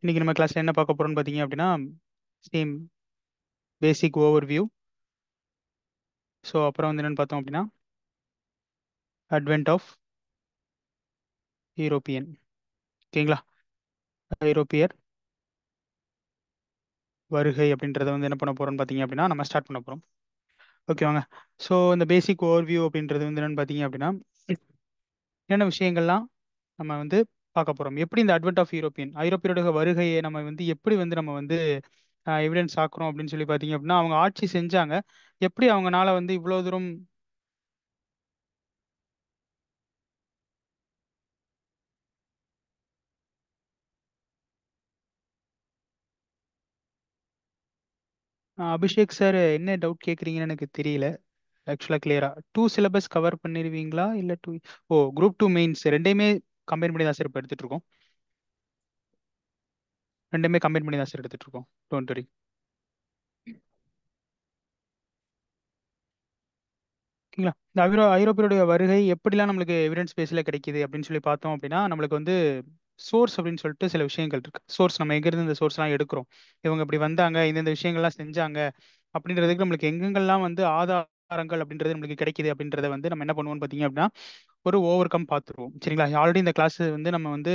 இன்னைக்கு நம்ம கிளாஸ்ல என்ன பார்க்க போறோம்னு பாத்தீங்க அப்படின்னா same basic overview so அப்புறம் வந்து என்னன்னு பார்த்தோம் அப்படின்னா அட்வென்ட் ஆஃப் யூரோப்பியன் ஓகேங்களா ஐரோப்பியர் வருகை அப்படின்றத வந்து என்ன பண்ண போறோம்னு பார்த்தீங்க அப்படின்னா நம்ம ஸ்டார்ட் பண்ண ஓகே ஓகேவாங்க ஸோ இந்த பேசிக் ஓவர் வியூ அப்படின்றது வந்து என்னன்னு பார்த்தீங்க அப்படின்னா என்னென்ன விஷயங்கள்லாம் நம்ம வந்து பார்க்க போகிறோம் எப்படி இந்த அட்வென்ட் ஆஃப் யூரோப்பியன் ஐரோப்பியரோட வருகையை நம்ம வந்து எப்படி வந்து நம்ம வந்து எவிடன்ஸ் ஆக்குறோம் அப்படின்னு சொல்லி பார்த்தீங்க அப்படின்னா அவங்க ஆட்சி செஞ்சாங்க எப்படி அவங்கனால வந்து இவ்வளோ தூரம் அபிஷேக் சார் என்ன டவுட் கேட்குறீங்கன்னு எனக்கு தெரியல ஆக்சுவலாக கிளியராக டூ சிலபஸ் கவர் பண்ணிடுவீங்களா இல்லை two oh group two mains ரெண்டையுமே கம்பைன் பண்ணி தான் சார் இப்போ எடுத்துட்டு இருக்கோம் ரெண்டுமே கம்பைன் பண்ணி தான் சார் எடுத்துட்டு இருக்கோம் டோன்ட் வரி ஓகேங்களா இந்த ஐரோ ஐரோப்பியருடைய வருகை எப்படிலாம் நம்மளுக்கு எவிடன்ஸ் பேஸில் கிடைக்கிது அப்படின்னு சொல்லி பார்த்தோம் அப்படின்னா நம்மளுக்கு வந்து சோர்ஸ் அப்படின்னு சொல்லிட்டு சில விஷயங்கள் இருக்கு சோர்ஸ் நம்ம எங்கேருந்து இந்த சோர்ஸ்லாம் எடுக்கிறோம் இவங்க இப்படி வந்தாங்க இந்தந்த விஷயங்கள்லாம் செஞ்சாங்க அப்படின்றதுக்கு நம்மளுக்கு எங்கெங்கெல்லாம் வந்து ஆதாரங்கள் அப்படின்றது நம்மளுக்கு கிடைக்குது அப்படின்றத வந்து நம்ம என்ன பண்ணுவோம்னு பார்த்தீங்க அப்படின்னா ஒரு ஓவர் கம் பார்த்துருவோம் சரிங்களா ஆல்ரெடி இந்த கிளாஸ் வந்து நம்ம வந்து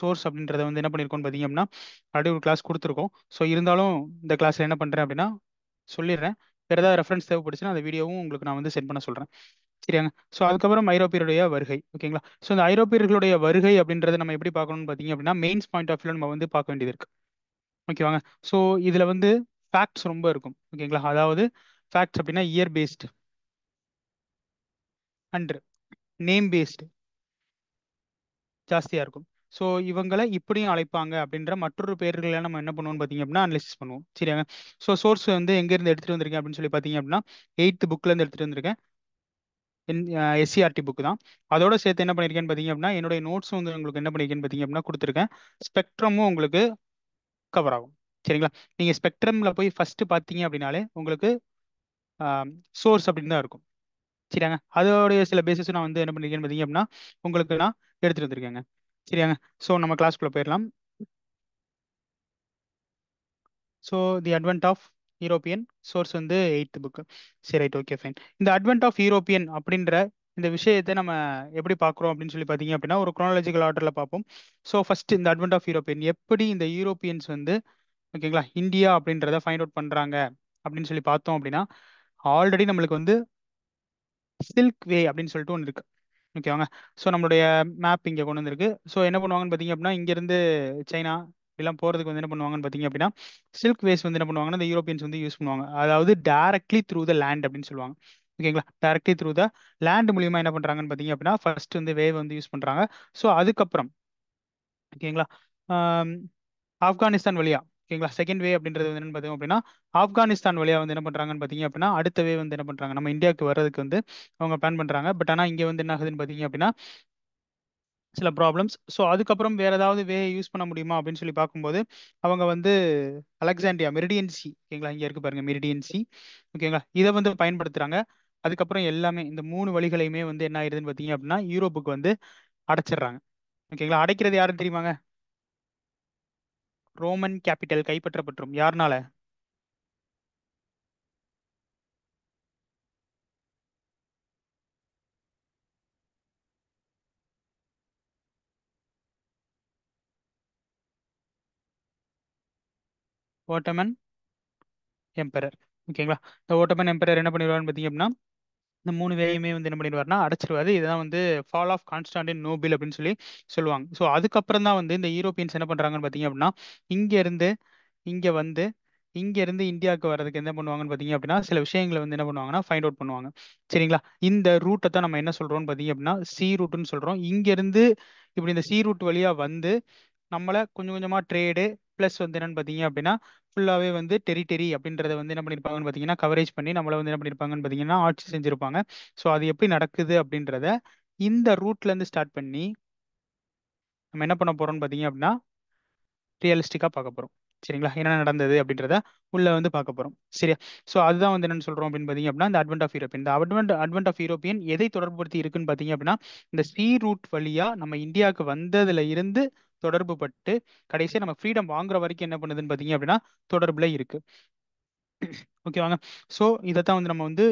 சோர்ஸ் அப்படின்றத வந்து என்ன பார்த்தீங்க பார்த்தீங்கன்னா ஆல்ரெடி ஒரு கிளாஸ் கொடுத்துருக்கோம் ஸோ இருந்தாலும் இந்த கிளாஸில் என்ன பண்ணுறேன் அப்படின்னா சொல்லிடுறேன் வேறு ஏதாவது ரெஃபரன்ஸ் தேவைப்படுச்சுன்னா அந்த வீடியோவும் உங்களுக்கு நான் வந்து சென்ட் பண்ண சொல்கிறேன் சரியாங்க ஸோ அதுக்கப்புறம் ஐரோப்பியருடைய வருகை ஓகேங்களா ஸோ இந்த ஐரோப்பியர்களுடைய வருகை அப்படின்றத நம்ம எப்படி பார்க்கணும்னு பார்த்தீங்க அப்படின்னா மெயின்ஸ் பாயிண்ட் ஆஃப் வியூவில் நம்ம வந்து பார்க்க வேண்டியது இருக்குது ஓகேவாங்க ஸோ இதில் வந்து ஃபேக்ட்ஸ் ரொம்ப இருக்கும் ஓகேங்களா அதாவது ஃபேக்ட்ஸ் அப்படின்னா year based and name based ஜாஸ்தியாக இருக்கும் ஸோ இவங்களை இப்படியும் அழைப்பாங்க அப்படின்ற மற்றொரு பேர்களை நம்ம என்ன பண்ணுவோம்னு பார்த்தீங்க அப்படின்னா அனலிசிஸ் பண்ணுவோம் சரியாங்க ஸோ சோர்ஸ் வந்து எங்கேருந்து எடுத்துகிட்டு வந்திருக்கேன் அப்படின்னு சொல்லி பார்த்தீங்க அப்படின்னா எயித்து புக்லேருந்து எடுத்துகிட்டு வந்திருக்கேன் எஸ்சிஆர்டி புக்கு e தான் அதோட சேர்த்து என்ன பண்ணியிருக்கேன்னு பார்த்தீங்க அப்படின்னா என்னுடைய நோட்ஸும் வந்து உங்களுக்கு என்ன பண்ணியிருக்கேன்னு பார்த்தீங்க அப்படின்னா கொடுத்துருக்கேன் ஸ்பெக்ட்ரமும் உங்களுக்கு கவர் ஆகும் சரிங்களா நீங்கள் ஸ்பெக்ட்ரமில் போய் ஃபஸ்ட்டு பார்த்தீங்க அப்படின்னாலே உங்களுக்கு சோர்ஸ் அப்படின்னு தான் இருக்கும் சரியாங்க அதோடைய சில பேசிஸ் நான் வந்து என்ன பண்ணிருக்கேன் பார்த்தீங்க அப்படின்னா உங்களுக்கு நான் எடுத்துகிட்டு வந்திருக்கேங்க சரியாங்க ஸோ நம்ம கிளாஸ்க்குள்ளே போயிடலாம் so the advent of European source வந்து எயித்து புக்கு சரி ரைட் ஓகே ஃபைன் இந்த அட்வென்ட் ஆஃப் யூரோப்பியன் அப்படின்ற இந்த விஷயத்தை நம்ம எப்படி பார்க்குறோம் அப்படின்னு சொல்லி பார்த்தீங்க அப்படின்னா ஒரு குரோனாலஜிக்கல் ஆர்டரில் பார்ப்போம் ஸோ ஃபஸ்ட் இந்த அட்வென்ட் ஆஃப் யூரோப்பியன் எப்படி இந்த யூரோப்பியன்ஸ் வந்து ஓகேங்களா இந்தியா அப்படின்றத ஃபைண்ட் அவுட் பண்ணுறாங்க அப்படின்னு சொல்லி பார்த்தோம் அப்படின்னா ஆல்ரெடி நம்மளுக்கு வந்து சில்க் வே அப்படின்னு சொல்லிட்டு ஒன்று இருக்கு ஓகேவாங்க ஸோ நம்மளுடைய மேப் இங்கே கொண்டு வந்திருக்கு ஸோ என்ன பண்ணுவாங்கன்னு பார்த்தீங்க அப்படின்னா இங்கேருந்து சைனா இப்படிலாம் போகிறதுக்கு வந்து என்ன பண்ணுவாங்கன்னு பார்த்தீங்க அப்படின்னா சில்க் வேஸ் வந்து என்ன பண்ணுவாங்கன்னா இந்த யூரோப்பியன்ஸ் வந்து யூஸ் பண்ணுவாங்க அதாவது டேரக்ட்லி த்ரூ த லேண்ட் அப்படின்னு சொல்லுவாங்க ஓகேங்களா டேரக்ட்லி த்ரூ த லேண்ட் மூலியமாக என்ன பண்ணுறாங்கன்னு பார்த்தீங்க அப்படின்னா ஃபர்ஸ்ட் வந்து வேவ் வந்து யூஸ் பண்ணுறாங்க ஸோ அதுக்கப்புறம் ஓகேங்களா ஆப்கானிஸ்தான் வழியா ஓகேங்களா செகண்ட் வே அப்படின்றது வந்து என்ன பார்த்தீங்க அப்படின்னா ஆப்கானிஸ்தான் வழியாக வந்து என்ன பண்ணுறாங்கன்னு பார்த்தீங்க அப்படின்னா அடுத்த வே வந்து என்ன பண்ணுறாங்க நம்ம இந்தியாவுக்கு வர்றதுக்கு வந்து அவங்க பிளான் பண்ணுறாங்க பட் ஆனால் இங்கே வந்து என்ன ஆகுதுன்னு பார்த்தீங்க அப்படின்னா சில ப்ராப்ளம்ஸ் ஸோ அதுக்கப்புறம் வேறு ஏதாவது வே யூஸ் பண்ண முடியுமா அப்படின்னு சொல்லி பார்க்கும்போது அவங்க வந்து அலெக்சாண்டியா மெரிடியன்சி ஓகேங்களா இங்கே இருக்கு பாருங்க மெரிடியன்சி ஓகேங்களா இதை வந்து பயன்படுத்துகிறாங்க அதுக்கப்புறம் எல்லாமே இந்த மூணு வழிகளையுமே வந்து என்ன ஆயிடுதுன்னு பார்த்தீங்க அப்படின்னா யூரோப்புக்கு வந்து அடைச்சிடுறாங்க ஓகேங்களா அடைக்கிறது யாருன்னு தெரியுமாங்க ரோமன் கேபிட்டல் கைப்பற்றப்பட்டும் யாருனால ஓட்டமன் எம்பரர் ஓகேங்களா இந்த ஓட்டமன் எம்பரர் என்ன பண்ணிடுவான்னு பார்த்தீங்க அப்படின்னா இந்த மூணு வேலையுமே வந்து என்ன பண்ணிடுவார்னா அடைச்சிருவாரு இதுதான் வந்து ஃபால் ஆஃப் கான்ஸ்டாண்டின் நோபில் அப்படின்னு சொல்லி சொல்லுவாங்க ஸோ அதுக்கப்புறம் தான் வந்து இந்த யூரோப்பியன்ஸ் என்ன பண்ணுறாங்கன்னு பார்த்தீங்க அப்படின்னா இங்கேருந்து இங்கே வந்து இங்கேருந்து இந்தியாவுக்கு வரதுக்கு என்ன பண்ணுவாங்கன்னு பார்த்தீங்க அப்படின்னா சில விஷயங்களை வந்து என்ன பண்ணுவாங்கன்னா ஃபைண்ட் அவுட் பண்ணுவாங்க சரிங்களா இந்த ரூட்டை தான் நம்ம என்ன சொல்கிறோம்னு பார்த்தீங்க அப்படின்னா சி ரூட்டுன்னு சொல்கிறோம் இங்கேருந்து இப்படி இந்த சி ரூட் வழியாக வந்து நம்மளை கொஞ்சம் கொஞ்சமாக ட்ரேடு ப்ளஸ் வந்து என்னன்னு பார்த்தீங்க அப்படின்னா ஃபுல்லாகவே வந்து டெரிட்டரி அப்படின்றத வந்து என்ன பண்ணியிருப்பாங்கன்னு பார்த்தீங்கன்னா கவரேஜ் பண்ணி நம்மளை வந்து என்ன பண்ணியிருப்பாங்கன்னு பார்த்தீங்கன்னா ஆட்சி செஞ்சுருப்பாங்க ஸோ அது எப்படி நடக்குது அப்படின்றத இந்த ரூட்லேருந்து ஸ்டார்ட் பண்ணி நம்ம என்ன பண்ண போகிறோம்னு பார்த்தீங்க அப்படின்னா ரியலிஸ்டிக்காக பார்க்க போகிறோம் சரிங்களா என்ன நடந்தது அப்படின்றத உள்ள வந்து பார்க்க போகிறோம் சரியா ஸோ அதுதான் வந்து என்னென்னு சொல்கிறோம் அப்படின்னு பார்த்தீங்க அப்படின்னா இந்த அட்வென்ட் ஆஃப் யூரோப்பியன் இந்த அட்வென்ட் அட்வென்ட் ஆஃப் யூரோப்பியன் எதை தொடர்புபடுத்தி இருக்குன்னு பார்த்தீங்க அப்படின்னா இந்த சி ரூட் வழியாக நம்ம இந்தியாவுக்கு வந்ததுல இருந்து தொடர்பு பட்டு கடைசியாக நம்ம ஃப்ரீடம் வாங்குற வரைக்கும் என்ன பண்ணுதுன்னு பார்த்தீங்க அப்படின்னா தொடர்பில் இருக்கு ஓகேவாங்க ஸோ இதத்தான் வந்து நம்ம வந்து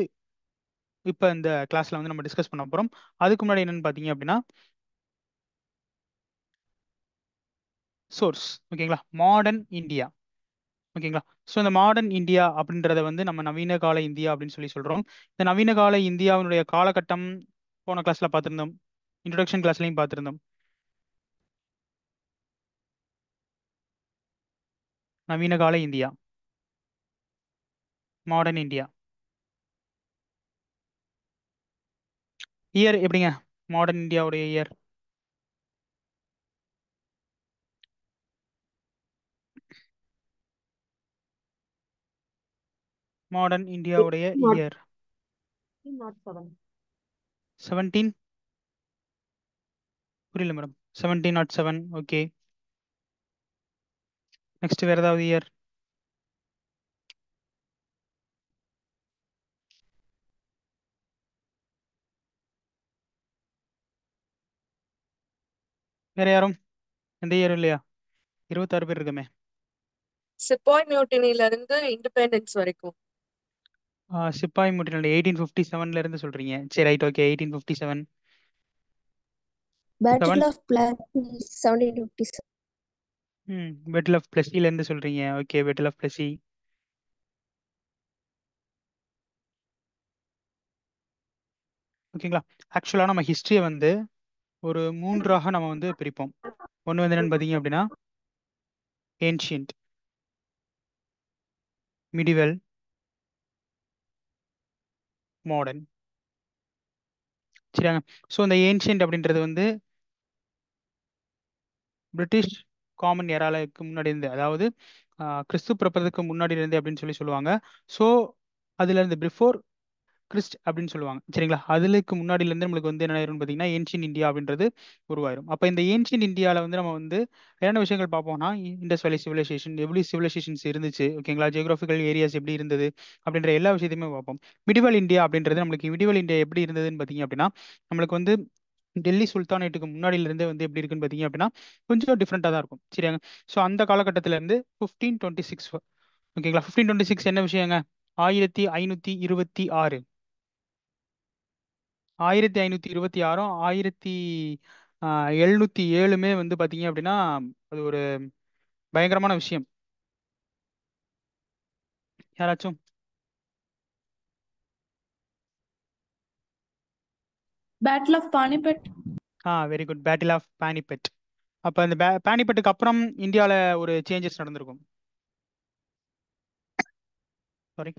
இப்போ இந்த கிளாஸ்ல வந்து நம்ம டிஸ்கஸ் பண்ண போகிறோம் அதுக்கு முன்னாடி என்னன்னு பாத்தீங்க அப்படின்னா சோர்ஸ் ஓகேங்களா மாடர்ன் இந்தியா ஓகேங்களா ஸோ இந்த மாடர்ன் இந்தியா அப்படின்றத வந்து நம்ம நவீன கால இந்தியா அப்படின்னு சொல்லி சொல்றோம் இந்த நவீன கால இந்தியாவினுடைய காலகட்டம் போன கிளாஸ்ல பார்த்துருந்தோம் இன்ட்ரடக்ஷன் கிளாஸ்லையும் பார்த்துருந்தோம் நவீன கால இந்தியா மாடர்ன் இந்தியா இயர் எப்படிங்க மாடர்ன் இந்தியாவுடைய இயர் மாடர்ன் இந்தியாவுடைய இயர் செவன்டீன் புரியல madam seventeen naught seven okay next வேற ஏதாவது இயர் வேற யாரும் எந்த இயரும் இல்லையா இருபத்தாறு பேர் இருக்குமே சிப்பாய் மியூட்டினில இருந்து இண்டிபெண்டன்ஸ் வரைக்கும் சிப்பாய் மியூட்டினில எயிட்டீன் ஃபிஃப்டி செவன்ல இருந்து சொல்றீங்க சரி right okay eighteen fifty seven battle of Plassey 1757 ம் பெட்டில் ஆஃப் இருந்து சொல்கிறீங்க ஓகே பெட்டில் ஆஃப் பிளஸி ஓகேங்களா ஆக்சுவலாக நம்ம ஹிஸ்ட்ரியை வந்து ஒரு மூன்றாக நம்ம வந்து பிரிப்போம் ஒன்று வந்து என்னென்னு பார்த்தீங்க அப்படின்னா ஏன்ஷியன்ட் மிடிவெல் மாடர்ன் சரியாங்க ஸோ இந்த ஏன்ஷியன்ட் அப்படின்றது வந்து பிரிட்டிஷ் காமன் எராலுக்கு முன்னாடி இருந்து அதாவது கிறிஸ்து பிறப்பதற்கு முன்னாடி இருந்து அப்படின்னு சொல்லி சொல்லுவாங்க ஸோ அதுல இருந்து பிஃபோர் கிறிஸ்ட் அப்படின்னு சொல்லுவாங்க சரிங்களா அதுலக்கு முன்னாடிலேருந்து நம்மளுக்கு வந்து என்ன ஆயிரும் பார்த்தீங்கன்னா ஏன்ஷியன் இந்தியா அப்படின்றது உருவாயிரும் அப்போ இந்த ஏன்ஷியன் இந்தியாவில் வந்து நம்ம வந்து என்னென்ன விஷயங்கள் பார்ப்போம்னா இந்த வேலி சிவிலைசேஷன் எப்படி சிவிலைசேஷன்ஸ் இருந்துச்சு ஓகேங்களா ஜியோகிராஃபிக்கல் ஏரியாஸ் எப்படி இருந்தது அப்படின்ற எல்லா விஷயத்தையுமே பார்ப்போம் மிடிவல் இந்தியா அப்படின்றது நம்மளுக்கு மிடிவல் இந்தியா எப்படி இருந்ததுன்னு பார்த்தீங்க அப்படின்னா நம்மளுக்கு வந்து டெல்லி சுல்தானேட்டுக்கு முன்னாடியிலேருந்து வந்து எப்படி இருக்குன்னு பார்த்தீங்க அப்படின்னா கொஞ்சம் டிஃப்ரெண்ட்டாக தான் இருக்கும் சரியாங்க ஸோ அந்த காலகட்டத்திலேருந்து ஃபிஃப்டீன் டுவெண்ட்டி சிக்ஸ் ஓகேங்களா ஃபிஃப்டீன் டுவெண்ட்டி சிக்ஸ் என்ன விஷயங்க ஆயிரத்தி ஐநூற்றி இருபத்தி ஆறு ஆயிரத்தி ஐநூற்றி இருபத்தி ஆறும் ஆயிரத்தி எழுநூற்றி ஏழுமே வந்து பார்த்தீங்க அப்படின்னா அது ஒரு பயங்கரமான விஷயம் யாராச்சும் battle of Panipat ah very good battle of Panipat அப்ப அந்த பானிபட்டுக்கு அப்புறம் இந்தியால ஒரு சேஞ்சஸ் நடந்திருக்கும் சாரி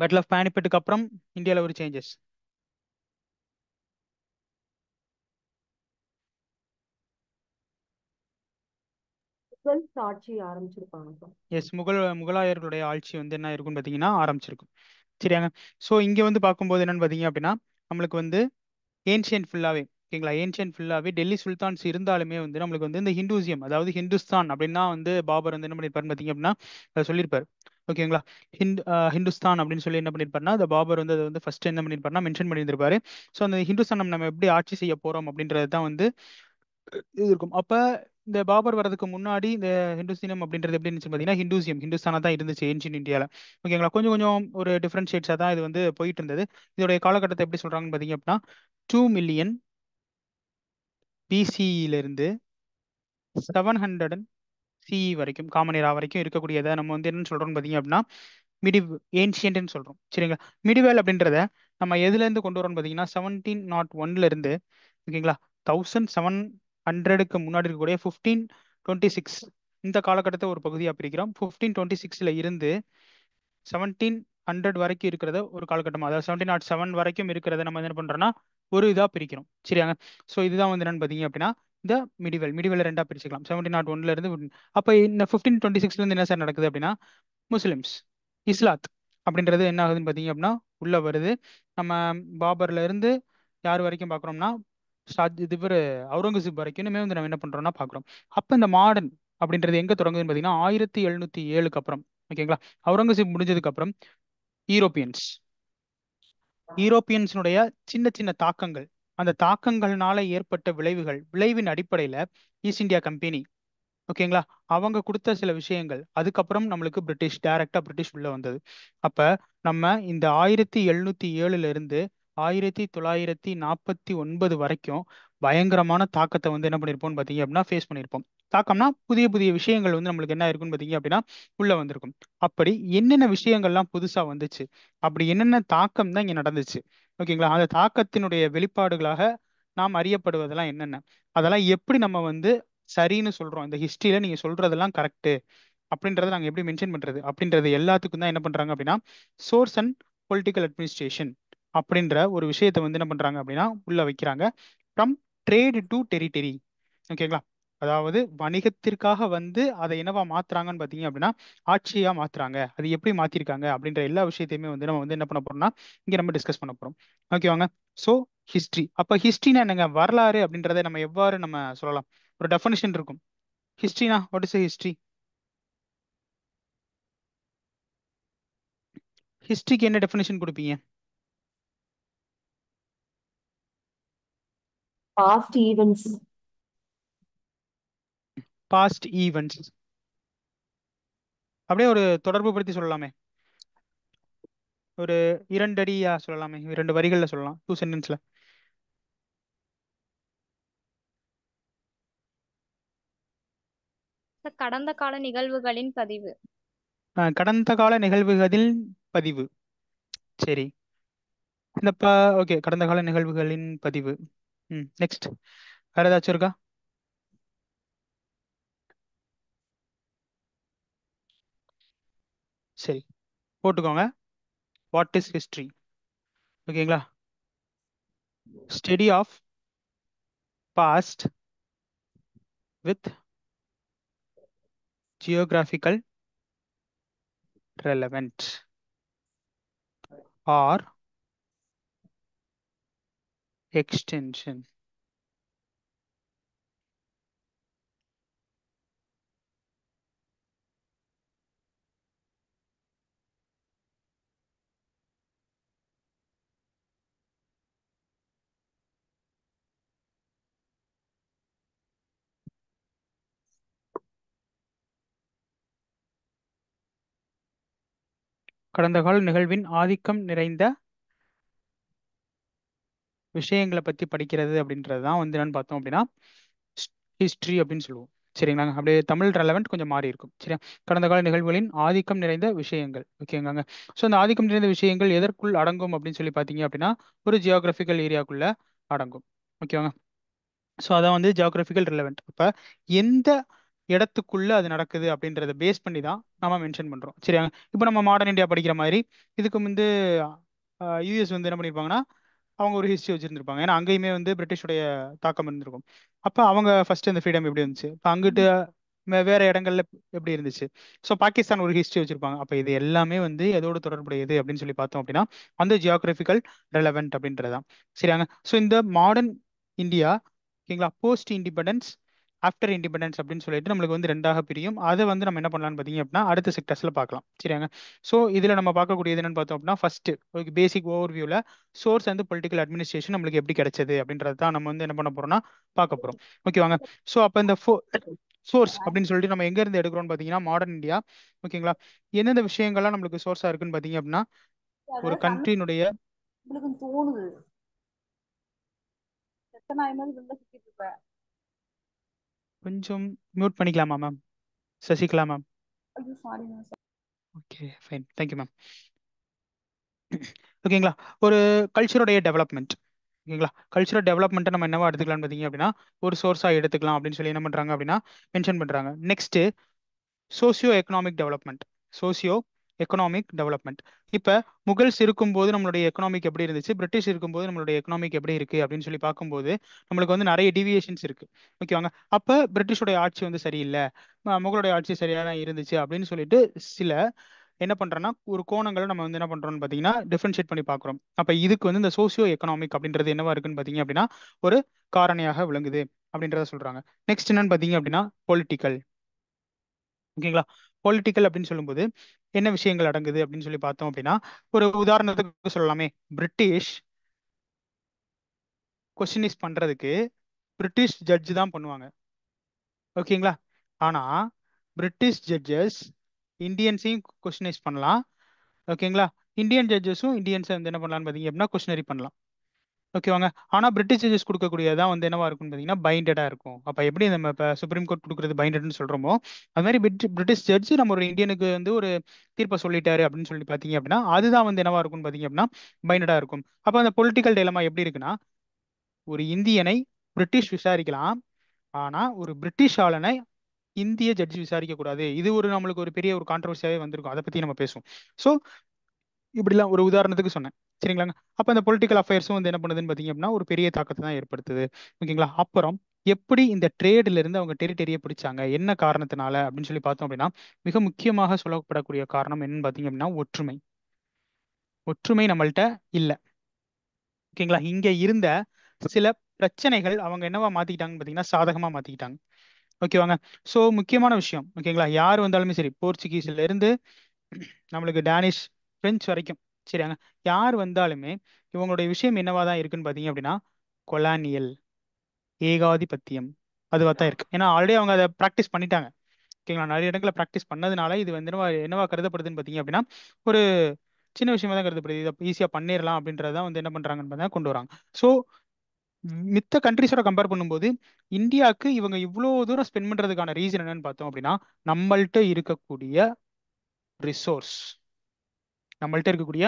பேட்டில் ஆஃப் பானிபட்டுக்கு அப்புறம் இந்தியால ஒரு சேஞ்சஸ் ஆட்சி ஆரம்பிச்சிருப்பாங்க எஸ் முகலாயர்களுடைய ஆட்சி வந்து என்ன இருக்கும் பார்த்தீங்கன்னா ஆரம்பிச்சிருக்கும் சரியாங்க ஸோ இங்கே வந்து பார்க்கும்போது என்னன்னு பார்த்தீங்க அப்படின்னா நம்மளுக்கு வந்து ஏன்ஷியன் ஃபுல்லாகவே ஓகேங்களா ஏன்ஷியன் ஃபுல்லாகவே டெல்லி சுல்தான்ஸ் இருந்தாலுமே வந்து நம்மளுக்கு வந்து இந்த ஹிந்துசியம் அதாவது ஹிந்துஸ்தான் அப்படின்னா வந்து பாபர் வந்து என்ன பண்ணியிருப்பார்னு பார்த்தீங்க அப்படின்னா சொல்லியிருப்பார் ஓகேங்களா ஹிந்து ஹிந்துஸ்தான் அப்படின்னு சொல்லி என்ன பண்ணியிருப்பாருனா அந்த பாபர் வந்து அதை வந்து ஃபர்ஸ்ட் என்ன பண்ணியிருப்பாருன்னா மென்ஷன் பண்ணியிருந்திருப்பாரு ஸோ அந்த ஹிந்துஸ்தான் நம்ம எப்படி ஆட்சி செய்ய போகிறோம் அப்படின்றது தான் வந்து இது இருக்கும் அப்போ இந்த பாபர் வரதுக்கு முன்னாடி இந்த ஹிந்துஸ்தீனம் அப்படின்றது எப்படி இருந்துச்சு பார்த்தீங்கன்னா ஹிந்துசியம் ஹிந்துஸ்தானா தான் இருந்துச்சு ஏன்ஷியன் இந்தியாவில் ஓகேங்களா கொஞ்சம் கொஞ்சம் ஒரு டிஃப்ரெண்ட் ஷேட்ஸாக தான் இது வந்து போயிட்டு இருந்தது இதோடைய காலகட்டத்தை எப்படி சொல்கிறாங்கன்னு பார்த்தீங்க அப்படின்னா டூ மில்லியன் பிசியிலிருந்து செவன் ஹண்ட்ரட் அண்ட் சிஇ வரைக்கும் காமனேரா வரைக்கும் இருக்கக்கூடியதை நம்ம வந்து என்னன்னு சொல்கிறோம்னு பார்த்தீங்க அப்படின்னா மிடி ஏன்ஷியன்ட்னு சொல்கிறோம் சரிங்களா மிடிவேல் அப்படின்றத நம்ம எதுலேருந்து கொண்டு வரோம்னு பார்த்தீங்கன்னா செவன்டீன் நாட் ஒன்லேருந்து ஓகேங்களா தௌசண்ட் செவன் ஹண்ட்ரடுக்கு முன்னாடி இருக்கக்கூடிய ஃபிஃப்டீன் டுவெண்ட்டி சிக்ஸ் இந்த காலகட்டத்தை ஒரு பகுதியாக பிரிக்கிறோம் ஃபிஃப்டீன் டுவெண்ட்டி சிக்ஸில் இருந்து செவன்டீன் ஹண்ட்ரட் வரைக்கும் இருக்கிறத ஒரு காலகட்டமாக அதாவது செவன்டீன் நாட் செவன் வரைக்கும் இருக்கிறத நம்ம என்ன பண்ணுறோம்னா ஒரு இதாக பிரிக்கிறோம் சரியாங்க ஸோ இதுதான் வந்து என்னென்னு பார்த்தீங்க அப்படின்னா இந்த மிடிவல் மிடிவல் ரெண்டாக பிரிச்சுக்கலாம் செவன்டீன் நாட் ஒன்ல இருந்து அப்போ இந்த ஃபிஃப்டீன் டுவெண்ட்டி சிக்ஸ்லேருந்து என்ன சார் நடக்குது அப்படின்னா முஸ்லிம்ஸ் இஸ்லாத் அப்படின்றது என்ன ஆகுதுன்னு பார்த்தீங்க அப்படின்னா உள்ளே வருது நம்ம பாபர்ல இருந்து யார் வரைக்கும் பார்க்குறோம்னா இது இவர் அவுரங்கசீப் வரைக்கும் இனிமே வந்து நம்ம என்ன பண்றோம்னா பாக்குறோம் அப்ப இந்த மாடர்ன் அப்படின்றது எங்க தொடங்குதுன்னு பாத்தீங்கன்னா ஆயிரத்தி எழுநூத்தி ஏழுக்கு அப்புறம் ஓகேங்களா அவுரங்கசீப் முடிஞ்சதுக்கு அப்புறம் யூரோப்பியன்ஸ் யூரோப்பியன்ஸினுடைய சின்ன சின்ன தாக்கங்கள் அந்த தாக்கங்கள்னால ஏற்பட்ட விளைவுகள் விளைவின் அடிப்படையில ஈஸ்ட் இந்தியா கம்பெனி ஓகேங்களா அவங்க கொடுத்த சில விஷயங்கள் அதுக்கப்புறம் நம்மளுக்கு பிரிட்டிஷ் டைரக்டா பிரிட்டிஷ் உள்ள வந்தது அப்ப நம்ம இந்த ஆயிரத்தி எழுநூத்தி ஏழுல இருந்து ஆயிரத்தி தொள்ளாயிரத்தி நாற்பத்தி ஒன்பது வரைக்கும் பயங்கரமான தாக்கத்தை வந்து என்ன பண்ணியிருப்போம்னு பார்த்தீங்க அப்படின்னா ஃபேஸ் பண்ணியிருப்போம் தாக்கம்னா புதிய புதிய விஷயங்கள் வந்து நம்மளுக்கு என்ன இருக்குன்னு பார்த்தீங்க அப்படின்னா உள்ள வந்திருக்கும் அப்படி என்னென்ன விஷயங்கள்லாம் புதுசாக வந்துச்சு அப்படி என்னென்ன தாக்கம் தான் இங்கே நடந்துச்சு ஓகேங்களா அந்த தாக்கத்தினுடைய வெளிப்பாடுகளாக நாம் அறியப்படுவதெல்லாம் என்னென்ன அதெல்லாம் எப்படி நம்ம வந்து சரின்னு சொல்கிறோம் இந்த ஹிஸ்ட்ரியில் நீங்கள் சொல்கிறதெல்லாம் கரெக்டு அப்படின்றத நாங்கள் எப்படி மென்ஷன் பண்ணுறது அப்படின்றது எல்லாத்துக்கும் தான் என்ன பண்ணுறாங்க அப்படின்னா சோர்ஸ் அண்ட் பொலிட்டிக்கல் அட்மினிஸ்ட்ரேஷன் அப்படின்ற ஒரு விஷயத்தை வந்து என்ன பண்றாங்க அப்படின்னா உள்ள வைக்கிறாங்க ஃப்ரம் ட்ரேடு டு டெரிட்டரி ஓகேங்களா அதாவது வணிகத்திற்காக வந்து அதை என்னவா மாத்துறாங்கன்னு பாத்தீங்க அப்படின்னா ஆட்சியா மாத்துறாங்க அது எப்படி மாத்திருக்காங்க அப்படின்ற எல்லா விஷயத்தையுமே வந்து நம்ம வந்து என்ன பண்ண போறோம்னா இங்க நம்ம டிஸ்கஸ் பண்ண போறோம் ஓகேவாங்க ஸோ ஹிஸ்ட்ரி அப்ப ஹிஸ்ட்ரினா என்னங்க வரலாறு அப்படின்றத நம்ம எவ்வாறு நம்ம சொல்லலாம் ஒரு டெஃபனிஷன் இருக்கும் ஹிஸ்ட்ரினா வாட் இஸ் ஹிஸ்ட்ரி ஹிஸ்ட்ரிக்கு என்ன டெஃபினேஷன் கொடுப்பீங்க past events past events அப்படியே ஒரு தொடர்பு படுத்தி சொல்லலாமே ஒரு இரண்டு அடியா சொல்லலாமே இரண்டு வரிகள்ல சொல்லலாம் டூ சென்டென்ஸ்ல கடந்த கால நிகழ்வுகளின் பதிவு கடந்த கால நிகழ்வுகளில் பதிவு சரி இந்த ஓகே கடந்த கால நிகழ்வுகளின் பதிவு ம் நெக்ஸ்ட் வேறு ஏதாச்சும் இருக்கா சரி போட்டுக்கோங்க வாட் இஸ் ஹிஸ்ட்ரி ஓகேங்களா study of past with geographical relevant or extension கடந்த கால நிகழ்வின் ஆதிக்கம் நிறைந்த விஷயங்களை பற்றி படிக்கிறது அப்படின்றது தான் வந்து என்னென்னு பார்த்தோம் அப்படின்னா ஹிஸ்ட்ரி அப்படின்னு சொல்லுவோம் சரிங்களா அப்படியே தமிழ் ரெலவெண்ட் கொஞ்சம் மாறி இருக்கும் சரியா கடந்த கால நிகழ்வுகளின் ஆதிக்கம் நிறைந்த விஷயங்கள் ஓகேங்களாங்க ஸோ அந்த ஆதிக்கம் நிறைந்த விஷயங்கள் எதற்குள் அடங்கும் அப்படின்னு சொல்லி பார்த்தீங்க அப்படின்னா ஒரு ஜியோகிராஃபிக்கல் ஏரியாக்குள்ள அடங்கும் ஓகேவாங்க ஸோ அதான் வந்து ஜியோகிராஃபிக்கல் ரிலவெண்ட் அப்போ எந்த இடத்துக்குள்ள அது நடக்குது அப்படின்றத பேஸ் பண்ணி தான் நம்ம மென்ஷன் பண்ணுறோம் சரியாங்க இப்போ நம்ம மாடர்ன் இந்தியா படிக்கிற மாதிரி இதுக்கு வந்து யூஎஸ் வந்து என்ன பண்ணியிருப்பாங்கன்னா அவங்க ஒரு ஹிஸ்ட்ரி வச்சிருந்திருப்பாங்க ஏன்னா அங்கேயுமே வந்து பிரிட்டிஷுடைய தாக்கம் இருந்திருக்கும் அப்போ அவங்க ஃபர்ஸ்ட் இந்த ஃப்ரீடம் எப்படி இருந்துச்சு இப்போ அங்கிட்டு வேற இடங்கள்ல எப்படி இருந்துச்சு ஸோ பாகிஸ்தான் ஒரு ஹிஸ்ட்ரி வச்சிருப்பாங்க அப்போ இது எல்லாமே வந்து எதோட தொடர்புடையது அப்படின்னு சொல்லி பார்த்தோம் அப்படின்னா அந்த ஜியாகிரபிக்கல் ரெலவென்ட் அப்படின்றதான் சரியாங்க ஸோ இந்த மாடர்ன் இந்தியா ஓகேங்களா போஸ்ட் இண்டிபெண்டன்ஸ் ஆஃப்டர் இண்டிபெண்டன்ஸ் அப்படின்னு சொல்லிட்டு நம்மளுக்கு வந்து ரெண்டாக பிரியும் அதை வந்து நம்ம என்ன பண்ணலாம்னு பார்த்தீங்க அப்படின்னா அடுத்த செக்டர்ஸில் பார்க்கலாம் சரியாங்க ஸோ இதில் நம்ம பார்க்கக்கூடியது என்னன்னு பார்த்தோம் அப்படின்னா ஃபர்ஸ்ட் பேசிக் ஓவர் வியூவில் சோர்ஸ் அண்ட் பொலிட்டிக்கல் அட்மினிஸ்ட்ரேஷன் நம்மளுக்கு எப்படி கிடைச்சது அப்படின்றது தான் நம்ம வந்து என்ன பண்ண போறோம்னா பார்க்க போகிறோம் ஓகேவாங்க ஸோ அப்போ இந்த ஃபோ சோர்ஸ் அப்படின்னு சொல்லிட்டு நம்ம எங்க இருந்து எடுக்கிறோம்னு பார்த்தீங்கன்னா மாடர்ன் இந்தியா ஓகேங்களா எந்தெந்த விஷயங்கள்லாம் நம்மளுக்கு சோர்ஸா இருக்குன்னு பார்த்தீங்க அப்படின்னா ஒரு கண்ட்ரினுடைய தோணுது கொஞ்சம் மியூட் பண்ணிக்கலாமா ma'am Sasikala ma'am okay fine thank you ma'am ஓகேங்களா ஒரு கல்ச்சருடைய டெவலப்மெண்ட் ஓகேங்களா கல்ச்சரல் டெவலப்மெண்ட்டை நம்ம என்னவா எடுத்துக்கலாம்னு பார்த்தீங்க அப்படின்னா ஒரு சோர்ஸாக எடுத்துக்கலாம் அப்படின்னு சொல்லி என்ன பண்ணுறாங்க அப்படின்னா மென்ஷன் பண்ணுறாங்க next socio economic development socio economic development இப்போ முகல்ஸ் இருக்கும்போது நம்மளுடைய எக்கனாமிக் எப்படி இருந்துச்சு பிரிட்டிஷ் இருக்கும்போது நம்மளுடைய எக்கனாமிக் எப்படி இருக்கு அப்படின்னு சொல்லி பார்க்கும்போது நம்மளுக்கு வந்து நிறைய டிவியேஷன்ஸ் இருக்கு ஓகேவாங்க அப்போ பிரிட்டிஷோடைய ஆட்சி வந்து சரியில்லை முகலுடைய ஆட்சி சரியாக இருந்துச்சு அப்படின்னு சொல்லிட்டு சில என்ன பண்ணுறோன்னா ஒரு கோணங்களை நம்ம வந்து என்ன பண்ணுறோம்னு பார்த்தீங்கன்னா டிஃப்ரென்ஷியேட் பண்ணி பார்க்குறோம் அப்போ இதுக்கு வந்து இந்த சோசியோ எக்கனாமிக் அப்படின்றது என்னவா இருக்குன்னு பார்த்தீங்க அப்படின்னா ஒரு காரணியாக விளங்குது அப்படின்றத சொல்கிறாங்க நெக்ஸ்ட் என்னன்னு பார்த்தீங்க அப்படின்னா பொலிட்டிக்கல் ஓகேங்களா பொலிட்டிக்கல் அப்படின்னு சொல்லும்போது என்ன விஷயங்கள் அடங்குது அப்படின்னு சொல்லி பார்த்தோம் அப்படின்னா ஒரு உதாரணத்துக்கு சொல்லலாமே பிரிட்டிஷ் கொஷினிஸ் பண்ணுறதுக்கு பிரிட்டிஷ் ஜட்ஜ் தான் பண்ணுவாங்க ஓகேங்களா ஆனால் பிரிட்டிஷ் ஜட்ஜஸ் இந்தியன்ஸையும் கொஸ்டினைஸ் பண்ணலாம் ஓகேங்களா இந்தியன் ஜட்ஜஸும் இந்தியன்ஸை வந்து என்ன பண்ணலாம்னு பார்த்தீங்க அப்படின்னா கொஸ்டினரி பண்ணலாம் ஓகேவாங்க ஆனா பிரிட்டிஷ் ஜட்ஜஸ் கொடுக்கக்கூடியதான் வந்து என்னவா இருக்கும் பாத்தீங்கன்னா பைண்டடா இருக்கும் அப்ப எப்படி நம்ம இப்ப சுப்ரீம் கோர்ட் கொடுக்குறது பைண்டட்னு சொல்றோமோ அது மாதிரி பிரிட்டிஷ் ஜட்ஜ் நம்ம ஒரு இந்தியனுக்கு வந்து ஒரு தீர்ப்பை சொல்லிட்டாரு அப்படின்னு சொல்லி பாத்தீங்க அப்படின்னா அதுதான் வந்து என்னவா இருக்கும்னு பாத்தீங்க அப்படின்னா பைண்டடா இருக்கும் அப்ப அந்த பொலிட்டிக்கல் டைலமா எப்படி இருக்குன்னா ஒரு இந்தியனை பிரிட்டிஷ் விசாரிக்கலாம் ஆனா ஒரு பிரிட்டிஷ் ஆளனை இந்திய ஜட்ஜ் விசாரிக்க கூடாது இது ஒரு நம்மளுக்கு ஒரு பெரிய ஒரு கான்ட்ரவர்சியாவே வந்திருக்கும் அதை பத்தி நம்ம பேசுவோம் ஸோ இப்படிலாம் ஒரு உதாரணத்துக்கு சொன்னேன் சரிங்களாங்க அப்போ இந்த பொலிட்டிக்கல் அஃபேர்ஸும் வந்து என்ன பண்ணுதுன்னு பாத்தீங்க அப்படின்னா ஒரு பெரிய தாக்கத்தை தான் ஏற்படுத்துது ஓகேங்களா அப்புறம் எப்படி இந்த ட்ரேட்ல இருந்து அவங்க டெரிட்டரியை பிடிச்சாங்க என்ன காரணத்தினால அப்படின்னு சொல்லி பார்த்தோம் அப்படின்னா மிக முக்கியமாக சொல்லப்படக்கூடிய காரணம் என்னன்னு பார்த்தீங்க அப்படின்னா ஒற்றுமை ஒற்றுமை நம்மள்கிட்ட இல்லை ஓகேங்களா இங்கே இருந்த சில பிரச்சனைகள் அவங்க என்னவா மாத்திக்கிட்டாங்கன்னு பார்த்தீங்கன்னா சாதகமாக மாத்திக்கிட்டாங்க ஓகேவாங்க ஸோ முக்கியமான விஷயம் ஓகேங்களா யார் வந்தாலுமே சரி போர்ச்சுகீஸ்ல இருந்து நம்மளுக்கு டேனிஷ் பிரெஞ்சு வரைக்கும் சரியாங்க யார் வந்தாலுமே இவங்களுடைய விஷயம் என்னவா தான் இருக்குன்னு பார்த்தீங்க அப்படின்னா கொலானியல் ஏகாதிபத்தியம் அதுவாக தான் இருக்கு ஏன்னா ஆல்ரெடி அவங்க அதை ப்ராக்டிஸ் பண்ணிட்டாங்க ஓகேங்களா நிறைய இடங்களில் ப்ராக்டிஸ் பண்ணதுனால இது வந்து என்னவா கருதப்படுதுன்னு பார்த்தீங்க அப்படின்னா ஒரு சின்ன விஷயமா தான் கருதப்படுது இதை ஈஸியாக பண்ணிடலாம் அப்படின்றத வந்து என்ன பண்ணுறாங்கன்னு கொண்டு வராங்க ஸோ மித்த கண்ட்ரிஸோட கம்பேர் பண்ணும்போது இந்தியாவுக்கு இவங்க இவ்வளோ தூரம் ஸ்பெண்ட் பண்ணுறதுக்கான ரீசன் என்னன்னு பார்த்தோம் அப்படின்னா நம்மள்கிட்ட இருக்கக்கூடிய ரிசோர்ஸ் நம்மள்ட்ட இருக்கக்கூடிய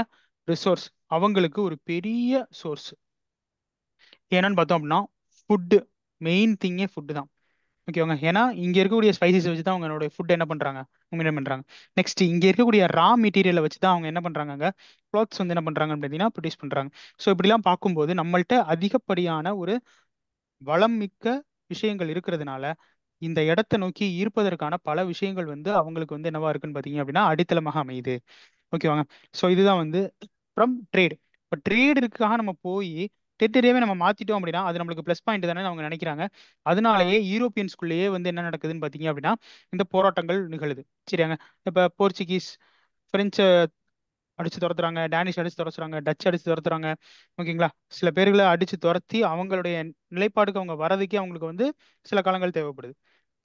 ரிசோர்ஸ் அவங்களுக்கு ஒரு பெரிய சோர்ஸ் ஏன்னு பார்த்தோம் அப்படின்னா ஃபுட்டு மெயின் திங்கே ஃபுட்டு தான் ஓகேவாங்க ஏன்னா இங்கே இருக்கக்கூடிய ஸ்பைசஸ் வச்சு தான் அவங்களுடைய ஃபுட் என்ன பண்ணுறாங்க என்ன பண்ணுறாங்க நெக்ஸ்ட் இங்கே இருக்கக்கூடிய ரா மெட்டீரியலை வச்சு தான் அவங்க என்ன பண்ணுறாங்க க்ளாத்ஸ் வந்து என்ன பண்ணுறாங்க அப்படின்னா ப்ரொடியூஸ் பண்ணுறாங்க ஸோ இப்படிலாம் பார்க்கும்போது நம்மள்ட்ட அதிகப்படியான ஒரு வளம் மிக்க விஷயங்கள் இருக்கிறதுனால இந்த இடத்தை நோக்கி ஈர்ப்பதற்கான பல விஷயங்கள் வந்து அவங்களுக்கு வந்து என்னவா இருக்குன்னு பார்த்தீங்க அப்படின்னா அடித்தளமாக அமையுது ஓகேவாங்க ஸோ இதுதான் வந்து ஃப்ரம் ட்ரேட் இப்போ ட்ரேடுக்காக நம்ம போய் டெரிட்டரியாவே நம்ம மாத்திட்டோம் அப்படின்னா அது நம்மளுக்கு ப்ளஸ் பாயிண்ட் தானே அவங்க நினைக்கிறாங்க அதனாலேயே யூரோப்பியன்ஸ்குள்ளேயே வந்து என்ன நடக்குதுன்னு பார்த்தீங்க அப்படின்னா இந்த போராட்டங்கள் நிகழுது சரியாங்க இப்போ போர்ச்சுகீஸ் பிரெஞ்சு அடிச்சு துரத்துறாங்க டேனிஷ் அடிச்சு துரத்துறாங்க டச் அடிச்சு துரத்துறாங்க ஓகேங்களா சில பேர்களை அடிச்சு துரத்தி அவங்களுடைய நிலைப்பாடுக்கு அவங்க வர்றதுக்கே அவங்களுக்கு வந்து சில காலங்கள் தேவைப்படுது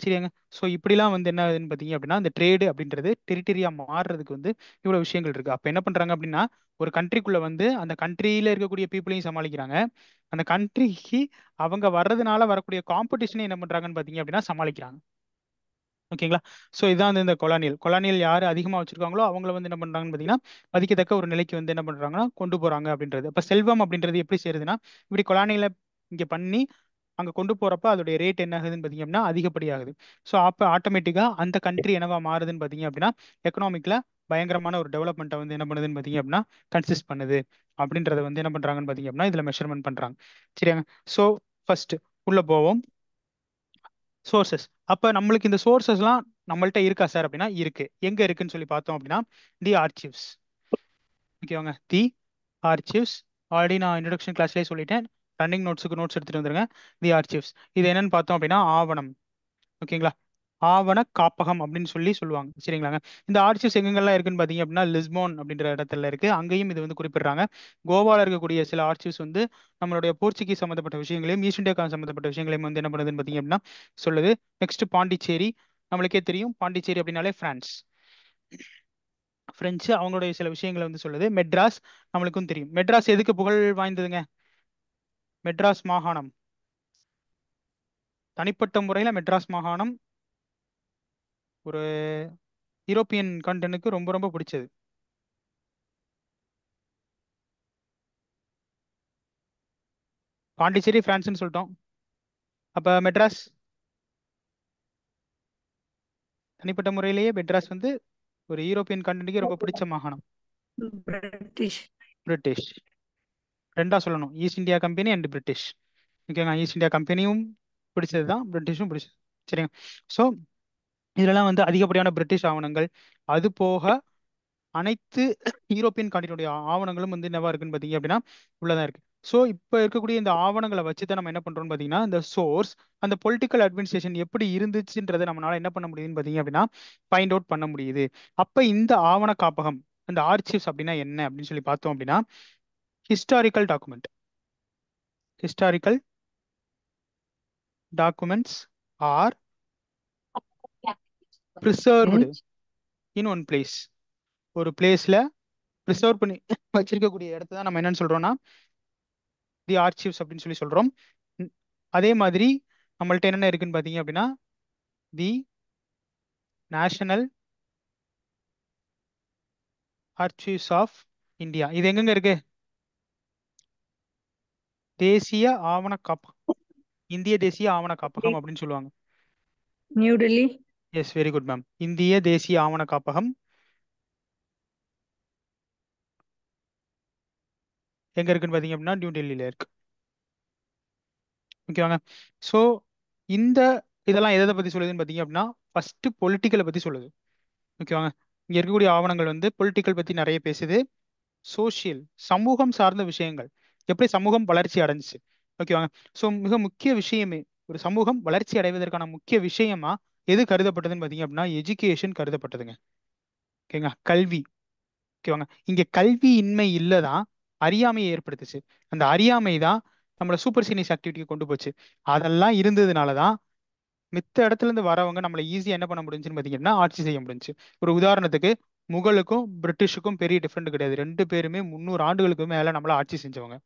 சரிங்க ஸோ இப்படிலாம் வந்து என்ன ஆகுதுன்னு பார்த்தீங்க அப்படின்னா அந்த ட்ரேடு அப்படின்றது டெரிட்டரியா மாறுறதுக்கு வந்து இவ்வளோ விஷயங்கள் இருக்கு அப்போ என்ன பண்றாங்க அப்படின்னா ஒரு கண்ட்ரிக்குள்ள வந்து அந்த கண்ட்ரியில இருக்கக்கூடிய பீப்புளையும் சமாளிக்கிறாங்க அந்த கண்ட்ரிக்கு அவங்க வர்றதுனால வரக்கூடிய காம்படிஷனை என்ன பண்றாங்கன்னு பார்த்தீங்க அப்படின்னா சமாளிக்கிறாங்க ஓகேங்களா ஸோ இதான் வந்து இந்த கொலானியல் கொலானியல் யார் அதிகமாக வச்சிருக்காங்களோ அவங்கள வந்து என்ன பண்ணுறாங்கன்னு பார்த்தீங்கன்னா மதிக்கத்தக்க ஒரு நிலைக்கு வந்து என்ன பண்ணுறாங்கன்னா கொண்டு போகிறாங்க அப்படின்றது அப்போ செல்வம் அப்படின்றது எப்படி செய்யுதுன்னா இப்படி கொலானியில் இங்கே பண்ணி அங்கே கொண்டு போகிறப்ப அதோடைய ரேட் என்ன ஆகுதுன்னு அப்படின்னா அதிகப்படியாகுது ஸோ அப்போ ஆட்டோமேட்டிக்காக அந்த கண்ட்ரி என்னவா மாறுதுன்னு பார்த்தீங்க அப்படின்னா எக்கனாமிக்கில் பயங்கரமான ஒரு டெவலப்மெண்ட்டை வந்து என்ன பண்ணுதுன்னு பார்த்திங்க அப்படின்னா கன்சிஸ்ட் பண்ணுது அப்படின்றத வந்து என்ன பண்ணுறாங்கன்னு பார்த்தீங்க அப்படின்னா இதில் மெஷர்மெண்ட் பண்ணுறாங்க சரியாங்க ஸோ ஃபர்ஸ்ட் உள்ளே போவோம் சோர்சஸ் அப்போ நம்மளுக்கு இந்த சோர்சஸ்லாம் நம்மள்ட்ட இருக்கா சார் அப்படின்னா இருக்கு எங்கே இருக்குன்னு சொல்லி பார்த்தோம் அப்படின்னா தி ஆர்ச்சிவ்ஸ் ஓகேவாங்க தி ஆர்ச்சிவ்ஸ் ஆல்ரெடி நான் இன்ட்ரடக்ஷன் கிளாஸ்லேயே சொல்லிட்டேன் ரன்னிங் நோட்ஸுக்கு நோட்ஸ் எடுத்துகிட்டு வந்துருங்க தி ஆர்ச்சிவ்ஸ் இது என்னன்னு பார்த்தோம் அப்படின்னா ஆவணம் ஓகேங்களா ஆவண காப்பகம் அப்படின்னு சொல்லி சொல்லுவாங்க சரிங்களாங்க இந்த ஆர்ச்சிவ்ஸ் எங்கெங்கெல்லாம் இருக்குன்னு பார்த்தீங்க அப்படின்னா லிஸ்போன் அப்படின்ற இடத்துல இருக்கு அங்கேயும் இது வந்து குறிப்பிடுறாங்க கோவாவில் இருக்கக்கூடிய சில ஆர்ச்சிவ்ஸ் வந்து நம்மளுடைய போர்ச்சுகீஸ் சம்மந்தப்பட்ட விஷயங்களையும் ஈஸ்ட் இந்தியா சம்மந்தப்பட்ட விஷயங்களையும் வந்து என்ன பண்ணுதுன்னு பார்த்தீங்க அப்படின்னா சொல்லுது நெக்ஸ்ட் பாண்டிச்சேரி நம்மளுக்கே தெரியும் பாண்டிச்சேரி அப்படின்னாலே ஃப்ரான்ஸ் ஃப்ரெஞ்சு அவங்களுடைய சில விஷயங்களை வந்து சொல்லுது மெட்ராஸ் நம்மளுக்கும் தெரியும் மெட்ராஸ் எதுக்கு புகழ் வாய்ந்ததுங்க மெட்ராஸ் மாகாணம் தனிப்பட்ட முறையில் மெட்ராஸ் மாகாணம் ஒரு யூரோப்பியன் கண்டனுக்கு ரொம்ப ரொம்ப பிடிச்சது பாண்டிச்சேரி பிரான்ஸ்னு சொல்லிட்டோம் அப்போ மெட்ராஸ் தனிப்பட்ட முறையிலேயே மெட்ராஸ் வந்து ஒரு யூரோப்பியன் கண்டனுக்கு ரொம்ப பிடிச்ச மாகாணம் பிரிட்டிஷ் பிரிட்டிஷ் ரெண்டாக சொல்லணும் East India Company and British ஓகேங்க ஈஸ்ட் இந்தியா கம்பெனியும் பிடிச்சது தான் பிரிட்டிஷும் பிடிச்சது சரிங்க ஸோ இதெல்லாம் வந்து அதிகப்படியான பிரிட்டிஷ் ஆவணங்கள் அது போக அனைத்து யூரோப்பியன் காண்டினுடைய ஆவணங்களும் வந்து என்னவா இருக்குன்னு பார்த்தீங்க அப்படின்னா உள்ளதான் இருக்கு ஸோ இப்போ இருக்கக்கூடிய இந்த ஆவணங்களை வச்சு தான் நம்ம என்ன பண்ணுறோம்னு பார்த்தீங்கன்னா இந்த சோர்ஸ் அந்த பொலிட்டிக்கல் அட்மினிஸ்ட்ரேஷன் எப்படி இருந்துச்சுன்றதை நம்மளால என்ன பண்ண முடியுதுன்னு பார்த்தீங்க அப்படின்னா ஃபைண்ட் அவுட் பண்ண முடியுது அப்போ இந்த ஆவண காப்பகம் இந்த ஆர்ச்சிவ்ஸ் அப்படின்னா என்ன அப்படின்னு சொல்லி பார்த்தோம் அப்படின்னா historical document. Historical documents are preserved hmm. in one place. ஒரு பிளேஸ்ல ப்ரிசர்வ் பண்ணி வச்சிருக்கக்கூடிய இடத்த தான் நம்ம என்னன்னு சொல்றோம்னா தி ஆர்ச்சிவ்ஸ் அப்படின்னு சொல்லி சொல்றோம் அதே மாதிரி நம்மள்ட்ட என்னென்ன இருக்குன்னு பார்த்தீங்க அப்படின்னா the national archives of India இது எங்கெங்க இருக்கு தேசிய ஆவண காப்பகம் இந்திய தேசிய ஆவண காப்பகம் அப்படின்னு சொல்லுவாங்க New Delhi yes very good ma'am இந்திய தேசிய ஆவண காப்பகம் எங்க இருக்குன்னு பாத்தீங்க அப்படின்னா நியூ டெல்லியில இருக்கு ஓகேவாங்க சோ இந்த இதெல்லாம் எதை பத்தி சொல்லுதுன்னு பாத்தீங்க அப்படின்னா ஃபர்ஸ்ட் பொலிட்டிக்கலை பத்தி சொல்லுது ஓகேவாங்க இங்க இருக்கக்கூடிய ஆவணங்கள் வந்து பொலிட்டிக்கல் பத்தி நிறைய பேசுது சோசியல் சமூகம் சார்ந்த விஷயங்கள் எப்படி சமூகம் வளர்ச்சி அடைஞ்சிச்சு ஓகேவாங்க ஸோ மிக முக்கிய விஷயமே ஒரு சமூகம் வளர்ச்சி அடைவதற்கான முக்கிய விஷயமா எது கருதப்பட்டதுன்னு பார்த்தீங்க அப்படின்னா எஜுகேஷன் கருதப்பட்டதுங்க ஓகேங்களா கல்வி ஓகேவாங்க இங்கே கல்வியின்மை இல்லை தான் அறியாமையை ஏற்படுத்துச்சு அந்த அறியாமை தான் நம்மளை சூப்பர் சீனியஸ் ஆக்டிவிட்டிக்கு கொண்டு போச்சு அதெல்லாம் இருந்ததுனால தான் மித்த இடத்துல இருந்து வரவங்க நம்மளை ஈஸியாக என்ன பண்ண முடிஞ்சுன்னு பார்த்தீங்கன்னா ஆட்சி செய்ய முடிஞ்சு ஒரு உதாரணத்துக்கு முகலுக்கும் பிரிட்டிஷுக்கும் பெரிய டிஃப்ரெண்ட் கிடையாது ரெண்டு பேருமே முந்நூறு ஆண்டுகளுக்கு மேலே நம்மளை ஆட்சி செஞ்சவங்க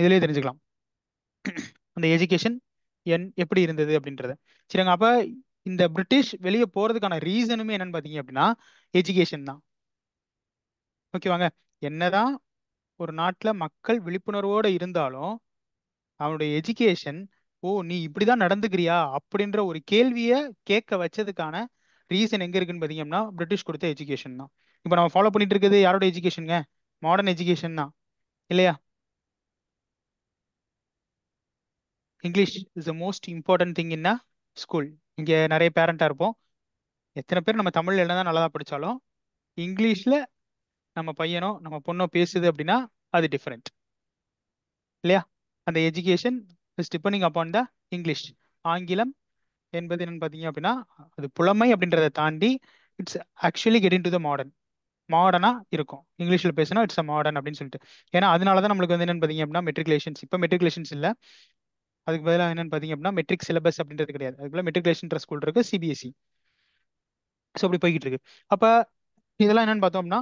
இதுலேயே தெரிஞ்சுக்கலாம் அந்த எஜுகேஷன் என் எப்படி இருந்தது அப்படின்றத சரிங்க அப்போ இந்த பிரிட்டிஷ் வெளியே போகிறதுக்கான ரீசனுமே என்னன்னு பார்த்தீங்க அப்படின்னா எஜுகேஷன் தான் ஓகேவாங்க என்னதான் ஒரு நாட்டில் மக்கள் விழிப்புணர்வோடு இருந்தாலும் அவனுடைய எஜுகேஷன் ஓ நீ இப்படிதான் நடந்துக்கிறியா அப்படின்ற ஒரு கேள்வியை கேட்க வச்சதுக்கான ரீசன் எங்கே இருக்குன்னு பார்த்தீங்கன்னா பிரிட்டிஷ் கொடுத்த எஜுகேஷன் தான் இப்போ நம்ம ஃபாலோ பண்ணிட்டு இருக்கிறது யாரோட எஜுகேஷனுங்க மாடர்ன் எஜுகேஷன் தான் இல்லையா English is the most important thing என்ன ஸ்கூல் இங்கே நிறைய பேரண்ட்டாக இருப்போம் எத்தனை பேர் நம்ம தமிழ் என்ன தான் நல்லா தான் படித்தாலும் இங்கிலீஷில் நம்ம பையனோ நம்ம பொண்ணோ பேசுது அப்படின்னா அது டிஃப்ரெண்ட் இல்லையா அந்த education is depending upon the English ஆங்கிலம் என்பது என்னன்னு பார்த்தீங்க அப்படின்னா அது புலமை அப்படின்றத தாண்டி it's actually getting to the modern மாடர்னா இருக்கும் இங்கிலீஷில் பேசினா இட்ஸ் அ மாடர்ன் அப்படின்னு சொல்லிட்டு ஏன்னா அதனால தான் நம்மளுக்கு வந்து என்னென்னு பார்த்தீங்க அப்படின்னா மெட்ரிகுலேஷன்ஸ் இப்போ மெட்ரிகுலேஷன்ஸ் இல்லை அதுக்கு பதிலாக என்னன்னு பார்த்தீங்க அப்படின்னா மெட்ரிக் சிலபஸ் அப்படின்றது கிடையாது அதுக்குள்ள மெட்ரிகுலேஷன் ஸ்கூல் இருக்கு சிபிஎஸ்சி ஸோ e. அப்படி போய்கிட்டு இருக்கு அப்போ இதெல்லாம் என்னன்னு பார்த்தோம்னா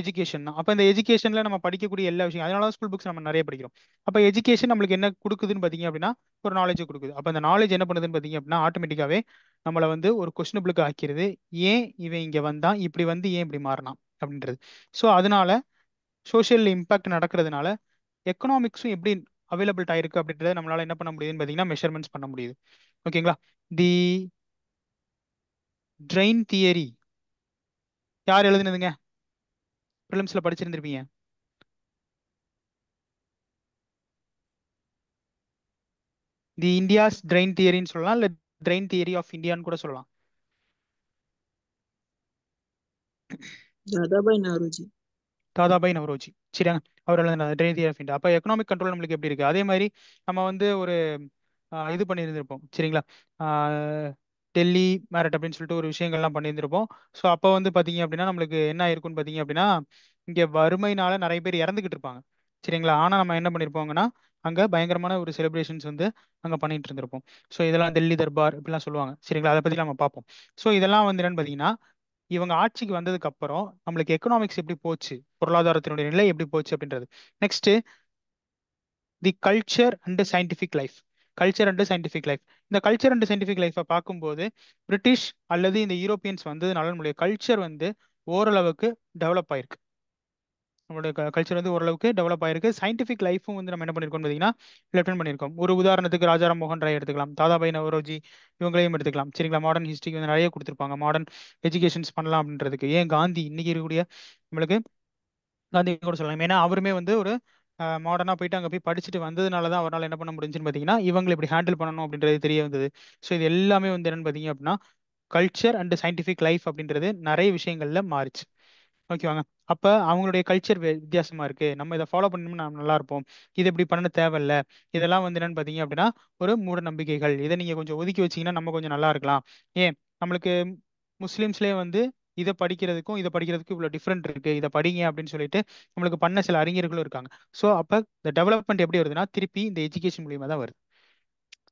எஜுகேஷன் தான் அப்போ இந்த எஜுகேஷனில் நம்ம படிக்கக்கூடிய எல்லா விஷயம் அதனால ஸ்கூல் புக்ஸ் நம்ம நிறைய படிக்கிறோம் அப்போ எஜுகேஷன் நம்மளுக்கு என்ன கொடுக்குதுன்னு பார்த்தீங்க அப்படின்னா ஒரு நாலேஜ் கொடுக்குது அப்போ அந்த நாலேஜ் என்ன பண்ணுதுன்னு பார்த்தீங்க அப்படின்னா ஆட்டோமேட்டிக்காவே நம்மளை வந்து ஒரு கொஸ்டினபிளுக்கு ஆக்கிறது ஏன் இவன் இங்கே வந்தான் இப்படி வந்து ஏன் இப்படி மாறினான் அப்படின்றது ஸோ அதனால சோஷியல் இம்பேக்ட் நடக்கிறதுனால எக்கனாமிக்ஸும் எப்படி அவைலபிள் ஆயிருக்கு அப்படின்றத நம்மளால என்ன பண்ண முடியுதுன்னு பாத்தீங்கன்னா மெஷர்மெண்ட்ஸ் பண்ண முடியுது ஓகேங்களா தி ட்ரெயின் தியரி யார் எழுதுனதுங்க ப்ரிலிம்ஸில் படிச்சிருந்திருப்பீங்க தி இந்தியாஸ் ட்ரெயின் தியரின்னு சொல்லலாம் இல்லை ட்ரெயின் தியரி ஆஃப் இந்தியான்னு கூட சொல்லலாம் தாதாபாய் நவரோஜி தாதாபாய் நவரோஜி சரியா அவர் எழுதின அப்போ எக்கனாமிக் கண்ட்ரோல் நம்மளுக்கு எப்படி இருக்கு அதே மாதிரி நம்ம வந்து ஒரு இது பண்ணியிருந்திருப்போம் சரிங்களா டெல்லி மேரட் அப்படின்னு சொல்லிட்டு ஒரு விஷயங்கள்லாம் பண்ணியிருந்திருப்போம் ஸோ அப்போ வந்து பார்த்தீங்க அப்படின்னா நம்மளுக்கு என்ன இருக்குன்னு பார்த்தீங்க அப்படின்னா இங்கே வறுமையினால நிறைய பேர் இறந்துகிட்டு இருப்பாங்க சரிங்களா ஆனால் நம்ம என்ன பண்ணியிருப்போங்கன்னா அங்கே பயங்கரமான ஒரு செலிப்ரேஷன்ஸ் வந்து அங்கே பண்ணிட்டு இருந்திருப்போம் ஸோ இதெல்லாம் டெல்லி தர்பார் இப்படிலாம் சொல்லுவாங்க சரிங்களா அதை பற்றி நம்ம பார்ப்போம் ஸோ இதெல்லாம் வந்து என்னன்னு பார்த்தீங்கன்னா இவங்க ஆட்சிக்கு வந்ததுக்கு அப்புறம் நம்மளுக்கு எக்கனாமிக்ஸ் எப்படி போச்சு பொருளாதாரத்தினுடைய நிலை எப்படி போச்சு அப்படின்றது next the culture and scientific life culture and scientific life இந்த கல்ச்சர் அண்ட் சயின்டிஃபிக் லைஃப்பை பார்க்கும்போது பிரிட்டிஷ் அல்லது இந்த யூரோப்பியன்ஸ் வந்ததுனால நம்மளுடைய கல்ச்சர் வந்து ஓரளவுக்கு டெவலப் ஆயிருக்கு நம்மளுடைய கல்ச்சர் வந்து ஓரளவுக்கு டெவலப் ஆயிருக்கு சயின்டிஃபிக் லைஃப்பும் வந்து நம்ம என்ன பண்ணிருக்கோம் பார்த்தீங்கன்னா லெஃப்ட் பண்ணியிருக்கோம் ஒரு உதாரணத்துக்கு ராஜாராம் மோகன் ராய் எடுத்துக்கலாம் தாதாபாய் நவரோஜி இவங்களையும் எடுத்துக்கலாம் சரிங்களா மாடர்ன் ஹிஸ்ட்ரிக்கு வந்து நிறைய கொடுத்துருப்பாங்க மாடர்ன் எஜுகேஷன்ஸ் பண்ணலாம் அப்படின்றதுக்கு ஏன் காந்தி இன்னைக்கு இருக்கக்கூடிய நம்மளுக்கு காந்தி கூட சொல்லலாம் ஏன்னா அவருமே வந்து ஒரு மாடர்னாக போயிட்டு அங்கே போய் படிச்சுட்டு வந்ததுனால தான் அவரால் என்ன பண்ண முடிஞ்சுன்னு பார்த்தீங்கன்னா இவங்களை இப்படி ஹேண்டில் பண்ணணும் அப்படின்றது தெரிய வந்தது ஸோ இது எல்லாமே வந்து என்னென்னு பார்த்தீங்க அப்படின்னா கல்ச்சர் அண்ட் சயின்டிஃபிக் லைஃப் அப்படின்றது நிறைய விஷயங்களில் மாறிச்சு ஓகேவாங்க அப்ப அவங்களுடைய கல்ச்சர் வித்தியாசமா இருக்கு நம்ம இதை ஃபாலோ பண்ணோம்னா நம்ம நல்லா இருப்போம் இது இப்படி பண்ண தேவையில்ல இதெல்லாம் வந்து என்னன்னு பாத்தீங்க அப்படின்னா ஒரு மூட நம்பிக்கைகள் இதை நீங்க கொஞ்சம் ஒதுக்கி வச்சீங்கன்னா நம்ம கொஞ்சம் நல்லா இருக்கலாம் ஏன் நம்மளுக்கு முஸ்லிம்ஸ்லயே வந்து இதை படிக்கிறதுக்கும் இதை படிக்கிறதுக்கும் இவ்வளோ டிஃப்ரெண்ட் இருக்கு இதை படிங்க அப்படின்னு சொல்லிட்டு நம்மளுக்கு பண்ண சில அறிஞர்களும் இருக்காங்க ஸோ அப்போ இந்த டெவலப்மெண்ட் எப்படி வருதுன்னா திருப்பி இந்த எஜுகேஷன் மூலியமா தான் வருது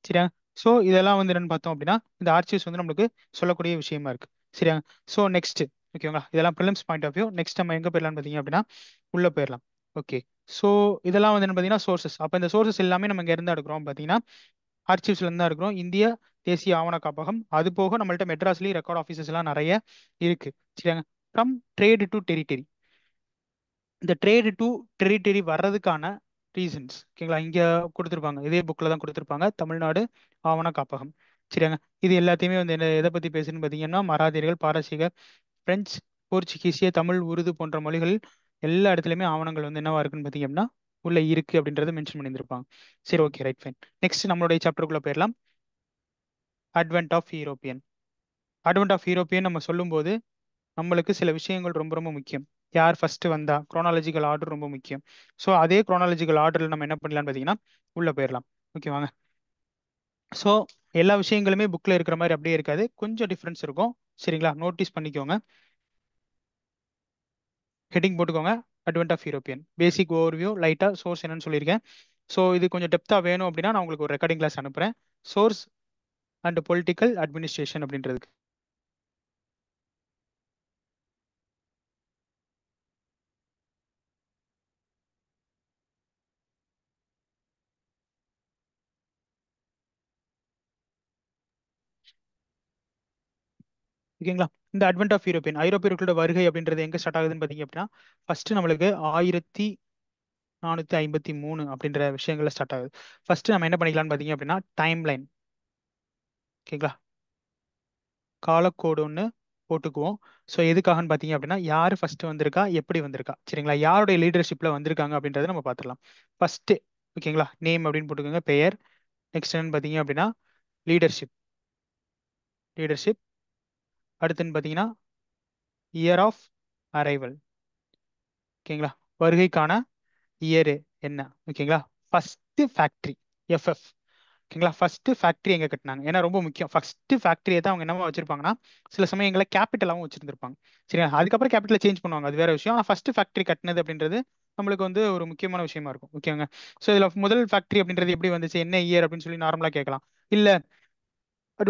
சரியா ஸோ இதெல்லாம் வந்து என்னன்னு பார்த்தோம் அப்படின்னா இந்த ஆர்ச்சிஸ் வந்து நம்மளுக்கு சொல்லக்கூடிய விஷயமா இருக்கு சரியா ஸோ நெக்ஸ்ட் ஓகேங்களா இதெல்லாம் prelims point of view next நம்ம எங்கே போயிடலாம் பார்த்தீங்க அப்படின்னா உள்ளே போயிடலாம் ஓகே ஸோ இதெல்லாம் வந்து பார்த்தீங்கன்னா சோர்சஸ் அப்போ இந்த சோர்சஸ் எல்லாமே நம்ம இங்கே இருந்தால் எடுக்கிறோம் பார்த்தீங்கன்னா ஆர்ச்சிவ்ஸ்ல தான் இருக்கிறோம் இந்திய தேசிய ஆவண காப்பகம் அது போக நம்மள்ட்ட மெட்ராஸ்லேயும் ரெக்கார்ட் எல்லாம் நிறைய இருக்கு சரியாங்க ஃப்ரம் ட்ரேடு டு டெரிட்டரி இந்த ட்ரேடு டு டெரிட்டரி வர்றதுக்கான ரீசன்ஸ் ஓகேங்களா இங்கே கொடுத்துருப்பாங்க இதே புக்கில் தான் கொடுத்துருப்பாங்க தமிழ்நாடு ஆவண காப்பகம் சரியாங்க இது எல்லாத்தையுமே வந்து என்ன எதை பற்றி பேசுன்னு பார்த்தீங்கன்னா மராதியர்கள் பாரசீக பிரெஞ்சு போர்ச்சுகீசிய தமிழ் உருது போன்ற மொழிகள் எல்லா இடத்துலையுமே ஆவணங்கள் வந்து என்னவா இருக்குன்னு பார்த்தீங்கன்னா உள்ள இருக்கு அப்படின்றத மென்ஷன் பண்ணியிருந்திருப்பாங்க சரி ஓகே ரைட் ஃபைன் நெக்ஸ்ட் நம்மளுடைய சாப்டருக்குள்ள போயிடலாம் advent of European advent of European நம்ம சொல்லும்போது நம்மளுக்கு சில விஷயங்கள் ரொம்ப ரொம்ப முக்கியம் யார் ஃபர்ஸ்ட் வந்தா குரோனாலஜிக்கல் ஆர்டர் ரொம்ப முக்கியம் ஸோ அதே குரோனாலஜிக்கல் ஆர்டரில் நம்ம என்ன பண்ணலாம்னு பார்த்தீங்கன்னா உள்ளே போயிடலாம் ஓகேவாங்க ஸோ எல்லா விஷயங்களுமே புக்கில் இருக்கிற மாதிரி அப்படியே இருக்காது கொஞ்சம் டிஃப்ரென்ஸ் இருக்கும் சரிங்களா நோட்டீஸ் பண்ணிக்கோங்க ஹெட்டிங் போட்டுக்கோங்க advent of European basic overview லைட்டாக சோர்ஸ் என்னன்னு சொல்லியிருக்கேன் ஸோ இது கொஞ்சம் டெப்த்தாக வேணும் அப்படின்னா நான் உங்களுக்கு ஒரு ரெக்கார்டிங் கிளாஸ் அனுப்புகிறேன் சோர்ஸ் அண்ட் பொலிட்டிக்கல் அட்மினிஸ்ட்ரேஷன் அப்படின்றதுக்கு ஓகேங்களா இந்த அட்வென்ட் ஆஃப் யூரோப்பியன் ஐரோப்பியர்களோட வருகை அப்படின்றது எங்கே ஸ்டார்ட் ஆகுதுன்னு பார்த்தீங்க அப்படின்னா ஃபர்ஸ்ட் நம்மளுக்கு ஆயிரத்தி நானூற்றி ஐம்பத்தி மூணு அப்படின்ற விஷயங்கள்ல ஸ்டார்ட் ஆகுது ஃபர்ஸ்ட் நம்ம என்ன பண்ணிக்கலாம்னு பார்த்தீங்க அப்படின்னா டைம் லைன் ஓகேங்களா காலக்கோடு ஒன்று போட்டுக்குவோம் ஸோ எதுக்காகனு பார்த்தீங்க அப்படின்னா யார் ஃபஸ்ட்டு வந்திருக்கா எப்படி வந்திருக்கா சரிங்களா யாருடைய லீடர்ஷிப்பில் வந்திருக்காங்க அப்படின்றத நம்ம பார்த்துடலாம் ஃபஸ்ட்டு ஓகேங்களா நேம் அப்படின்னு போட்டுக்கோங்க பெயர் நெக்ஸ்ட் என்னன்னு பார்த்தீங்க அப்படின்னா லீடர்ஷிப் லீடர்ஷிப் அடுத்துன்னு பார்த்தீங்கன்னா இயர் ஆஃப் அரைவல் ஓகேங்களா வருகைக்கான இயரு என்ன ஓகேங்களா ஃபஸ்ட்டு ஃபேக்ட்ரி எஃப்எஃப் ஓகேங்களா ஃபஸ்ட்டு ஃபேக்ட்ரி எங்கே கட்டினாங்க ஏன்னா ரொம்ப முக்கியம் ஃபஸ்ட்டு ஃபேக்ட்ரியை தான் அவங்க என்னமா வச்சிருப்பாங்கன்னா சில சமயம் எங்களை கேபிட்டலாகவும் வச்சுருந்துருப்பாங்க சரிங்களா அதுக்கப்புறம் கேபிட்டல் சேஞ்ச் பண்ணுவாங்க அது வேற விஷயம் ஆனால் ஃபஸ்ட்டு ஃபேக்ட்ரி கட்டினது அப்படின்றது நம்மளுக்கு வந்து ஒரு முக்கியமான விஷயமா இருக்கும் ஓகேங்க ஸோ இதில் முதல் ஃபேக்ட்ரி அப்படின்றது எப்படி வந்துச்சு என்ன இயர் அப்படின்னு சொல்லி நார்மலாக கேட்கலாம் இல்லை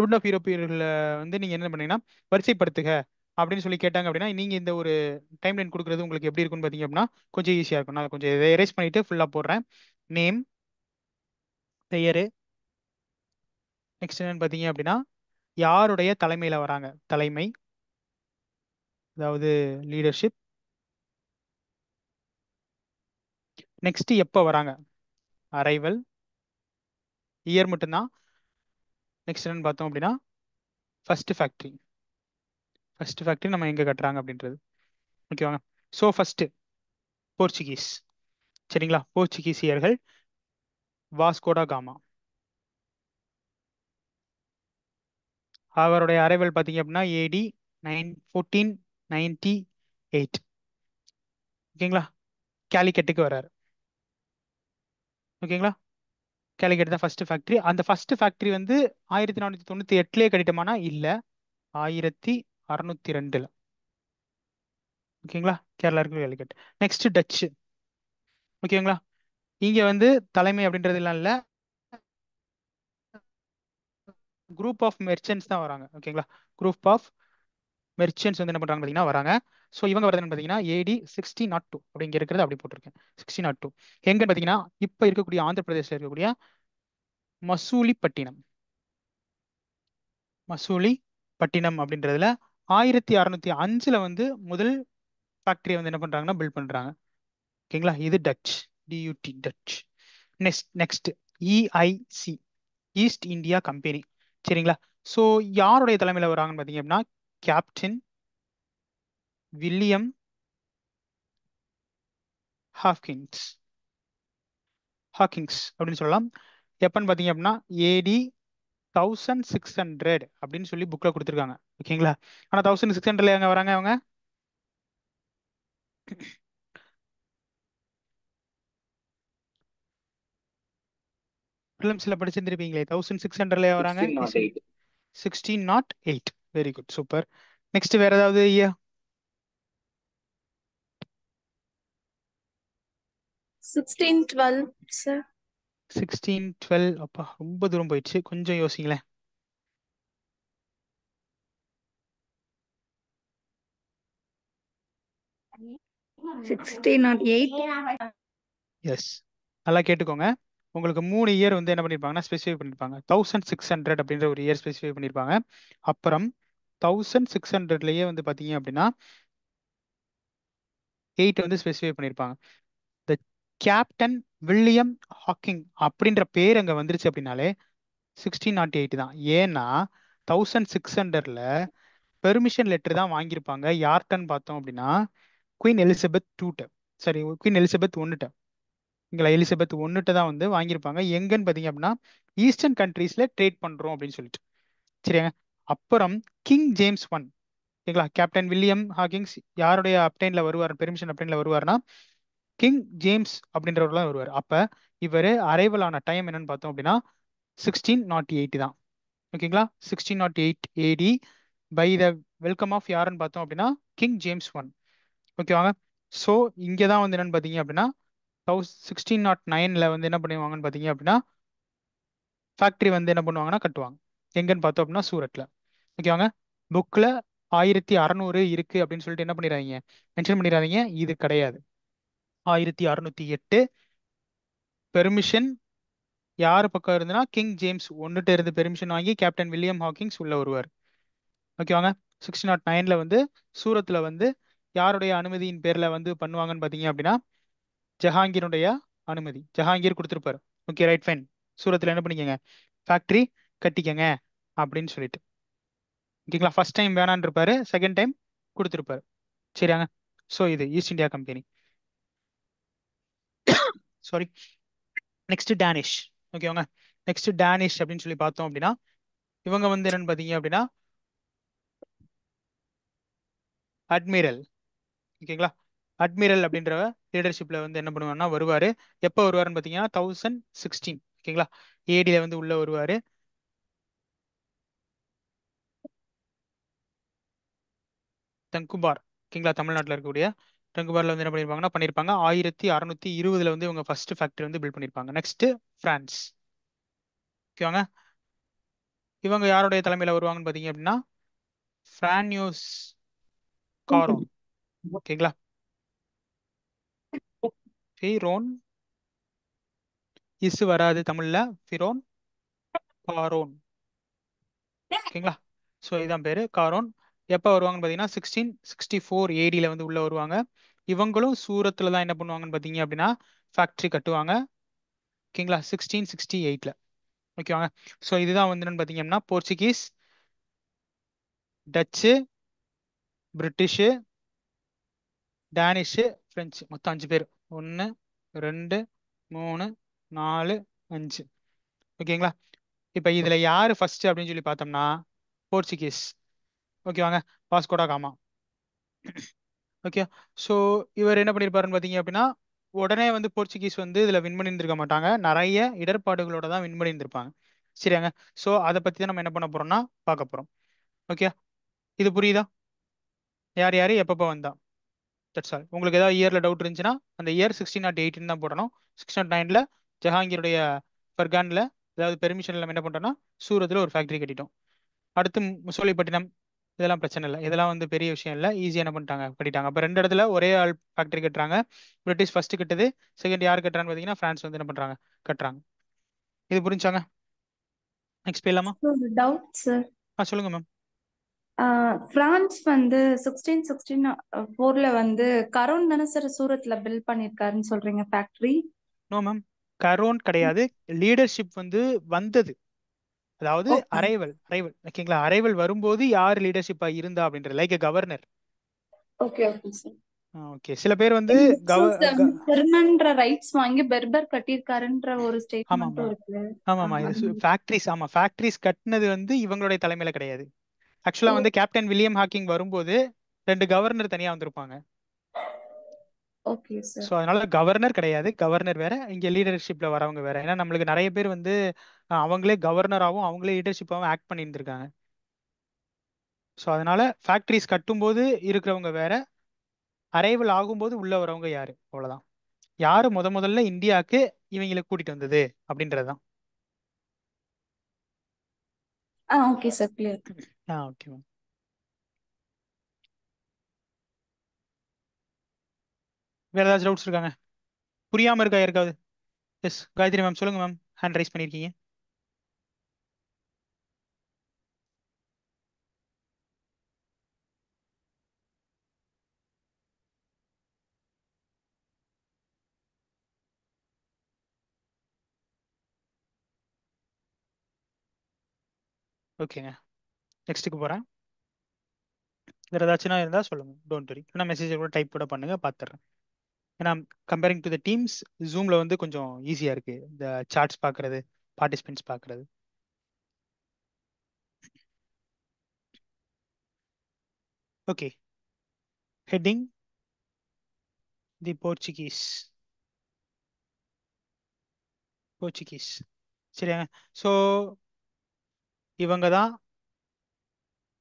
வுட் ஆஃப் யூரோப்பியர்களை வந்து நீங்கள் என்ன பண்ணீங்கன்னா வரிசைப்படுத்துக அப்படின்னு சொல்லி கேட்டாங்க அப்படின்னா நீங்கள் இந்த ஒரு டைம் லைன் கொடுக்குறது உங்களுக்கு எப்படி இருக்கும்னு பார்த்தீங்க அப்படின்னா கொஞ்சம் ஈஸியாக இருக்கும் நான் கொஞ்சம் இதை எரேஸ் பண்ணிவிட்டு ஃபுல்லாக போடுறேன் நேம் பெயர் நெக்ஸ்ட் என்னென்னு பார்த்தீங்க அப்படின்னா யாருடைய தலைமையில் வராங்க தலைமை அதாவது லீடர்ஷிப் நெக்ஸ்ட் எப்போ வராங்க அரைவல் இயர் மட்டும்தான் நெக்ஸ்ட் என்னன்னு பார்த்தோம் அப்படின்னா ஃபஸ்ட்டு ஃபேக்ட்ரி ஃபஸ்ட்டு ஃபேக்ட்ரி நம்ம எங்கே கட்டுறாங்க அப்படின்றது ஓகேவாங்க ஸோ ஃபஸ்ட்டு போர்ச்சுகீஸ் சரிங்களா போர்ச்சுகீசியர்கள் வாஸ்கோடா காமா அவருடைய அரைவல் பார்த்தீங்க அப்படின்னா AD nine fourteen ninety eight ஓகேங்களா கேலிக்கெட்டுக்கு வர்றாரு ஓகேங்களா கேலிகட் தான் ஃபர்ஸ்ட் ஃபேக்டரி அந்த ஃபர்ஸ்ட் ஃபேக்டரி வந்து ஆயிரத்தி நானூற்றி தொண்ணூற்றி எட்டுலேயே கட்டிட்டோமானா இல்லை ஆயிரத்தி அறுநூத்தி ரெண்டில் ஓகேங்களா கேரளா இருக்கு கேலிகட் நெக்ஸ்ட் டச்சு ஓகேங்களா இங்க வந்து தலைமை அப்படின்றது எல்லாம் இல்லை குரூப் ஆஃப் மெர்ச்சன்ஸ் தான் வராங்க ஓகேங்களா குரூப் ஆஃப் மெர்ச்சன்ஸ் வந்து என்ன பண்ணுறாங்க பார்த்தீங்கன்னா வராங்க ஸோ இவங்க வரது பார்த்தீங்கன்னா ஏடி சிக்ஸ்டி நாட் டூ அப்படிங்க இருக்கிறது அப்படி போட்டிருக்கேன் சிக்ஸ்டி நாட் டூ எங்கன்னு பார்த்தீங்கன்னா இப்போ இருக்கக்கூடிய ஆந்திர பிரதேசில் இருக்கக்கூடிய மசூலிப்பட்டினம் மசூலி பட்டினம் அப்படின்றதுல ஆயிரத்தி அறநூத்தி அஞ்சுல வந்து முதல் ஃபேக்டரியை வந்து என்ன பண்ணுறாங்கன்னா பில்ட் பண்ணுறாங்க ஓகேங்களா இது Dutch duty Dutch next next EIC East India Company சரிங்களா ஸோ யாருடைய தலைமையில் வராங்கன்னு பார்த்தீங்க அப்படின்னா கேப்டன் வில்லியம் ஹாக்கிங்ஸ் ஹாக்கிங்ஸ் அப்படின்னு சொல்லலாம் எப்பன்னு பார்த்தீங்க அப்படின்னா ஏடி தௌசண்ட் சிக்ஸ் ஹண்ட்ரட் அப்படின்னு சொல்லி புக்கில் கொடுத்துருக்காங்க ஓகேங்களா ஆனால் தௌசண்ட் சிக்ஸ் ஹண்ட்ரட்ல எங்கே வராங்க அவங்க ஃபிலிம்ஸில் படிச்சிருந்துருப்பீங்களே தௌசண்ட் சிக்ஸ் ஹண்ட்ரட்லயே வராங்க sixteen naught eight very good super next வேற ஏதாவது ஐயா சிக்ஸ்டீன் டுவெல் சிக்ஸ்டீன் டுவெல் அப்பா ரொம்ப தூரம் போயிடுச்சு கொஞ்சம் யோசிங்களேன் சிக்ஸ்டீன் நாட் நல்லா கேட்டுக்கோங்க உங்களுக்கு மூணு இயர் வந்து என்ன பண்ணிருப்பாங்க ஸ்பெசிஃபை பண்ணிருப்பாங்க தௌசண்ட் சிக்ஸ் ஹண்ட்ரட் அப்படின்ற ஒரு இயர் ஸ்பெசிஃபை பண்ணிருப்பாங்க அப்புறம் தௌசண்ட் சிக்ஸ் ஹண்ட்ரட்லேயே வந்து பார்த்தீங்க அப்படின்னா எயிட் வந்து ஸ்பெசிஃபை பண்ணியிருப்பாங்க த கேப்டன் வில்லியம் ஹாக்கிங் அப்படின்ற பேர் அங்கே வந்துருச்சு அப்படின்னாலே சிக்ஸ்டீன் நாட் எயிட் தான் ஏன்னா தௌசண்ட் சிக்ஸ் ஹண்ட்ரட்ல பெர்மிஷன் லெட்டர் தான் வாங்கியிருப்பாங்க யார்கிட்டன்னு பார்த்தோம் அப்படின்னா குயின் எலிசபெத் டூட்ட சாரி குயின் எலிசபெத் ஒன்னுட்ட இங்கே எலிசபெத் ஒன்னுட்ட தான் வந்து வாங்கியிருப்பாங்க எங்கன்னு பார்த்தீங்க அப்படின்னா ஈஸ்டர்ன் கண்ட்ரீஸில் ட்ரேட் பண்ணுறோம் அப்படின்னு சொல்லிட்டு சரியா அப்புறம் கிங் ஜேம்ஸ் ஒன் ஓகேங்களா கேப்டன் வில்லியம் ஹாகிங்ஸ் யாருடைய அப்டைன்ல வருவார் பெர்மிஷன் அப்டைன்ல வருவார்னா கிங் ஜேம்ஸ் அப்படின்றவர்லாம் வருவார் அப்ப இவர் அரைவல் ஆன டைம் என்னன்னு பார்த்தோம் அப்படின்னா சிக்ஸ்டீன் நாட் எயிட் தான் ஓகேங்களா sixteen naught eight AD by the welcome of யாருன்னு பார்த்தோம் அப்படின்னா கிங் ஜேம்ஸ் ஒன் ஓகேவாங்க ஸோ இங்கே தான் வந்து என்னன்னு பார்த்தீங்க அப்படின்னா தௌஸ் சிக்ஸ்டீன் நாட் நைனில் வந்து என்ன பண்ணுவாங்கன்னு பார்த்தீங்க அப்படின்னா ஃபேக்ட்ரி வந்து என்ன பண்ணுவாங்கன்னா கட்டுவாங்க எங்கன்னு பார்த்தோம் அப்படின்னா சூரத்தில் ஓகேவாங்க புக்கில் ஆயிரத்தி அறநூறு இருக்குது அப்படின்னு சொல்லிட்டு என்ன பண்ணிடாதீங்க மென்ஷன் பண்ணிடாதீங்க இது கிடையாது ஆயிரத்தி அறநூற்றி எட்டு பெர்மிஷன் யார் பக்கம் இருந்ததுன்னா கிங் ஜேம்ஸ் ஒன்றுகிட்ட இருந்து பெர்மிஷன் வாங்கி கேப்டன் வில்லியம் ஹாக்கிங்ஸ் உள்ள வருவார் ஓகேவாங்க சிக்ஸ்டி நாட் நைனில் வந்து சூரத்தில் வந்து யாருடைய அனுமதியின் பேரில் வந்து பண்ணுவாங்கன்னு பார்த்தீங்க அப்படின்னா ஜஹாங்கீருடைய அனுமதி ஜஹாங்கீர் கொடுத்துருப்பாரு ஓகே ரைட் ஃபைன் சூரத்தில் என்ன பண்ணிக்கோங்க ஃபேக்ட்ரி கட்டிக்கங்க அப்படின்னு சொல்லிட்டு ஓகேங்களா ஃபர்ஸ்ட் டைம் வேணான் இருப்பாரு செகண்ட் டைம் கொடுத்துருப்பாரு சரியாங்க ஸோ இது East India Company sorry next Danish ஓகேவாங்க நெக்ஸ்ட் டேனிஷ் அப்படின்னு சொல்லி பார்த்தோம் அப்படின்னா இவங்க வந்து என்னன்னு பார்த்தீங்க அப்படின்னா அட்மிரல் ஓகேங்களா அட்மிரல் அப்படின்ற லீடர்ஷிப்ல வந்து என்ன பண்ணுவாருன்னா வருவாரு எப்போ வருவாருன்னு பார்த்தீங்கன்னா தௌசண்ட் சிக்ஸ்டீன் ஓகேங்களா ஏடியில வந்து உள்ள வருவாரு தங்குபார் ஓகேங்களா தமிழ்நாட்டில் இருக்கக்கூடிய தங்குபாரில் வந்து என்ன பண்ணியிருப்பாங்கன்னா பண்ணியிருப்பாங்க ஆயிரத்தி அறுநூத்தி இருபதுல வந்து இவங்க ஃபர்ஸ்ட் ஃபேக்டரி வந்து பில்ட் பண்ணியிருப்பாங்க நெக்ஸ்ட் பிரான்ஸ் ஓகேவாங்க இவங்க யாருடைய தலைமையில வருவாங்கன்னு பாத்தீங்க அப்படின்னா பிரான்யூஸ் காரோ ஓகேங்களா ஃபீரோன் இசு வராது தமிழ்ல ஃபிரோன் காரோன் ஓகேங்களா ஸோ இதான் பேரு காரோன் எப்போ வருவாங்கன்னு பார்த்தீங்கன்னா சிக்ஸ்டீன் சிக்ஸ்டி ஃபோர் ஏடியில் வந்து உள்ளே வருவாங்க இவங்களும் சூரத்தில் தான் என்ன பண்ணுவாங்கன்னு பார்த்தீங்க அப்படின்னா ஃபேக்ட்ரி கட்டுவாங்க ஓகேங்களா சிக்ஸ்டீன் சிக்ஸ்டி எயிட்டில் ஓகேவாங்க ஸோ இதுதான் வந்து என்னென்னு பார்த்தீங்கன்னா Portuguese Dutch British Danish French மொத்தம் அஞ்சு பேர் ஒன்று ரெண்டு மூணு நாலு அஞ்சு ஓகேங்களா இப்போ இதில் யார் ஃபஸ்ட்டு அப்படின்னு சொல்லி பார்த்தோம்னா போர்ச்சுகீஸ் ஓகே வாங்க பாஸ்கோடா காமா ஓகே ஸோ இவர் என்ன பண்ணியிருப்பாருன்னு பார்த்தீங்க அப்படின்னா உடனே வந்து போர்ச்சுகீஸ் வந்து இதில் வின் பண்ணியிருந்திருக்க மாட்டாங்க நிறைய இடர்பாடுகளோட தான் வின் பண்ணியிருந்திருப்பாங்க சரியாங்க ஸோ அதை பற்றி தான் நம்ம என்ன பண்ண போகிறோம்னா பார்க்க போகிறோம் ஓகே இது புரியுதா யார் யார் எப்பப்போ வந்தா தட்ஸ் ஆல் உங்களுக்கு ஏதாவது இயரில் டவுட் இருந்துச்சுன்னா அந்த இயர் சிக்ஸ்டீன் நாட் எயிட்டின் தான் போடணும் சிக்ஸ்டி நாட் நைனில் ஜஹாங்கீருடைய ஃபர்கானில் ஏதாவது பெர்மிஷன் இல்லாமல் என்ன பண்ணுறோம்னா சூரத்தில் ஒரு ஃபேக்ட்ரி கட்டிட்டோம் அடுத்து முசோலிப்பட்டினம் இதெல்லாம் பிரச்சனை இல்லை இதெல்லாம் வந்து பெரிய விஷயம் இல்லை ஈஸியாக என்ன பண்ணிட்டாங்க கட்டிட்டாங்க அப்போ ரெண்டு இடத்துல ஒரே ஆள் ஃபேக்டரி கட்டுறாங்க பிரிட்டிஷ் ஃபர்ஸ்ட் கட்டுது செகண்ட் யார் கட்டுறான்னு பார்த்தீங்கன்னா ஃப்ரான்ஸ் வந்து என்ன பண்ணுறாங்க கட்டுறாங்க இது புரிஞ்சாங்க நெக்ஸ்ட் போயிடலாமா டவுட் சார் ஆ சொல்லுங்க மேம் பிரான்ஸ் வந்து சிக்ஸ்டீன் சிக்ஸ்டீன் ஃபோர்ல வந்து கரோன் தானே சூரத்ல பில்ட் பண்ணிருக்காருன்னு சொல்றீங்க ஃபேக்டரி நோ மேம் கரோன் கிடையாது லீடர்ஷிப் வந்து வந்தது அதாவது அரைவல் அரைவல் ஓகேங்களா அரைவல் வரும்போது யார் லீடர்ஷிப்பா இருந்தா அப்படின்றது லைக் கவர்னர் ஓகே ஓகே சில பேர் வந்து பெர்மன்ற ரைட்ஸ் வாங்கி பெர்பர் கட்டிருக்காருன்ற ஒரு ஸ்டேட்மெண்ட் இருக்கு ஆமா ஆமா ஃபேக்டரிஸ் ஆமா ஃபேக்டரிஸ் கட்டினது வந்து இவங்களுடைய தலைமையில கிடையாது ஆக்சுவலா வந்து கேப்டன் வில்லியம் ஹாக்கிங் வரும்போது ரெண்டு கவர்னர் தனியா வந்திருப்பாங்க ஓகே ஸோ அதனால கவர்னர் கிடையாது கவர்னர் வேற இங்கே லீடர்ஷிப்பில் வரவங்க வேற ஏன்னா நம்மளுக்கு நிறைய பேர் வந்து அவங்களே கவர்னராகவும் அவங்களே லீடர்ஷிப்பாகவும் ஆக்ட் பண்ணியிருந்திருக்காங்க ஸோ அதனால ஃபேக்ட்ரிஸ் கட்டும்போது இருக்கிறவங்க வேற அரைவல் ஆகும்போது உள்ள வரவங்க யாரு அவ்வளோதான் யார் முத முதல்ல இந்தியாவுக்கு இவங்களை கூட்டிகிட்டு வந்தது அப்படின்றது தான் ah okay sir clear ah okay ma'am வேறு ஏதாச்சும் டவுட்ஸ் இருக்காங்க புரியாமல் இருக்கா யாருக்காவது எஸ் காயத்ரி மேம் சொல்லுங்கள் மேம் ஹேண்ட் ரைஸ் பண்ணியிருக்கீங்க ஓகேங்க நெக்ஸ்ட்டுக்கு போகிறேன் வேறு ஏதாச்சும் இருந்தால் சொல்லுங்கள் டோன்ட் வரி இல்லைன்னா மெசேஜை கூட டைப் கூட பண்ணுங்கள் பார்த்துட்றேன் ஏன்னா கம்பேரிங் டு த டீம்ஸ் ஜூமில் வந்து கொஞ்சம் ஈஸியாக இருக்குது இந்த சார்ட்ஸ் பார்க்குறது பார்ட்டிசிபென்ட்ஸ் பார்க்குறது okay heading the Portuguese Portuguese சரியா ஸோ இவங்க தான்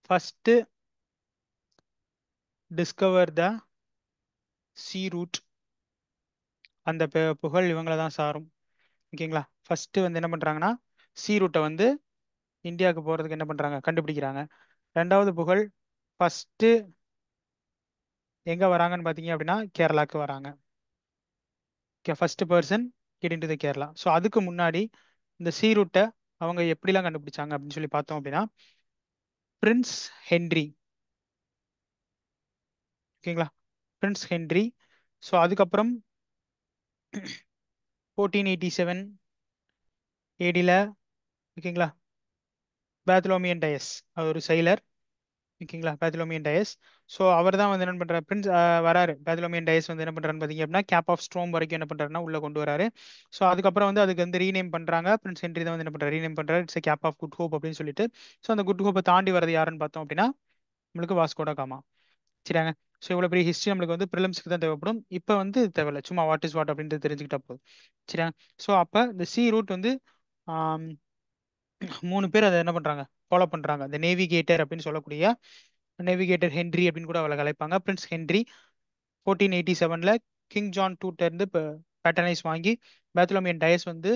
first discover the sea route அந்த புகழ் இவங்களை தான் சாரும் ஓகேங்களா ஃபஸ்ட்டு வந்து என்ன பண்ணுறாங்கன்னா சீ ரூட்டை வந்து இந்தியாவுக்கு போகிறதுக்கு என்ன பண்ணுறாங்க கண்டுபிடிக்கிறாங்க ரெண்டாவது புகழ் ஃபஸ்ட்டு எங்கே வராங்கன்னு பார்த்தீங்க அப்படின்னா கேரளாவுக்கு வராங்க okay first person getting to the Kerala so அதுக்கு முன்னாடி இந்த சீ ரூட்டை அவங்க எப்படிலாம் கண்டுபிடிச்சாங்க அப்படின்னு சொல்லி பார்த்தோம் அப்படின்னா பிரின்ஸ் ஹென்ரி ஓகேங்களா பிரின்ஸ் ஹென்ரி ஸோ அதுக்கப்புறம் ஃபோர்டீன் எயிட்டி செவன் ஏடியில் ஓகேங்களா பேத்லோமியன் டயஸ் அவர் ஒரு சைலர் ஓகேங்களா பேத்லோமியன் டயஸ் ஸோ அவர் தான் வந்து என்ன பண்ணுறாரு பிரின்ஸ் வராரு பேத்லோமியன் டயஸ் வந்து என்ன பண்ணுறாருன்னு பார்த்தீங்க அப்படின்னா கேப் ஆஃப் ஸ்ட்ரோம் வரைக்கும் என்ன பண்ணுறாருன்னா உள்ளே கொண்டு வராரு ஸோ அதுக்கப்புறம் வந்து அதுக்கு வந்து ரீநேம் பண்ணுறாங்க பிரின்ஸ் ஹென்ரி தான் வந்து என்ன பண்ணுறாரு ரீநேம் பண்ணுறாரு it's cape of good hope அப்படின்னு சொல்லிட்டு ஸோ அந்த குட் ஹோப்பை தாண்டி வரது யாருன்னு பார்த்தோம் அப்படின்னா நம்மளுக்கு வாஸ்கோடா காமா சரியாங்க ஸோ இவ்வளோ பெரிய ஹிஸ்ட்ரி நம்மளுக்கு வந்து ப்ரிலிம்ஸ்க்கு தான் தேவைப்படும் இப்போ வந்து தேவையில்லை சும்மா வாட் இஸ் வாட் அப்படின்றது தெரிஞ்சுக்கிட்டா போதும் சரியா ஸோ அப்போ இந்த சி ரூட் வந்து மூணு பேர் அதை என்ன பண்ணுறாங்க ஃபாலோ பண்ணுறாங்க இந்த நேவிகேட்டர் அப்படின்னு சொல்லக்கூடிய நேவிகேட்டர் ஹென்ரி அப்படின்னு கூட அவளை கலைப்பாங்க பிரின்ஸ் ஹென்ரி ஃபோர்டீன் எயிட்டி செவனில் கிங் ஜான் டூட்டேருந்து இப்போ பேட்டர்னைஸ் வாங்கி பேத்லோமியன் டயஸ் வந்து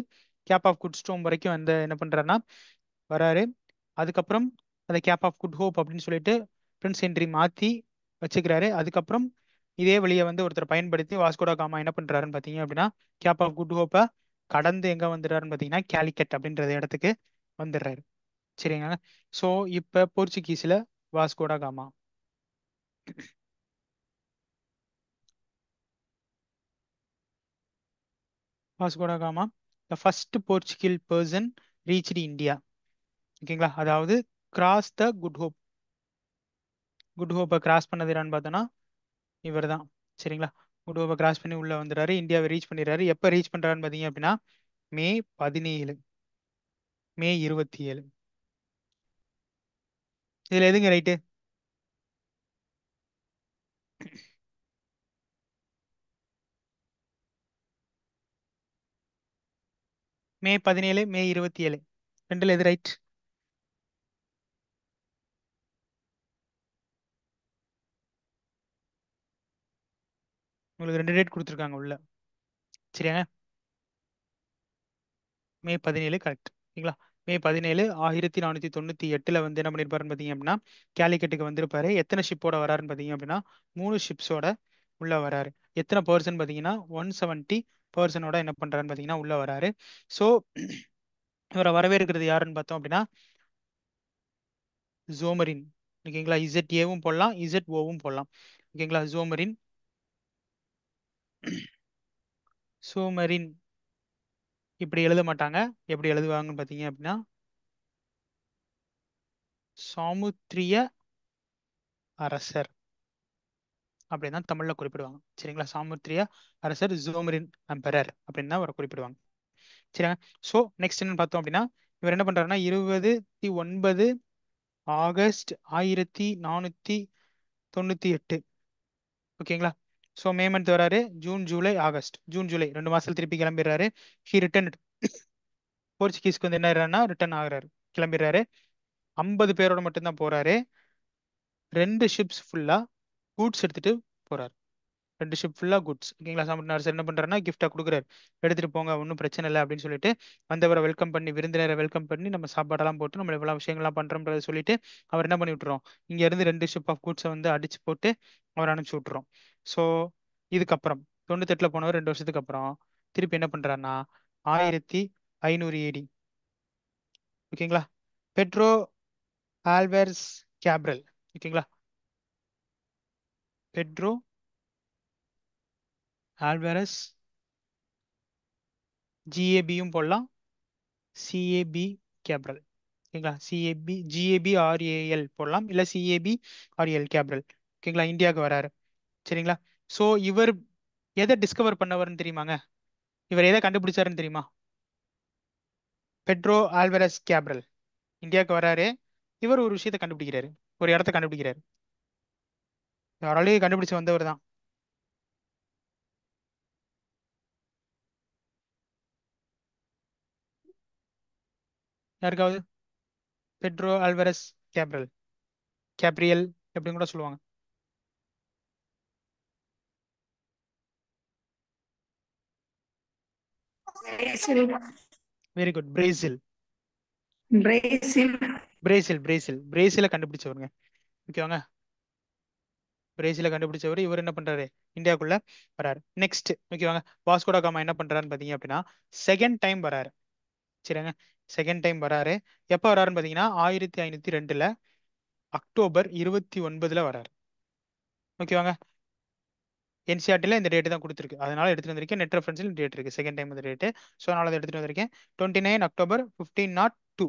கேப் ஆஃப் குட் ஸ்டோம் வரைக்கும் வந்து என்ன பண்ணுறாருன்னா வராரு அதுக்கப்புறம் அந்த கேப் ஆஃப் குட் ஹோப் அப்படின்னு சொல்லிட்டு பிரின்ஸ் ஹென்ரி மாற்றி வச்சுக்கிறாரு அதுக்கப்புறம் இதே வழியை வந்து ஒருத்தர் பயன்படுத்தி வாஸ்கோடா காமா என்ன பண்றாருன்னு பாத்தீங்க அப்படின்னா கேப் ஆஃப் குட் ஹோப்பை கடந்து எங்க வந்துடுறாருன்னு பாத்தீங்கன்னா கேலிக்கட் அப்படின்றது இடத்துக்கு வந்துடுறாரு சரிங்க ஸோ இப்போ போர்ச்சுகீஸில் Vasco da Gama Vasco da Gama the first Portugal person reach India ஓகேங்களா அதாவது cross the good hope good ஹோப்பை கிராஸ் பண்ணது என்னன்னு பார்த்தோன்னா இவர் தான் சரிங்களா குட் ஹோப்பை கிராஸ் பண்ணி உள்ளே வந்துடுறாரு இந்தியாவை ரீச் பண்ணிடுறாரு எப்போ ரீச் பண்ணுறாருன்னு பார்த்தீங்க அப்படின்னா மே பதினேழு மே இருபத்தி ஏழு இதில் எதுங்க ரைட்டு மே பதினேழு மே இருபத்தி ஏழு ரெண்டில் எது ரைட் உங்களுக்கு ரெண்டு டேட் கொடுத்துருக்காங்க உள்ள சரியாங்க மே பதினேழு கரெக்ட் ஓகேங்களா மே பதினேழு ஆயிரத்தி நானூற்றி தொண்ணூற்றி எட்டில் வந்து என்ன பண்ணியிருப்பாருன்னு பார்த்தீங்க அப்படின்னா கேலிக்கட்டுக்கு வந்திருப்பாரு எத்தனை ஷிப்போட வராருன்னு பார்த்தீங்க அப்படின்னா மூணு ஷிப்ஸோட உள்ளே வராரு எத்தனை பர்சன் பார்த்தீங்கன்னா ஒன் செவன்ட்டி பர்சனோட என்ன பண்ணுறாருன்னு பார்த்தீங்கன்னா உள்ளே வராரு ஸோ இவரை வரவேற்கிறது யாருன்னு பார்த்தோம் அப்படின்னா ஜோமரின் ஓகேங்களா இசட் ஏவும் போடலாம் இசட் ஓவும் போடலாம் ஓகேங்களா ஜோமரின் சூமரின் இப்படி எழுத மாட்டாங்க எப்படி எழுதுவாங்கன்னு பார்த்தீங்க அப்படின்னா சாமுத்திரிய அரசர் அப்படின்னு தமிழில் தமிழ்ல குறிப்பிடுவாங்க சரிங்களா சாமுத்திரிய அரசர் ஜோமரின் அம்பரர் அப்படின்னு தான் அவரை குறிப்பிடுவாங்க சரிங்க ஸோ நெக்ஸ்ட் என்னன்னு பார்த்தோம் அப்படின்னா இவர் என்ன பண்றாருன்னா இருபத்தி ஒன்பது ஆகஸ்ட் ஆயிரத்தி நானூத்தி தொண்ணூத்தி எட்டு ஓகேங்களா ஸோ மே மந்த் வராரு June July August June July ரெண்டு மாசத்துல திருப்பி கிளம்பிடுறாரு ஹி ரிட்டன் போர்ச்சுகீஸ்க்கு வந்து என்ன ஆகிறாருன்னா ரிட்டர்ன் ஆகிறாரு கிளம்பிடுறாரு ஐம்பது பேரோட மட்டும்தான் போறாரு ரெண்டு ஷிப்ஸ் ஃபுல்லா கூட்ஸ் எடுத்துட்டு போறாரு ரெண்டு ஷிப் ஃபுல்லாக குட்ஸ் ஓகேங்களா சாமி என்ன பண்ணுறாருன்னா கிஃப்டாக கொடுக்குறாரு எடுத்துகிட்டு போங்க ஒன்றும் பிரச்சனை இல்லை அப்படின்னு சொல்லிட்டு வந்தவரை வெல்கம் பண்ணி விருந்தினரை வெல்கம் பண்ணி நம்ம சாப்பாடெல்லாம் போட்டு நம்ம எவ்வளோ விஷயங்கள்லாம் பண்ணுறோம்ன்றத சொல்லிட்டு அவர் என்ன பண்ணி விட்டுறோம் இங்கேருந்து ரெண்டு ஷிப் ஆஃப் குட்ஸை வந்து அடிச்சு போட்டு அவர் அனுப்பிச்சி விட்டுறோம் ஸோ இதுக்கப்புறம் தொண்ணூத்தெட்டில் போனவர் ரெண்டு வருஷத்துக்கு அப்புறம் திருப்பி என்ன பண்ணுறாருன்னா ஆயிரத்தி ஐநூறு ஏடி ஓகேங்களா பெட்ரோ ஆல்வேர்ஸ் கேப்ரல் ஓகேங்களா பெட்ரோ ஆல்வேரஸ் ஜிஏபியும் போடலாம் சிஏபி கேப்ரல் ஓகேங்களா சிஏபி ஜிஏபி ஆர்ஏஎல் போடலாம் இல்லை சிஏபி ஆர்ஏஎல் கேப்ரல் ஓகேங்களா இந்தியாவுக்கு வராரு சரிங்களா ஸோ இவர் எதை டிஸ்கவர் பண்ணவர்னு தெரியுமாங்க இவர் எதை கண்டுபிடிச்சாருன்னு தெரியுமா பெட்ரோ ஆல்வரஸ் கேப்ரல் இந்தியாவுக்கு வராரு இவர் ஒரு விஷயத்தை கண்டுபிடிக்கிறாரு ஒரு இடத்த கண்டுபிடிக்கிறாரு யாராலையும் கண்டுபிடிச்சு வந்தவர் தான் யாருக்காவது பெட்ரோ ஆல்வரஸ் கேப்ரல் கேப்ரியல் அப்படின்னு கூட சொல்லுவாங்க very good Brazil Brazil Brazil Brazil பிரேசில கண்டுபிடிச்சவருங்க ஓகேவாங்க பிரேசில கண்டுபிடிச்சவர் இவர் என்ன பண்றாரு இந்தியாவுக்குள்ள வராரு நெக்ஸ்ட் ஓகேவாங்க வாஸ்கோடா காமா என்ன பண்றாருன்னு பாத்தீங்க அப்படின்னா செகண்ட் டைம் வராரு சரிங்க செகண்ட் டைம் வராரு எப்ப வராருன்னு பாத்தீங்கன்னா ஆயிரத்தி ஐநூத்தி ரெண்டுல அக்டோபர் இருபத்தி ஒன்பதுல வராரு ஓகேவாங்க என்சிஆர்டியில் இந்த டேட்டு தான் கொடுத்துருக்கு அதனால எடுத்துகிட்டு வந்திருக்கேன் நெட் ரெஃபரன்ஸில் டேட் இருக்குது செகண்ட் டைம் இந்த டேட்டு ஸோ அதனால் அதை எடுத்துகிட்டு வந்திருக்கேன் twenty nine October fifteen naught two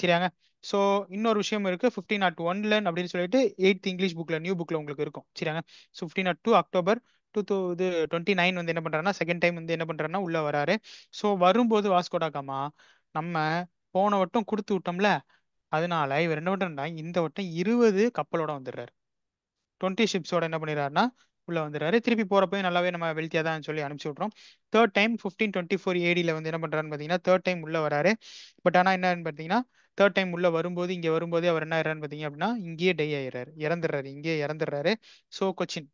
சரியாங்க ஸோ இன்னொரு விஷயம் இருக்குது ஃபிஃப்டீன் நாட் oh ஒன்ல அப்படின்னு சொல்லிட்டு எயித் இங்கிலீஷ் புக்கில் நியூ புக்கில் உங்களுக்கு இருக்கும் சரியாங்க so fifteen naught two October two தௌ இது டுவெண்ட்டி நைன் வந்து என்ன பண்ணுறாருன்னா செகண்ட் டைம் வந்து என்ன பண்ணுறாருன்னா உள்ளே வராரு ஸோ வரும்போது வாஸ்கோடாக்காமா நம்ம போன வட்டம் கொடுத்து விட்டோம்ல அதனால இவர் என்ன பண்ணுறாருன்னா இந்த வட்டம் இருபது கப்பலோட வந்துடுறாரு டுவெண்ட்டி ஷிப்ஸோட என்ன பண்ணிடுறாருன்னா உள்ள வந்துடுறாரு திருப்பி போறப்பயும் நல்லாவே நம்ம வெல்த்தியா தான் சொல்லி அனுப்பிச்சு விட்றோம் third time fifteen twenty four ஏடியில் வந்து என்ன பண்றாருன்னு பாத்தீங்கன்னா தேர்ட் டைம் உள்ள வராரு பட் ஆனா என்னன்னு பாத்தீங்கன்னா தேர்ட் டைம் உள்ள வரும்போது இங்க வரும்போது அவர் என்ன ஆயிடுறான்னு பாத்தீங்க அப்படின்னா இங்கேயே டை ஆயிடுறாரு இறந்துடுறாரு இங்கே இறந்துடுறாரு ஸோ கொச்சின்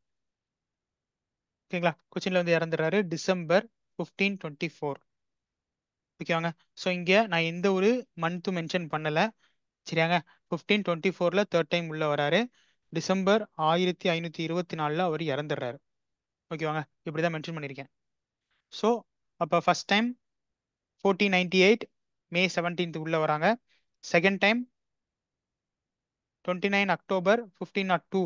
ஓகேங்களா கொச்சின்ல வந்து இறந்துடுறாரு டிசம்பர் ஃபிஃப்டீன் டுவெண்ட்டி ஃபோர் ஓகேவாங்க ஸோ இங்கே நான் எந்த ஒரு மந்த்தும் மென்ஷன் பண்ணலை சரியாங்க ஃபிஃப்டீன் டுவெண்ட்டி ஃபோரில் தேர்ட் டைம் உள்ளே வராரு டிசம்பர் ஆயிரத்தி ஐநூற்றி இருபத்தி நாலில் அவர் இறந்துடுறாரு ஓகேவாங்க இப்படி oh தான் மென்ஷன் பண்ணியிருக்கேன் ஸோ அப்போ first time fourteen ninety eight May seventeenth உள்ளே வராங்க second time twenty nine October fifteen naught two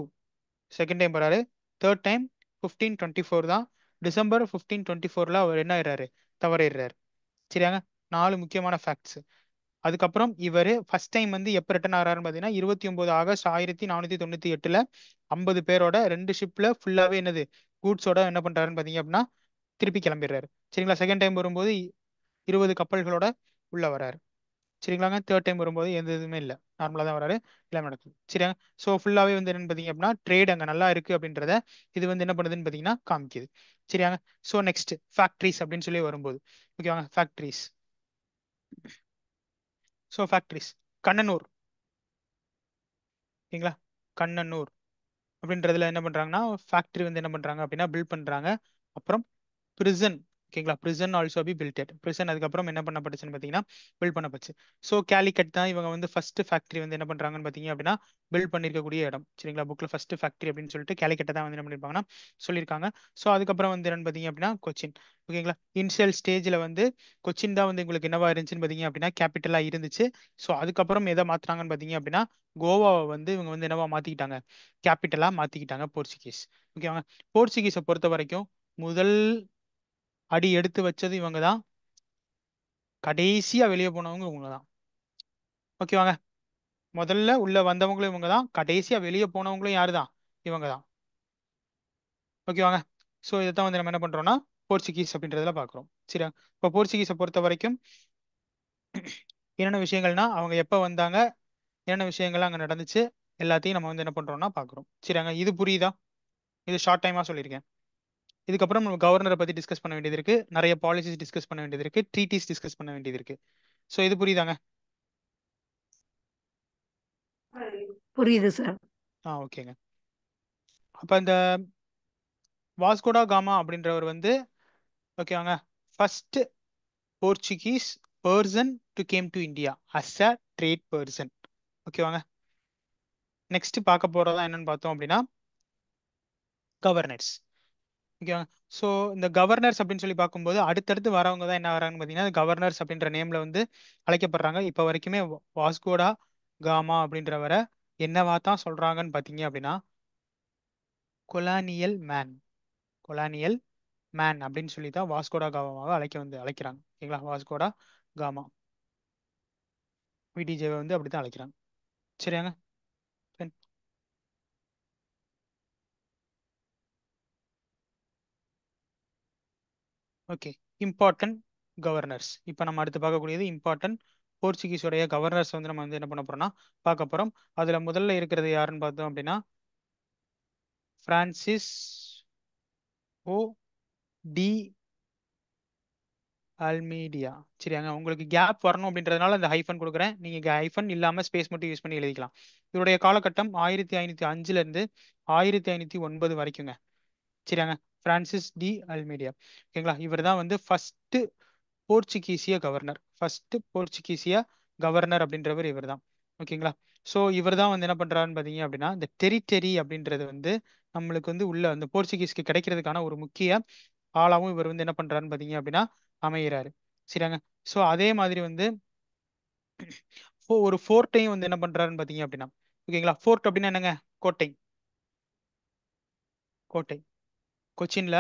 second time வராரு third time fifteen twenty four தான் டிசம்பர் ஃபிஃப்டீன் டுவெண்ட்டி ஃபோரில் அவர் என்ன ஆயிடுறாரு தவறிடுறாரு சரியாங்க நாலு முக்கியமான ஃபேக்ட்ஸு அதுக்கப்புறம் இவர் ஃபர்ஸ்ட் டைம் வந்து எப்போ ரிட்டர்ன் ஆகிறாருன்னு பார்த்தீங்கன்னா இருபத்தி ஒம்பது ஆகஸ்ட் ஆயிரத்தி நானூற்றி தொண்ணூற்றி எட்டில் ஐம்பது பேரோட ரெண்டு ஷிப்பில் ஃபுல்லாகவே என்னது கூட்ஸோட என்ன பண்ணுறாருன்னு பார்த்தீங்க அப்படின்னா திருப்பி கிளம்பிடுறாரு சரிங்களா செகண்ட் டைம் வரும்போது இருபது கப்பல்களோட உள்ளே வராரு சரிங்களாங்க தேர்ட் டைம் வரும்போது எந்த இதுவுமே இல்லை நார்மலாக தான் வராரு எல்லாம் நடக்குது சரிங்க ஸோ ஃபுல்லாகவே வந்து என்னன்னு பார்த்தீங்க அப்படின்னா ட்ரேட் அங்கே நல்லா இருக்குது அப்படின்றத இது வந்து என்ன பண்ணுதுன்னு பார்த்தீங்கன்னா காமிக்குது சரியாங்க ஸோ நெக்ஸ்ட் ஃபேக்ட்ரிஸ் அப்படின்னு சொல்லி வரும்போது ஓகேவாங்க ஃபேக்ட்ரிஸ் ஸோ ஃபேக்ட்ரிஸ் கண்ணனூர் ஓகேங்களா கண்ணனூர் அப்படின்றதுல என்ன பண்ணுறாங்கன்னா ஃபேக்ட்ரி வந்து என்ன பண்ணுறாங்க அப்படின்னா பில்ட் பண்ணுறாங்க அப்புறம் ப்ரிசன் ஓகேங்களா prison also be builded prison அதுக்கப்புறம் என்ன பண்ணப்பட்டுச்சுன்னு பார்த்தீங்கன்னா பில்ட் பண்ணப்பச்சு ஸோ கேலிக்கட் தான் இவங்க வந்து ஃபர்ஸ்ட் ஃபேக்ட்ரி வந்து என்ன பண்ணுறாங்கன்னு பார்த்தீங்க அப்படின்னா பில்ட் பண்ணியிருக்கக்கூடிய இடம் சரிங்களா புக்கில் ஃபர்ஸ்ட் ஃபேக்ட்ரி அப்படின்னு சொல்லிட்டு கேலிக்கட்டை தான் வந்து என்ன பண்ணியிருப்பாங்கன்னா சொல்லியிருக்காங்க ஸோ அதுக்கப்புறம் வந்து என்னென்னு பார்த்தீங்க அப்படின்னா கொச்சின் ஓகேங்களா இனிஷியல் ஸ்டேஜில் வந்து கொச்சின் தான் வந்து உங்களுக்கு என்னவா இருந்துச்சுன்னு பார்த்தீங்க அப்படின்னா கேபிட்டலாக இருந்துச்சு ஸோ அதுக்கப்புறம் எதை மாற்றுறாங்கன்னு பார்த்தீங்க அப்படின்னா கோவாவை வந்து இவங்க வந்து என்னவா மாற்றிக்கிட்டாங்க கேபிட்டலாக மாற்றிக்கிட்டாங்க போர்ச்சுகீஸ் ஓகேவாங்க போர்ச்சுகீஸை பொறுத்த வரைக்கும் முதல் அடி எடுத்து வச்சது இவங்க தான் கடைசியா வெளியே போனவங்க இவங்க தான் ஓகே வாங்க முதல்ல உள்ள வந்தவங்களும் இவங்க தான் கடைசியா வெளியே போனவங்களும் யாரு தான் இவங்க தான் ஓகே வாங்க ஸோ தான் வந்து நம்ம என்ன பண்றோம்னா போர்ச்சுகீஸ் அப்படின்றதுல பாக்குறோம் சரியா இப்போ போர்ச்சுகீஸை பொறுத்த வரைக்கும் என்னென்ன விஷயங்கள்னா அவங்க எப்போ வந்தாங்க என்னென்ன விஷயங்கள்லாம் அங்கே நடந்துச்சு எல்லாத்தையும் நம்ம வந்து என்ன பண்றோம்னா பாக்குறோம் சரியாங்க இது புரியுதா இது ஷார்ட் டைமாக சொல்லியிருக்கேன் இதுக்கப்புறம் நம்ம கவர்னரை பற்றி டிஸ்கஸ் பண்ண வேண்டியது இருக்கு நிறைய பாலிசிஸ் டிஸ்கஸ் பண்ண வேண்டியது இருக்கு ட்ரீட்டிஸ் டிஸ்கஸ் பண்ண வேண்டியது இருக்கு ஸோ இது புரியுதாங்க புரியுது சார் ஆ ஓகேங்க அப்போ இந்த வாஸ்கோடா காமா அப்படின்றவர் வந்து ஓகேவாங்க first Portuguese person to came to India as a trade person ஓகேவாங்க நெக்ஸ்ட் பார்க்க போறதா என்னன்னு பார்த்தோம் அப்படின்னா கவர்னர்ஸ் ஓகேவா ஸோ இந்த கவர்னர்ஸ் அப்படின்னு சொல்லி பார்க்கும்போது அடுத்தடுத்து வரவங்க தான் என்ன வராங்கன்னு பார்த்தீங்கன்னா கவர்னர்ஸ் அப்படின்ற நேம்ல வந்து அழைக்கப்படுறாங்க இப்போ வரைக்குமே வாஸ்கோடா காமா அப்படின்றவரை என்னவா தான் சொல்றாங்கன்னு பார்த்தீங்க அப்படின்னா கொலானியல் மேன் கொலானியல் மேன் அப்படின்னு சொல்லி தான் வாஸ்கோடா காமாவாக அழைக்க வந்து அழைக்கிறாங்க ஓகேங்களா வாஸ்கோடா காமா விடிஜேவை வந்து அப்படி தான் அழைக்கிறாங்க சரியாங்க ஓகே இம்பார்ட்டன்ட் கவர்னர்ஸ் இப்போ நம்ம அடுத்து பார்க்கக்கூடியது இம்பார்ட்டன்ட் போர்ச்சுகீஸோடைய கவர்னர்ஸ் வந்து நம்ம வந்து என்ன பண்ண போறோம்னா பார்க்க போறோம் அதுல முதல்ல இருக்கிறது யாருன்னு பார்த்தோம் அப்படின்னா பிரான்சிஸ் ஓ டி அல்மீடியா சரியாங்க உங்களுக்கு கேப் வரணும் அப்படின்றதுனால அந்த ஹைஃபன் கொடுக்குறேன் நீங்கள் ஹைஃபன் இல்லாமல் ஸ்பேஸ் மட்டும் யூஸ் பண்ணி எழுதிக்கலாம் இதோடைய காலகட்டம் ஆயிரத்தி ஐநூற்றி அஞ்சுலேருந்து ஆயிரத்தி ஐநூற்றி ஒன்பது வரைக்குங்க சரியாங்க பிரான்சிஸ் டி அல்மீடியா ஓகேங்களா இவர் தான் வந்து ஃபர்ஸ்ட் போர்ச்சுகீசிய கவர்னர் ஃபர்ஸ்ட் போர்ச்சுகீசிய கவர்னர் அப்படின்றவர் இவர் தான் ஓகேங்களா ஸோ இவர் தான் வந்து என்ன பண்றாருன்னு பார்த்தீங்க அப்படின்னா இந்த டெரிட்டரி அப்படின்றது வந்து நம்மளுக்கு வந்து உள்ள அந்த போர்ச்சுகீஸ்க்கு கிடைக்கிறதுக்கான ஒரு முக்கிய ஆளாகவும் இவர் வந்து என்ன பண்றாருன்னு பார்த்தீங்க அப்படின்னா அமைகிறாரு சரிங்க ஸோ அதே மாதிரி வந்து ஒரு ஃபோர்ட்டையும் வந்து என்ன பண்றாருன்னு பார்த்தீங்க அப்படின்னா ஓகேங்களா ஃபோர்ட் அப்படின்னா என்னங்க கோட்டை கோட்டை கொச்சின்ல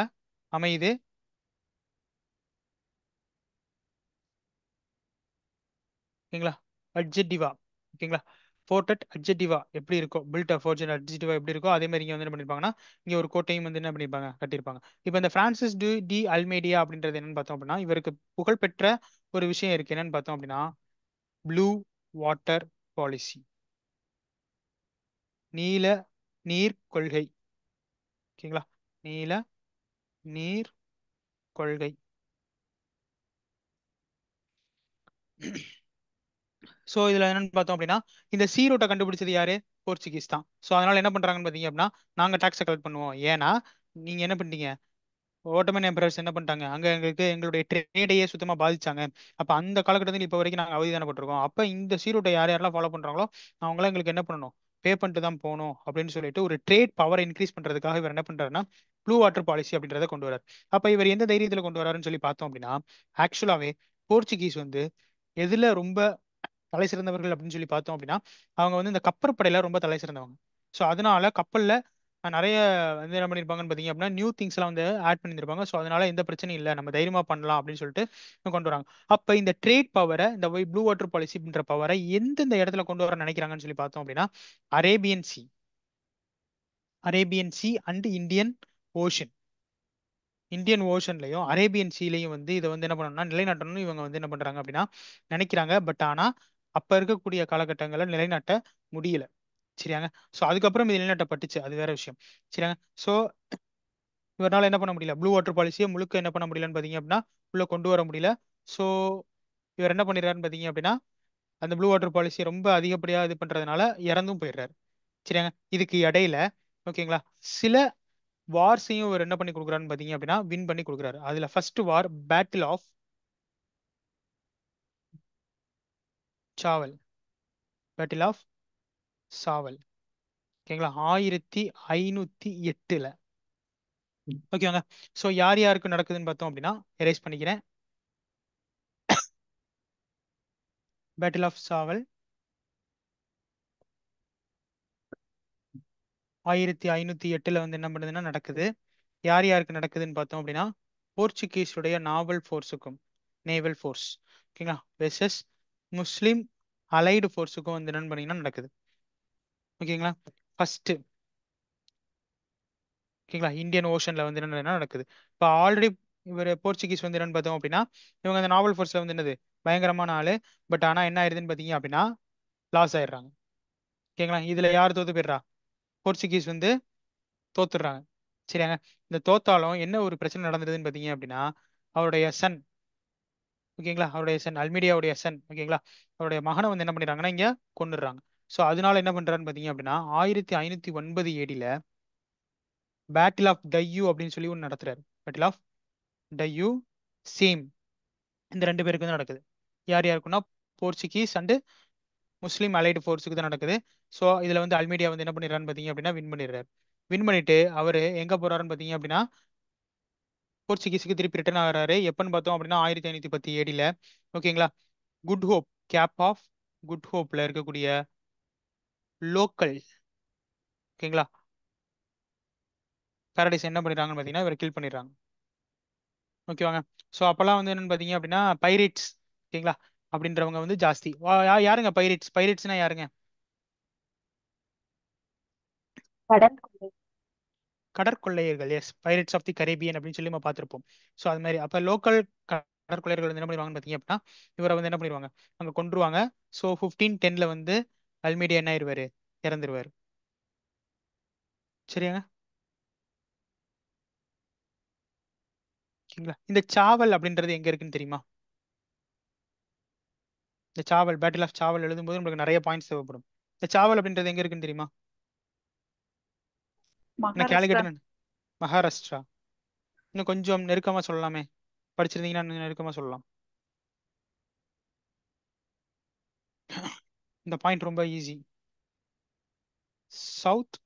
அமையுது ஓகேங்களா அட்ஜெட்டிவா ஓகேங்களா ஃபோர்டட் அட்ஜெட்டிவா எப்படி இருக்கும் பில்ட் ஆஃப் ஃபோர்ஜன் அட்ஜெட்டிவா எப்படி இருக்கோ அதே மாதிரி இங்கே வந்து என்ன பண்ணியிருப்பாங்கன்னா இங்கே ஒரு கோட்டையும் வந்து என்ன பண்ணியிருப்பாங்க கட்டியிருப்பாங்க இப்போ இந்த ஃப்ரான்சிஸ் டி டி அல்மேடியா அப்படின்றது என்னன்னு பார்த்தோம் அப்படின்னா இவருக்கு புகழ்பெற்ற ஒரு விஷயம் இருக்கு என்னன்னு பார்த்தோம் அப்படின்னா ப்ளூ வாட்டர் பாலிசி நீல நீர் கொள்கை ஓகேங்களா நீல நீர் கொள்கை ஸோ இதில் என்னன்னு பார்த்தோம் அப்படின்னா இந்த சி ரூட்டை கண்டுபிடிச்சது யாரு போர்ச்சுகீஸ் தான் ஸோ அதனால என்ன பண்ணுறாங்கன்னு பார்த்தீங்க அப்படின்னா நாங்கள் டேக்ஸை கலெக்ட் பண்ணுவோம் ஏன்னா நீங்கள் என்ன பண்ணிட்டீங்க ஓட்டமன் எம்பரர்ஸ் என்ன பண்ணிட்டாங்க அங்கே எங்களுக்கு எங்களுடைய ட்ரேடையே சுத்தமாக பாதிச்சாங்க அப்போ அந்த காலகட்டத்தில் இப்போ வரைக்கும் நாங்கள் அவதிதானப்பட்டிருக்கோம் அப்போ இந்த சீரோட்டை யார் யாரெல்லாம் ஃபாலோ பண்ணுறாங்களோ அவங்களாம் எங்களுக்கு என்ன பண்ணணும் பே பண்ணிட்டு தான் போகணும் அப்படின்னு சொல்லிட்டு ஒரு ட்ரேட் பவர் இன்க்ரீஸ் பண்ணுறதுக்காக இவர் என்ன பண்ணுறாருன்னா ப்ளூ வாட்டர் பாலிசி அப்படின்றத கொண்டு வரார் அப்போ இவர் எந்த தைரியத்தில் கொண்டு வராருன்னு சொல்லி பார்த்தோம் அப்படின்னா ஆக்சுவலாகவே போர்ச்சுகீஸ் வந்து எதில் ரொம்ப தலை சிறந்தவர்கள் அப்படின்னு சொல்லி பார்த்தோம் அப்படின்னா அவங்க வந்து இந்த கப்பற்படையில ரொம்ப தலை சிறந்தவங்க ஸோ அதனால கப்பலில் நிறைய வந்து என்ன பண்ணியிருப்பாங்கன்னு பார்த்தீங்க அப்படின்னா நியூ திங்ஸ் எல்லாம் வந்து ஆட் பண்ணியிருப்பாங்க ஸோ அதனால எந்த பிரச்சனையும் இல்லை நம்ம தைரியமாக பண்ணலாம் அப்படின்னு சொல்லிட்டு கொண்டு வராங்க அப்போ இந்த ட்ரேட் பவரை இந்த ப்ளூ வாட்டர் பாலிசி அப்படின்ற பவரை எந்தெந்த இடத்துல கொண்டு வர நினைக்கிறாங்கன்னு சொல்லி பார்த்தோம் அப்படின்னா Arabian sea Arabian sea and Indian ocean Indian ஓஷன்லையும் அரேபியன் சீலையும் வந்து இதை வந்து என்ன பண்ணணும்னா நிலைநாட்டணும் இவங்க வந்து என்ன பண்ணுறாங்க அப்படின்னா நினைக்கிறாங்க பட் ஆனால் அப்போ இருக்கக்கூடிய காலகட்டங்களில் நிலைநாட்ட முடியல சரியாங்க ஸோ அதுக்கப்புறம் இது நிலைநாட்டப்பட்டுச்சு அது வேற விஷயம் சரியாங்க ஸோ இவரால் என்ன பண்ண முடியல ப்ளூ வாட்டர் பாலிசியை முழுக்க என்ன பண்ண முடியலன்னு பார்த்தீங்க அப்படின்னா உள்ளே கொண்டு வர முடியல ஸோ இவர் என்ன பண்ணிடுறாருன்னு பார்த்தீங்க அப்படின்னா அந்த ப்ளூ வாட்டர் பாலிசியை ரொம்ப அதிகப்படியாக இது பண்ணுறதுனால இறந்தும் போயிடுறாரு சரியாங்க இதுக்கு இடையில ஓகேங்களா சில வார்ஸையும் இவர் என்ன பண்ணி கொடுக்குறாருன்னு பார்த்தீங்க அப்படின்னா வின் பண்ணி கொடுக்குறாரு அதில் first war battle of Chaul battle of Chaul ஓகேங்களா ஆயிரத்தி ஐநூத்தி எட்டுல ஓகேவாங்க ஸோ யார் யாருக்கு நடக்குதுன்னு பார்த்தோம் அப்படின்னா எரேஸ் பண்ணிக்கிறேன் பேட்டில் ஆஃப் சாவல் ஆயிரத்தி ஐநூற்றி எட்டில் வந்து என்ன பண்ணுதுன்னா நடக்குது யார் யாருக்கு நடக்குதுன்னு பார்த்தோம் அப்படின்னா போர்ச்சுகீஸுடைய நாவல் ஃபோர்ஸுக்கும் நேவல் ஃபோர்ஸ் ஓகேங்களா வெர்சஸ் முஸ்லீம் அலைடு ஃபோர்ஸுக்கும் வந்து என்னன்னு பண்ணீங்கன்னா நடக்குது ஓகேங்களா ஃபஸ்ட்டு ஓகேங்களா இந்தியன் ஓஷனில் வந்து என்ன நடக்குது இப்போ ஆல்ரெடி இவர் போர்ச்சுகீஸ் வந்து என்னன்னு பார்த்தோம் அப்படின்னா இவங்க அந்த நாவல் ஃபோர்ஸில் வந்து என்னது பயங்கரமான ஆள் பட் ஆனால் என்ன ஆயிருதுன்னு பார்த்தீங்க அப்படின்னா லாஸ் ஆயிடுறாங்க ஓகேங்களா இதில் யார் தோத்து போயிடுறா போர்ச்சுகீஸ் வந்து தோத்துடுறாங்க சரியாங்க இந்த தோத்தாலும் என்ன ஒரு பிரச்சனை நடந்ததுன்னு பார்த்தீங்க அப்படின்னா அவருடைய சன் ஓகேங்களா அவருடைய சன் அல்மீடியாவுடைய சன் ஓகேங்களா அவருடைய மகனை வந்து என்ன பண்ணிடுறாங்கன்னா இங்கே கொண்டுடுறாங்க ஸோ அதனால என்ன பண்ணுறான்னு பார்த்தீங்க அப்படின்னா ஆயிரத்தி ஐநூற்றி ஒன்பது ஏடியில் பேட்டில் ஆஃப் டையூ அப்படின்னு சொல்லி ஒன்று நடத்துறாரு பேட்டில் ஆஃப் டையூ சேம் இந்த ரெண்டு பேருக்கு தான் நடக்குது யார் யாருக்குன்னா போர்ச்சுகீஸ் அண்டு முஸ்லீம் அலைடு ஃபோர்ஸுக்கு தான் நடக்குது ஸோ இதில் வந்து அல்மீடியா வந்து என்ன பண்ணிடுறான்னு பார்த்தீங்க அப்படின்னா வின் பண்ணிடுறாரு வின் பண்ணிட்டு அவர் எங்கே போகிறாருன்னு பார்த்தீங்க அப்படின்னா போர்ச்சுகீஸுக்கு திருப்பி ரிட்டர்ன் ஆகிறாரு எப்போன்னு பார்த்தோம் அப்படின்னா ஆயிரத்தி ஐநூற்றி பத்து ஏடியில் ஓகேங்களா good hope cape of good ஹோப்பில் இருக்கக்கூடிய லோக்கல் ஓகேங்களா பேரடைஸ் என்ன பண்ணிடுறாங்கன்னு பார்த்தீங்கன்னா இவர் கில் பண்ணிடுறாங்க ஓகேவாங்க ஸோ அப்போல்லாம் வந்து என்னென்னு பார்த்தீங்க அப்படின்னா பைரேட்ஸ் ஓகேங்களா அப்படின்றவங்க வந்து ஜாஸ்தி யாருங்க பைரேட்ஸ் பைரேட்ஸ்னா யாருங்க கடற்கொள்ளையர்கள் yes pirates of the Caribbean அப்படின்னு சொல்லி நம்ம பார்த்துருப்போம் ஸோ அது மாதிரி அப்போ லோக்கல் கடற்கொள்ளையர்கள் என்ன பண்ணிடுவாங்க பார்த்தீங்க அப்படின்னா இவரை வந்து என்ன பண்ணிடுவாங்க அங்கே கொண்டுருவாங்க ஸோ ஃபிஃப்டீன் டென்ல வந்து அல்மீடியா என்ன ஆயிடுவாரு இறந்துருவாரு சரியாங்க இந்த சாவல் அப்படின்றது எங்க இருக்குன்னு தெரியுமா இந்த சாவல் பேட்டில் ஆஃப் சாவல் எழுதும்போது நம்மளுக்கு நிறைய பாயிண்ட்ஸ் தேவைப்படும் இந்த சாவல் அப்படின்றது எங்க இருக்குன்னு தெரியுமா மகாராஷ்டிரா இன்னும் கொஞ்சம் நெருக்கமா சொல்லலாமே படிச்சிருந்தீங்கன்னா நெருக்கமா சொல்லலாம் இந்த பாயிண்ட் ரொம்ப ஈஸி சவுத்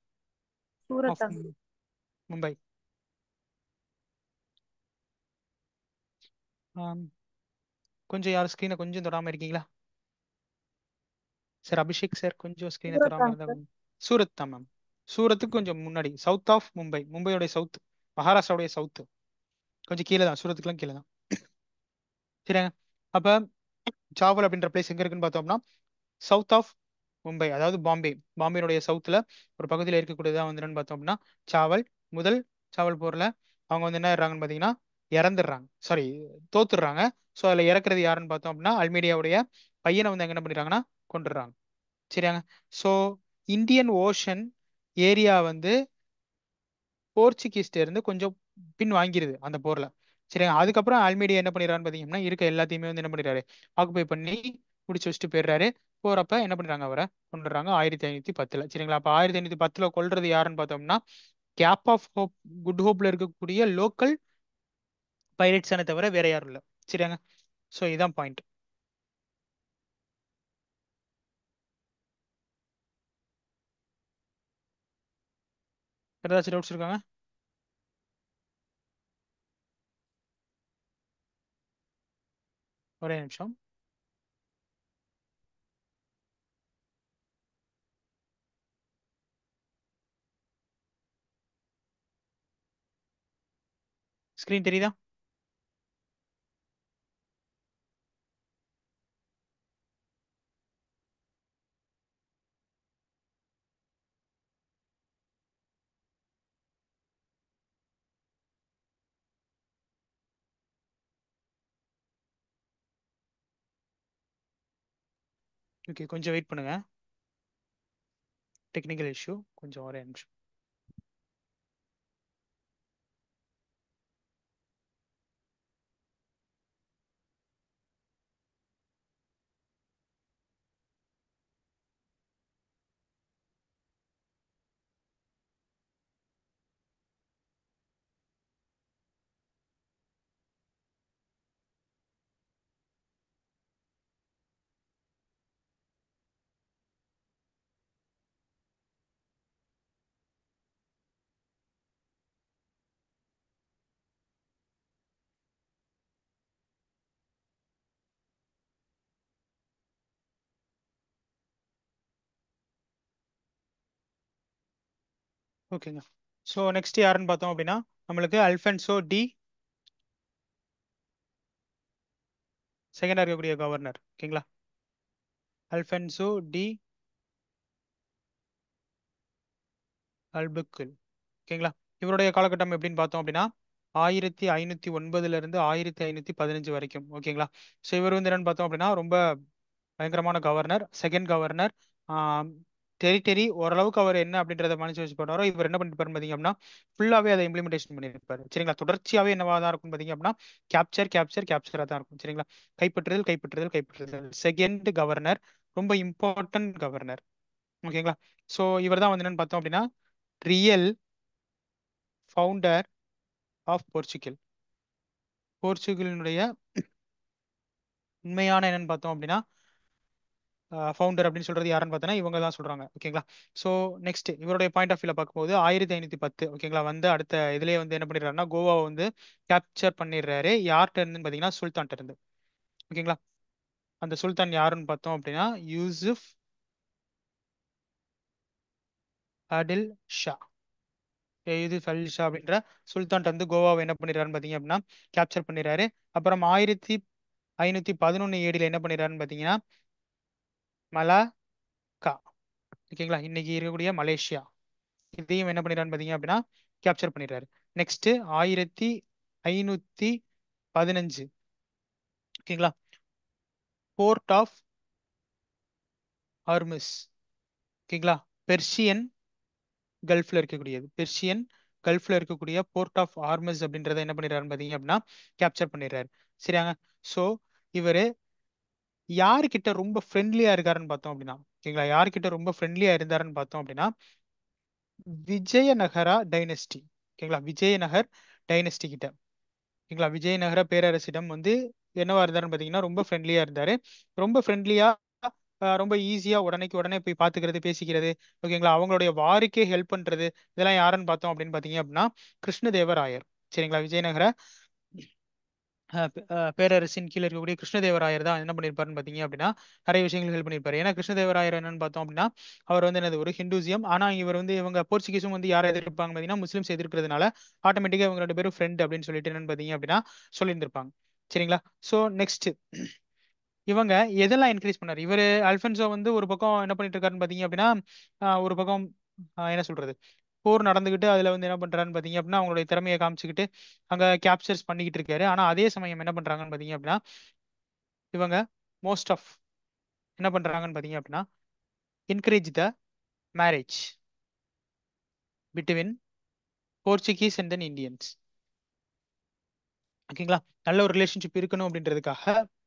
மும்பை கொஞ்சம் யாரும் ஸ்க்ரீனை கொஞ்சம் தொடாம இருக்கீங்களா சார் அபிஷேக் சார் கொஞ்சம் ஸ்க்ரீனை தொடாம இருந்தா சூரத் தான் மேம் சூரத்துக்கு கொஞ்சம் முன்னாடி சவுத் ஆஃப் மும்பை மும்பையோடைய சவுத் மகாராஷ்டிராவுடைய சவுத்து கொஞ்சம் கீழே தான் சூரத்துக்குலாம் கீழே தான் சரிங்க அப்போ சாவல் அப்படின்ற பிளேஸ் எங்கே இருக்குன்னு பார்த்தோம்னா சவுத் ஆஃப் மும்பை அதாவது பாம்பே பாம்பேனுடைய சவுத்தில் ஒரு பகுதியில் இருக்கக்கூடியதான் வந்து பார்த்தோம் அப்படின்னா சாவல் முதல் சாவல் போரில் அவங்க வந்து என்ன ஆயிடுறாங்கன்னு பார்த்தீங்கன்னா இறந்துடுறாங்க சாரி தோத்துடுறாங்க ஸோ அதில் இறக்குறது யாருன்னு பார்த்தோம் அப்படின்னா அல்மீடியாவுடைய பையனை வந்து என்ன பண்ணிடுறாங்கன்னா கொண்டுடுறாங்க சரியாங்க ஸோ இந்தியன் ஓஷன் ஏரியா வந்து போர்ச்சுகீஸ்ட இருந்து கொஞ்சம் பின் வாங்கிடுது அந்த போர்ல சரிங்க அதுக்கப்புறம் ஆல்மீடியா என்ன பண்ணிடுறான்னு பாத்தீங்கன்னா இருக்க எல்லாத்தையுமே வந்து என்ன பண்ணிடுறாரு ஆக்குபை பண்ணி முடிச்சு வச்சுட்டு போயிடுறாரு போறப்ப என்ன பண்றாங்க அவரை கொண்டுடுறாங்க ஆயிரத்தி ஐநூத்தி பத்துல சரிங்களா அப்ப ஆயிரத்தி ஐநூத்தி பத்துல கொள்றது யாருன்னு பார்த்தோம்னா கேப் ஆஃப் ஹோப் குட் ஹோப்ல இருக்கக்கூடிய லோக்கல் பைரட்ஸான தவிர வேற யாரும் இல்லை சரியாங்க ஸோ இதுதான் point ¿Verdad, si doubts en el show? Screen terida. Okay கொஞ்சம் வெயிட் பண்ணுங்க டெக்னிக்கல் இஷ்யூ கொஞ்சம் ஒரே நிமிஷம் ஓகேங்க ஸோ நெக்ஸ்ட் யாருன்னு பார்த்தோம் அப்படின்னா நம்மளுக்கு அல்ஃபென்சோ டி செகண்டாக இருக்கக்கூடிய கவர்னர் ஓகேங்களா அல்ஃபென்சோ டி அல்புக்கில் ஓகேங்களா இவருடைய காலகட்டம் எப்படின்னு பார்த்தோம் அப்படின்னா ஆயிரத்தி ஐநூத்தி ஒன்பதுல இருந்து ஆயிரத்தி ஐநூத்தி பதினஞ்சு வரைக்கும் ஓகேங்களா ஸோ இவர் வந்து என்னன்னு பார்த்தோம் அப்படின்னா ரொம்ப பயங்கரமான கவர்னர் செகண்ட் கவர்னர் டெரிட்டரி ஓரளவுக்கு அவர் என்ன அப்படின்றத மனசு வச்சு பண்ணாரோ இவர் என்ன பண்ணிட்டு பார்த்தீங்க அப்படின்னா ஃபுல்லாவே அதை இம்ப்ளிமெண்டேஷன் பண்ணியிருப்பாரு சரிங்களா தொடர்ச்சியாவே என்னவா தான் இருக்கும் பார்த்தீங்க அப்படின்னா கேப்சர் கேப்சர் கேப்சரா தான் இருக்கும் சரிங்களா கைப்பற்றுதல் கைப்பற்றுதல் கைப்பற்றுதல் செகண்ட் கவர்னர் ரொம்ப இம்பார்ட்டன்ட் கவர்னர் ஓகேங்களா ஸோ இவர் தான் வந்து என்னன்னு பார்த்தோம் அப்படின்னா ரியல் ஃபவுண்டர் ஆஃப் போர்ச்சுகல் போர்ச்சுகலினுடைய உண்மையான என்னன்னு பார்த்தோம் அப்படின்னா ஃபவுண்டர் அப்படின்னு சொல்றது யாருன்னு பார்த்தோன்னா இவங்க தான் சொல்றாங்க ஓகேங்களா ஸோ நெக்ஸ்ட் இவருடைய பாயிண்ட் ஆஃப் வியூல பார்க்கும்போது ஆயிரத்தி ஐநூத்தி பத்து ஓகேங்களா வந்து அடுத்த இதுலேயே வந்து என்ன பண்ணிடுறாருனா கோவாவை வந்து கேப்சர் பண்ணிடுறாரு யார்கிட்ட இருந்துன்னு பார்த்தீங்கன்னா சுல்தான்கிட்ட இருந்து ஓகேங்களா அந்த சுல்தான் யாருன்னு பார்த்தோம் அப்படின்னா யூசுப் அடில் ஷா இது ஃபல்ஷா அப்படின்ற சுல்தான் வந்து கோவாவை என்ன பண்ணிடுறாருன்னு பார்த்தீங்க அப்படின்னா கேப்சர் பண்ணிடுறாரு அப்புறம் ஆயிரத்தி ஐநூத்தி பதினொன்னு ஏடியில் என்ன பண்ணிடுறாருன்னு பார்த்தீங்கன்னா மலாக்கா ஓகேங்களா இன்னைக்கு இருக்கக்கூடிய மலேசியா இதையும் என்ன பண்ணிடுறான்னு பார்த்தீங்க அப்படின்னா கேப்சர் பண்ணிடுறாரு நெக்ஸ்ட் ஆயிரத்தி ஐநூத்தி பதினஞ்சு ஓகேங்களா போர்ட் ஆஃப் ஹர்மிஸ் ஓகேங்களா பெர்ஷியன் கல்ஃப்ல இருக்கக்கூடியது பெர்ஷியன் கல்ஃப்ல இருக்கக்கூடிய போர்ட் ஆஃப் ஆர்மிஸ் அப்படின்றத என்ன பண்ணிடுறாருன்னு பார்த்தீங்க அப்படின்னா கேப்சர் பண்ணிடுறாரு சரியாங்க ஸோ இவர் யாருக்கிட்ட ரொம்ப ஃப்ரெண்ட்லியா இருக்காருன்னு பார்த்தோம் அப்படின்னா ஓகேங்களா யாருக்கிட்ட ரொம்ப ஃப்ரெண்ட்லியா இருந்தாருன்னு பார்த்தோம் அப்படின்னா விஜயநகரா டைனஸ்டி ஓகேங்களா விஜயநகர் டைனஸ்டி கிட்ட ஓகேங்களா விஜயநகர பேரரசிடம் வந்து என்னவா இருந்தாருன்னு பார்த்தீங்கன்னா ரொம்ப ஃப்ரெண்ட்லியா இருந்தாரு ரொம்ப ஃப்ரெண்ட்லியா ரொம்ப ஈஸியா உடனேக்கு உடனே போய் பாத்துக்கிறது பேசிக்கிறது ஓகேங்களா அவங்களுடைய வாருக்கே ஹெல்ப் பண்றது இதெல்லாம் யாருன்னு பார்த்தோம் அப்படின்னு பாத்தீங்க அப்படின்னா கிருஷ்ணதேவராயர் சரிங்களா விஜயநகர பேரரசின் கீழே இருக்கக்கூடிய கிருஷ்ணதேவராயர் தான் என்ன பண்ணியிருப்பாருன்னு பார்த்தீங்க அப்படின்னா நிறைய விஷயங்கள் ஹெல்ப் பண்ணியிருப்பாரு ஏன்னா கிருஷ்ணதேவராயர் என்னன்னு பார்த்தோம் அப்படின்னா அவர் வந்து என்னது ஒரு ஹிந்துசியம் ஆனால் இவர் வந்து இவங்க போர்ச்சுகீஸும் வந்து யாரை எதிர்ப்பாங்க பார்த்தீங்கன்னா முஸ்லீம்ஸ் எதிர்க்கிறதுனால ஆட்டோமேட்டிக்காக இவங்க ரெண்டு பேரும் ஃப்ரெண்ட் அப்படின்னு சொல்லிட்டு என்னன்னு பார்த்தீங்க அப்படின்னா சொல்லியிருந்திருப்பாங்க சரிங்களா ஸோ நெக்ஸ்ட் இவங்க எதெல்லாம் இன்க்ரீஸ் பண்ணார் இவர் அல்பன்சோ வந்து ஒரு பக்கம் என்ன பண்ணிட்டு இருக்காருன்னு பார்த்தீங்க அப்படின்னா ஒரு பக்கம் என்ன சொல்றது போர் நடந்துகிட்டு அதில் வந்து என்ன பண்ணுறாருன்னு பார்த்தீங்க அப்படின்னா அவங்களுடைய திறமையை காமிச்சுக்கிட்டு அங்கே கேப்சர்ஸ் பண்ணிக்கிட்டு இருக்காரு ஆனால் அதே சமயம் என்ன பண்ணுறாங்கன்னு பார்த்தீங்க அப்படின்னா இவங்க மோஸ்ட் ஆஃப் என்ன பண்ணுறாங்கன்னு பார்த்தீங்க அப்படின்னா encourage the marriage between Portuguese and then Indians ஓகேங்களா நல்ல ஒரு ரிலேஷன்ஷிப் இருக்கணும் அப்படின்றதுக்காக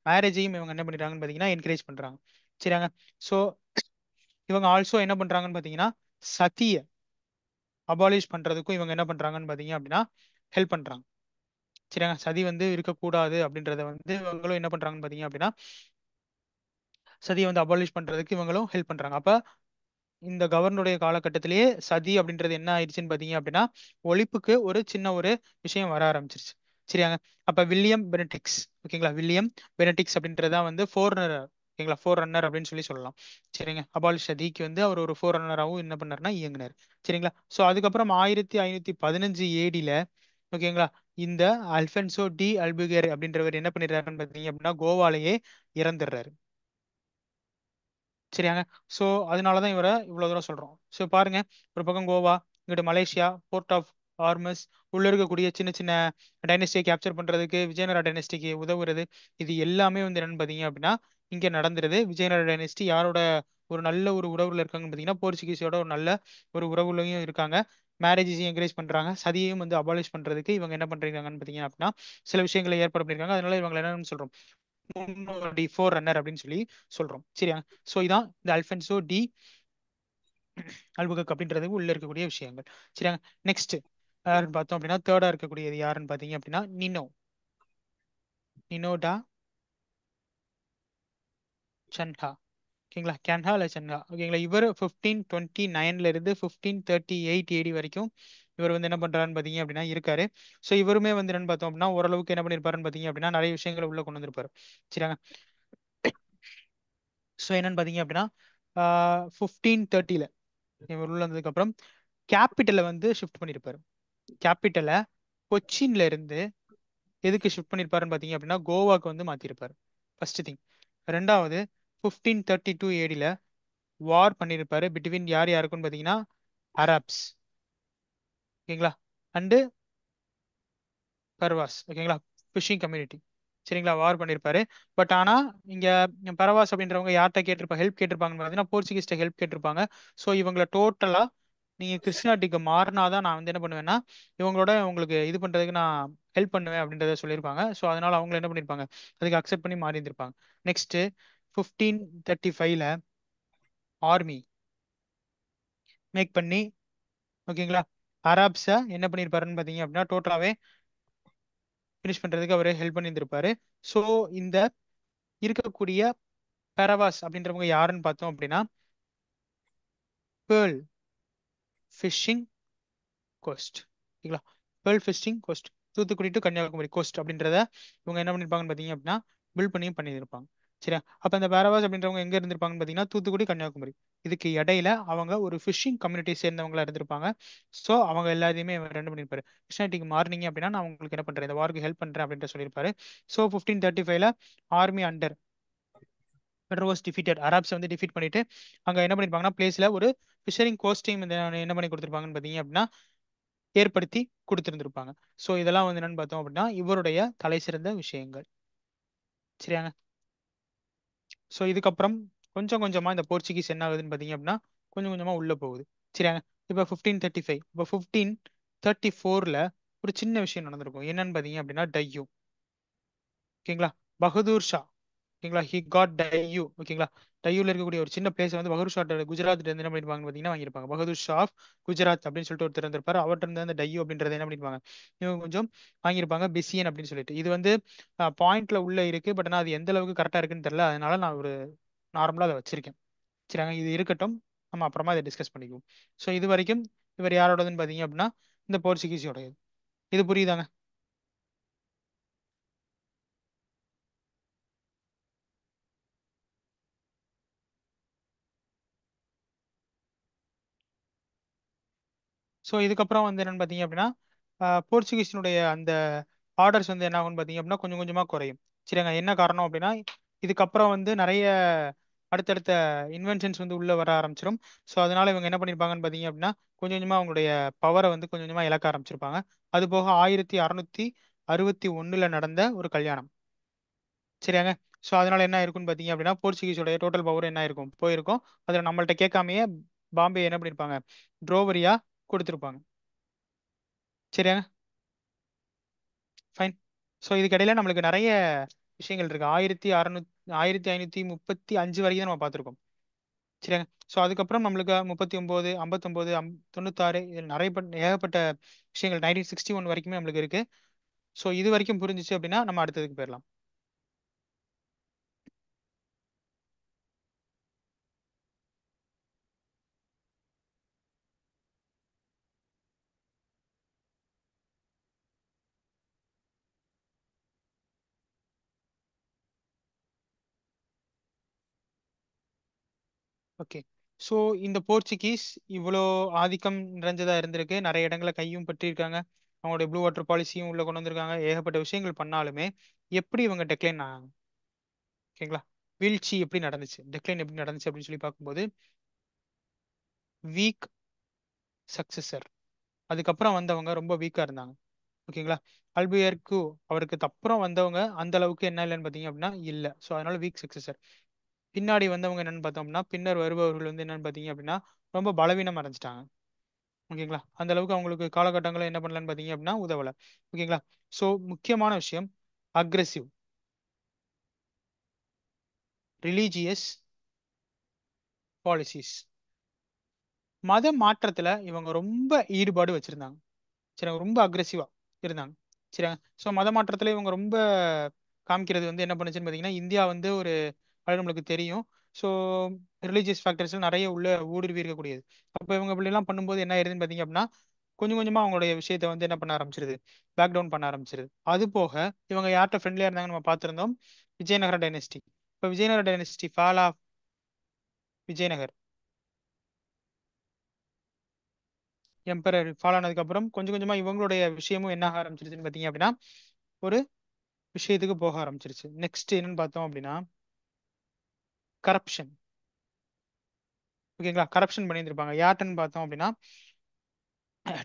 மேரேஜையும் இவங்க என்ன பண்ணிடுறாங்கன்னு பார்த்தீங்கன்னா என்கரேஜ் பண்ணுறாங்க சரியாங்க ஸோ இவங்க ஆல்சோ என்ன பண்ணுறாங்கன்னு பார்த்தீங்கன்னா சத்திய அபாலிஷ் பண்றதுக்கும் இவங்க என்ன பண்றாங்கன்னு பார்த்தீங்க அப்படின்னா ஹெல்ப் பண்றாங்க சரிங்க சதி வந்து இருக்கக்கூடாது அப்படின்றத வந்து இவங்களும் என்ன பண்றாங்கன்னு பார்த்தீங்க அப்படின்னா சதியை வந்து அபாலிஷ் பண்றதுக்கு இவங்களும் ஹெல்ப் பண்றாங்க அப்ப இந்த கவர்னருடைய காலகட்டத்திலேயே சதி அப்படின்றது என்ன ஆயிடுச்சுன்னு பார்த்தீங்க அப்படின்னா ஒழிப்புக்கு ஒரு சின்ன ஒரு விஷயம் வர ஆரம்பிச்சிருச்சு சரியாங்க அப்போ வில்லியம் பெனடிக்ஸ் ஓகேங்களா வில்லியம் பெனடிக்ஸ் அப்படின்றதான் வந்து ஃபோர்னர் ஓகேங்களா ஃபோர் ரன்னர் அப்படின்னு சொல்லி சொல்லலாம் சரிங்க அபால் ஷதிக்கு வந்து அவர் ஒரு ஃபோர் ரன்னராகவும் என்ன பண்ணார்னா இயங்கினார் சரிங்களா ஸோ அதுக்கப்புறம் ஆயிரத்தி ஐநூத்தி பதினஞ்சு ஏடியில ஓகேங்களா இந்த அல்பென்சோ டி அல்புகேர் அப்படின்றவர் என்ன பண்ணிடுறாருன்னு பார்த்தீங்க அப்படின்னா கோவாலேயே இறந்துடுறாரு சரியாங்க ஸோ அதனால தான் இவரை இவ்வளோ தூரம் சொல்கிறோம் ஸோ பாருங்க ஒரு பக்கம் கோவா இங்கிட்டு மலேசியா போர்ட் ஆஃப் ஆர்மஸ் உள்ள இருக்கக்கூடிய சின்ன சின்ன டைனஸ்டியை கேப்சர் பண்றதுக்கு விஜயநகர டைனஸ்டிக்கு உதவுறது இது எல்லாமே வந்து என்னன்னு பாத்தீங்க அப்படின்னா இங்க நடந்துருது விஜயநகர டைனஸ்டி யாரோட ஒரு நல்ல ஒரு உறவுல இருக்காங்கன்னு பாத்தீங்கன்னா போர்ச்சுகீஸோட ஒரு நல்ல ஒரு உறவுலையும் இருக்காங்க மேரேஜஸையும் என்கரேஜ் பண்றாங்க சதியையும் வந்து அபாலிஷ் பண்றதுக்கு இவங்க என்ன பண்றாங்கன்னு பாத்தீங்கன்னா அப்படின்னா சில விஷயங்களை ஏற்பாடு பண்ணிருக்காங்க அதனால இவங்க என்னன்னு சொல்றோம் டி ஃபோர் ரன்னர் அப்படின்னு சொல்லி சொல்றோம் சரியா ஸோ இதான் இந்த அல்பென்சோ டி அல்புகக் அப்படின்றது உள்ள இருக்கக்கூடிய விஷயங்கள் சரியா நெக்ஸ்ட் யாருன்னு பார்த்தோம் அப்படின்னா தேர்டா இருக்கக்கூடியது யாருன்னு பார்த்தீங்க அப்படின்னா நினோ நினோடா சன்ஹா ஓகேங்களா கேன்ஹா இல்லை சன்ஹா ஓகேங்களா இவர் ஃபிஃப்டீன் டுவெண்ட்டி நைன்ல இருந்து ஃபிஃப்டீன் தேர்ட்டி எயிட் ஏடி வரைக்கும் இவர் வந்து என்ன பண்றாருன்னு பார்த்தீங்க அப்படின்னா இருக்காரு ஸோ இவருமே வந்து என்னன்னு பார்த்தோம் அப்படின்னா ஓரளவுக்கு என்ன பண்ணியிருப்பாருன்னு பார்த்தீங்க அப்படின்னா நிறைய விஷயங்களை உள்ள கொண்டு வந்திருப்பாரு சரிங்க ஸோ என்னன்னு பார்த்தீங்க அப்படின்னா ஃபிஃப்டீன் தேர்ட்டியில் இவர் உள்ள வந்ததுக்கப்புறம் கேபிட்டலை வந்து ஷிஃப்ட் பண்ணியிருப்பாரு கேபிட்டலை கொச்சின்ல இருந்து எதுக்கு ஷிஃப்ட் பண்ணியிருப்பாருன்னு பார்த்தீங்க அப்படின்னா கோவாக்கு வந்து மாற்றிருப்பார் ஃபர்ஸ்ட் திங் ரெண்டாவது ஃபிஃப்டீன் தேர்ட்டி டூ ஏடியில் வார் பண்ணியிருப்பாரு பிட்வீன் யார் யாருக்குன்னு பார்த்தீங்கன்னா அராப்ஸ் ஓகேங்களா அண்டு பர்வாஸ் ஓகேங்களா ஃபிஷிங் கம்யூனிட்டி சரிங்களா வார் பண்ணியிருப்பாரு பட் ஆனால் இங்கே பரவாஸ் அப்படின்றவங்க யார்கிட்ட கேட்டிருப்பாங்க ஹெல்ப் கேட்டிருப்பாங்கன்னு பார்த்தீங்கன்னா போர்ச்சுகீஸ்ட்ட ஹெல்ப் கேட்டிருப்பாங்க ஸோ இவங்களை டோட்டலாக நீங்க கிறிஸ்டினாட்டிக்கு மாறினாதான் நான் வந்து என்ன பண்ணுவேன்னா இவங்களோட உங்களுக்கு இது பண்றதுக்கு நான் ஹெல்ப் பண்ணுவேன் அப்படின்றத சொல்லியிருப்பாங்க ஸோ அதனால அவங்க என்ன பண்ணிருப்பாங்க அதுக்கு அக்செப்ட் பண்ணி மாறி இருந்திருப்பாங்க நெக்ஸ்ட் ஃபிஃப்டீன் தேர்ட்டி ஃபைவ்ல ஆர்மி மேக் பண்ணி ஓகேங்களா அராப்ஸை என்ன பண்ணியிருப்பாருன்னு பார்த்தீங்க அப்படின்னா டோட்டலாகவே ஃபினிஷ் பண்ணுறதுக்கு அவர் ஹெல்ப் பண்ணியிருந்திருப்பாரு ஸோ இந்த இருக்கக்கூடிய பெரவாஸ் அப்படின்றவங்க யாருன்னு பார்த்தோம் அப்படின்னா பேர்ல் ஃபிஷ்ஷிங் கோஸ்ட் ஓகேங்களா pearl fishing coast Thoothukudi to Kanniyakumari coast அப்படின்றத இவங்க என்ன பண்ணியிருப்பாங்கன்னு பார்த்தீங்க அப்படின்னா பில் பண்ணியும் பண்ணியிருப்பாங்க சரியா அப்போ அந்த பேரவாஸ் அப்படின்றவங்க எங்கே இருந்திருப்பாங்கன்னு பார்த்தீங்கன்னா தூத்துக்குடி கன்னியாகுமரி இதுக்கு இடையில அவங்க ஒரு ஃபிஷிங் கம்யூனிட்டி சேர்ந்தவங்களா இருந்திருப்பாங்க ஸோ அவங்க எல்லாத்தையுமே ரெண்டு பண்ணியிருப்பாரு கிருஷ்ணாட்டிக்கு மாறினீங்க அப்படின்னா நான் உங்களுக்கு என்ன பண்ணுறேன் இந்த வார்க்கு ஹெல்ப் பண்ணுறேன் அப்படின்ற சொல்லியிருப்பாரு ஸோ ஃபிஃப்டீன் தேர்ட்டி ஃபைவ்ல army under Metros was defeated அராப்ஸை வந்து டிஃபீட் பண்ணிட்டு அங்கே என்ன பண்ணியிருப்பாங்கன்னா பிளேஸில் ஒரு ஃபிஷரிங் கோஸ்டிங் வந்து என்ன பண்ணி கொடுத்துருப்பாங்கன்னு பார்த்தீங்க அப்படின்னா ஏற்படுத்தி கொடுத்துருந்துருப்பாங்க ஸோ இதெல்லாம் வந்து என்னென்னு பார்த்தோம் அப்படின்னா இவருடைய தலை சிறந்த விஷயங்கள் சரியாங்க ஸோ இதுக்கப்புறம் கொஞ்சம் கொஞ்சமாக இந்த போர்ச்சுகீஸ் என்ன ஆகுதுன்னு பார்த்தீங்க அப்படின்னா கொஞ்சம் கொஞ்சமாக உள்ளே போகுது சரியாங்க இப்போ ஃபிஃப்டீன் தேர்ட்டி ஃபைவ் இப்போ ஃபிஃப்டீன் தேர்ட்டி ஃபோரில் ஒரு சின்ன விஷயம் நடந்திருக்கும் என்னன்னு பார்த்தீங்க அப்படின்னா டையூ ஓகேங்களா பகதூர் ஷா ஓகேங்களா ஹி காட் டையூ ஓகேங்களா டையூல இருக்கக்கூடிய ஒரு சின்ன பிளேஸ் வந்து பகதூர் ஷாட் குஜராத்ல இருந்து என்ன பண்ணிருப்பாங்க பாத்தீங்கன்னா வாங்கியிருப்பாங்க பகதூர் ஷா குஜராத் அப்படின்னு சொல்லிட்டு ஒருத்தர் இருந்திருப்பாரு அவர்கிட்ட இருந்து அந்த டையூ அப்படின்றத என்ன பண்ணிருப்பாங்க இவங்க கொஞ்சம் வாங்கியிருப்பாங்க பிசியன் அப்படின்னு சொல்லிட்டு இது வந்து பாயிண்ட்ல உள்ள இருக்கு பட் ஆனால் அது எந்த அளவுக்கு கரெக்டா இருக்குன்னு தெரியல அதனால நான் ஒரு நார்மலா அதை வச்சிருக்கேன் சரிங்க இது இருக்கட்டும் நம்ம அப்புறமா அதை டிஸ்கஸ் பண்ணிக்குவோம் ஸோ இது வரைக்கும் இவர் யாரோடதுன்னு பார்த்தீங்க அப்படின்னா இந்த போர்ச்சுகீஸோடையது இது புரியுதாங்க ஸோ இதுக்கப்புறம் வந்து என்னென்னு பார்த்தீங்க அப்படின்னா போர்ச்சுகீஸினுடைய அந்த ஆர்டர்ஸ் வந்து என்ன ஆகும்னு பார்த்தீங்க அப்படின்னா கொஞ்சம் கொஞ்சமாக குறையும் சரிங்க என்ன காரணம் அப்படின்னா இதுக்கப்புறம் வந்து நிறைய அடுத்தடுத்த இன்வென்ஷன்ஸ் வந்து உள்ளே வர ஆரம்பிச்சிடும் ஸோ அதனால் இவங்க என்ன பண்ணியிருப்பாங்கன்னு பார்த்தீங்க அப்படின்னா கொஞ்சம் கொஞ்சமாக அவங்களுடைய பவரை வந்து கொஞ்சம் கொஞ்சமாக இழக்க ஆரம்பிச்சிருப்பாங்க அது போக ஆயிரத்தி அறநூற்றி அறுபத்தி ஒன்றில் நடந்த ஒரு கல்யாணம் சரியாங்க ஸோ அதனால என்ன இருக்குன்னு பார்த்தீங்க அப்படின்னா போர்ச்சுகீஸோடைய டோட்டல் பவர் என்ன இருக்கும் போயிருக்கும் அதில் நம்மள்கிட்ட கேட்காமையே பாம்பே என்ன பண்ணியிருப்பாங்க ட்ரோவரியா கொடுத்துருப்பாங்க சரியா ஃபைன் ஸோ இதுக்கடையில் நம்மளுக்கு நிறைய விஷயங்கள் இருக்குது ஆயிரத்தி அறநூத் ஆயிரத்தி ஐநூற்றி முப்பத்தி அஞ்சு வரைக்கும் தான் நம்ம பார்த்துருக்கோம் சரியாங்க ஸோ அதுக்கப்புறம் நம்மளுக்கு முப்பத்தி ஒம்பது ஐம்பத்தொம்போது அம் தொண்ணூத்தாறு இதில் நிறைய ஏகப்பட்ட விஷயங்கள் நைன்டீன் சிக்ஸ்டி ஒன் வரைக்குமே நம்மளுக்கு இருக்குது ஸோ இது வரைக்கும் புரிஞ்சிச்சு அப்படின்னா நம்ம அடுத்ததுக்கு போயிடலாம் ஸோ இந்த போர்ச்சுகீஸ் இவ்வளோ ஆதிக்கம் நிறைஞ்சதா இருந்திருக்கு நிறைய இடங்களை கையும் பற்றியிருக்காங்க அவங்களுடைய ப்ளூ வாட்டர் பாலிசியும் உள்ள கொண்டு வந்திருக்காங்க ஏகப்பட்ட விஷயங்கள் பண்ணாலுமே எப்படி இவங்க டெக்ளைன் ஆனாங்க ஓகேங்களா வீழ்ச்சி எப்படி நடந்துச்சு டெக்ளைன் எப்படி நடந்துச்சு அப்படின்னு சொல்லி பார்க்கும்போது வீக் சக்சஸர் அதுக்கப்புறம் வந்தவங்க ரொம்ப வீக்காக இருந்தாங்க ஓகேங்களா அல்பியர்க்கு அவருக்கு அப்புறம் வந்தவங்க அந்த அளவுக்கு என்ன இல்லைன்னு பார்த்தீங்க அப்படின்னா இல்லை ஸோ அதனால வீக் சக்சஸர் பின்னாடி வந்தவங்க என்னன்னு பார்த்தோம்னா பின்னர் வருபவர்கள் வந்து என்னன்னு பார்த்தீங்க அப்படின்னா ரொம்ப பலவீனம் அடைஞ்சிட்டாங்க ஓகேங்களா அந்த அளவுக்கு அவங்களுக்கு காலகட்டங்களில் என்ன பண்ணலான்னு பார்த்தீங்க அப்படின்னா உதவலை ஓகேங்களா ஸோ முக்கியமான விஷயம் அக்ரெசிவ் ரிலீஜியஸ் பாலிசிஸ் மத மாற்றத்துல இவங்க ரொம்ப ஈடுபாடு வச்சிருந்தாங்க சரிங்க ரொம்ப அக்ரெசிவாக இருந்தாங்க சரிங்க ஸோ மத மாற்றத்துல இவங்க ரொம்ப காமிக்கிறது வந்து என்ன பண்ணுச்சுன்னு பார்த்தீங்கன்னா இந்தியா வந்து ஒரு அது நம்மளுக்கு தெரியும் ஸோ ரிலீஜியஸ் ஃபேக்டர்ஸ்லாம் நிறைய உள்ள ஊடுருவி இருக்கக்கூடியது அப்போ இவங்க இப்படிலாம் பண்ணும்போது என்ன ஆயிருதுன்னு பார்த்தீங்க அப்படின்னா கொஞ்சம் கொஞ்சமாக அவங்களுடைய விஷயத்த வந்து என்ன பண்ண ஆரம்பிச்சிருது பேக் டவுன் பண்ண ஆரம்பிச்சிருது அது போக இவங்க யார்கிட்ட ஃப்ரெண்ட்லியாக இருந்தாங்கன்னு நம்ம பார்த்துருந்தோம் விஜயநகர டைனஸ்டி இப்போ Vijayanagara dynasty fall of Vijayanagar emperor fall ஆனதுக்கப்புறம் கொஞ்சம் கொஞ்சமாக இவங்களுடைய விஷயமும் என்ன ஆக ஆரம்பிச்சிருச்சுன்னு பார்த்தீங்க அப்படின்னா ஒரு விஷயத்துக்கு போக ஆரம்பிச்சிருச்சு நெக்ஸ்ட் என்னன்னு பார்த்தோம் அப்படின்னா கரப்ஷன் ஓகேங்களா கரப்ஷன் பண்ணியிருந்திருப்பாங்க யார்கிட்டன்னு பார்த்தோம் அப்படின்னா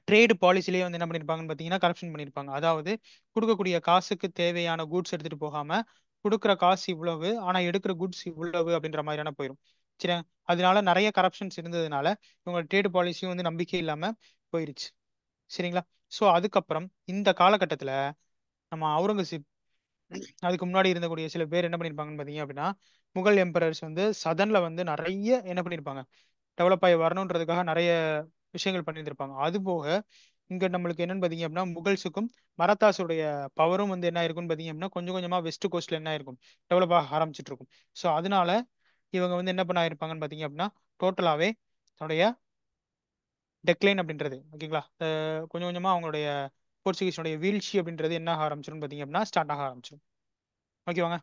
ட்ரேடு பாலிசிலேயே வந்து என்ன பண்ணியிருப்பாங்கன்னு பார்த்தீங்கன்னா கரப்ஷன் பண்ணியிருப்பாங்க அதாவது கொடுக்கக்கூடிய காசுக்கு தேவையான கூட்ஸ் எடுத்துகிட்டு போகாமல் கொடுக்குற காசு இவ்வளவு ஆனால் எடுக்கிற குட்ஸ் இவ்வளவு அப்படின்ற மாதிரியான போயிடும் சரி அதனால நிறைய கரப்ஷன்ஸ் இருந்ததுனால இவங்க ட்ரேடு பாலிசியும் வந்து நம்பிக்கை இல்லாமல் போயிருச்சு சரிங்களா ஸோ அதுக்கப்புறம் இந்த காலகட்டத்தில் நம்ம அவுரங்கசீப் அதுக்கு முன்னாடி இருந்தக்கூடிய சில பேர் என்ன பண்ணியிருப்பாங்கன்னு பார்த்தீங்க அப்படின்னா முகல் எம்பரர்ஸ் வந்து சதன்ல வந்து நிறைய என்ன பண்ணியிருப்பாங்க டெவலப் ஆகி வரணுன்றதுக்காக நிறைய விஷயங்கள் பண்ணியிருந்திருப்பாங்க அது போக இங்க நம்மளுக்கு என்னன்னு பாத்தீங்க அப்படின்னா முகல்ஸுக்கும் மரத்தாசுடைய பவரும் வந்து என்ன இருக்கும்னு பாத்தீங்க அப்படின்னா கொஞ்சம் கொஞ்சமா வெஸ்ட் கோஸ்ட்ல என்ன இருக்கும் டெவலப் ஆக ஆரம்பிச்சுட்டு இருக்கும் ஸோ அதனால இவங்க வந்து என்ன பண்ண இருப்பாங்கன்னு பாத்தீங்க அப்படின்னா டோட்டலாவே தன்னுடைய டெக்லைன் அப்படின்றது ஓகேங்களா கொஞ்சம் கொஞ்சமா அவங்களுடைய போர்ச்சுகீஸுடைய வீழ்ச்சி அப்படின்றது என்ன ஆக ஆரம்பிச்சிடும் பாத்தீங்க அப்படின்னா ஸ்டார்ட் ஆக ஆரம்பிச்சிடும் ஓகேவாங்க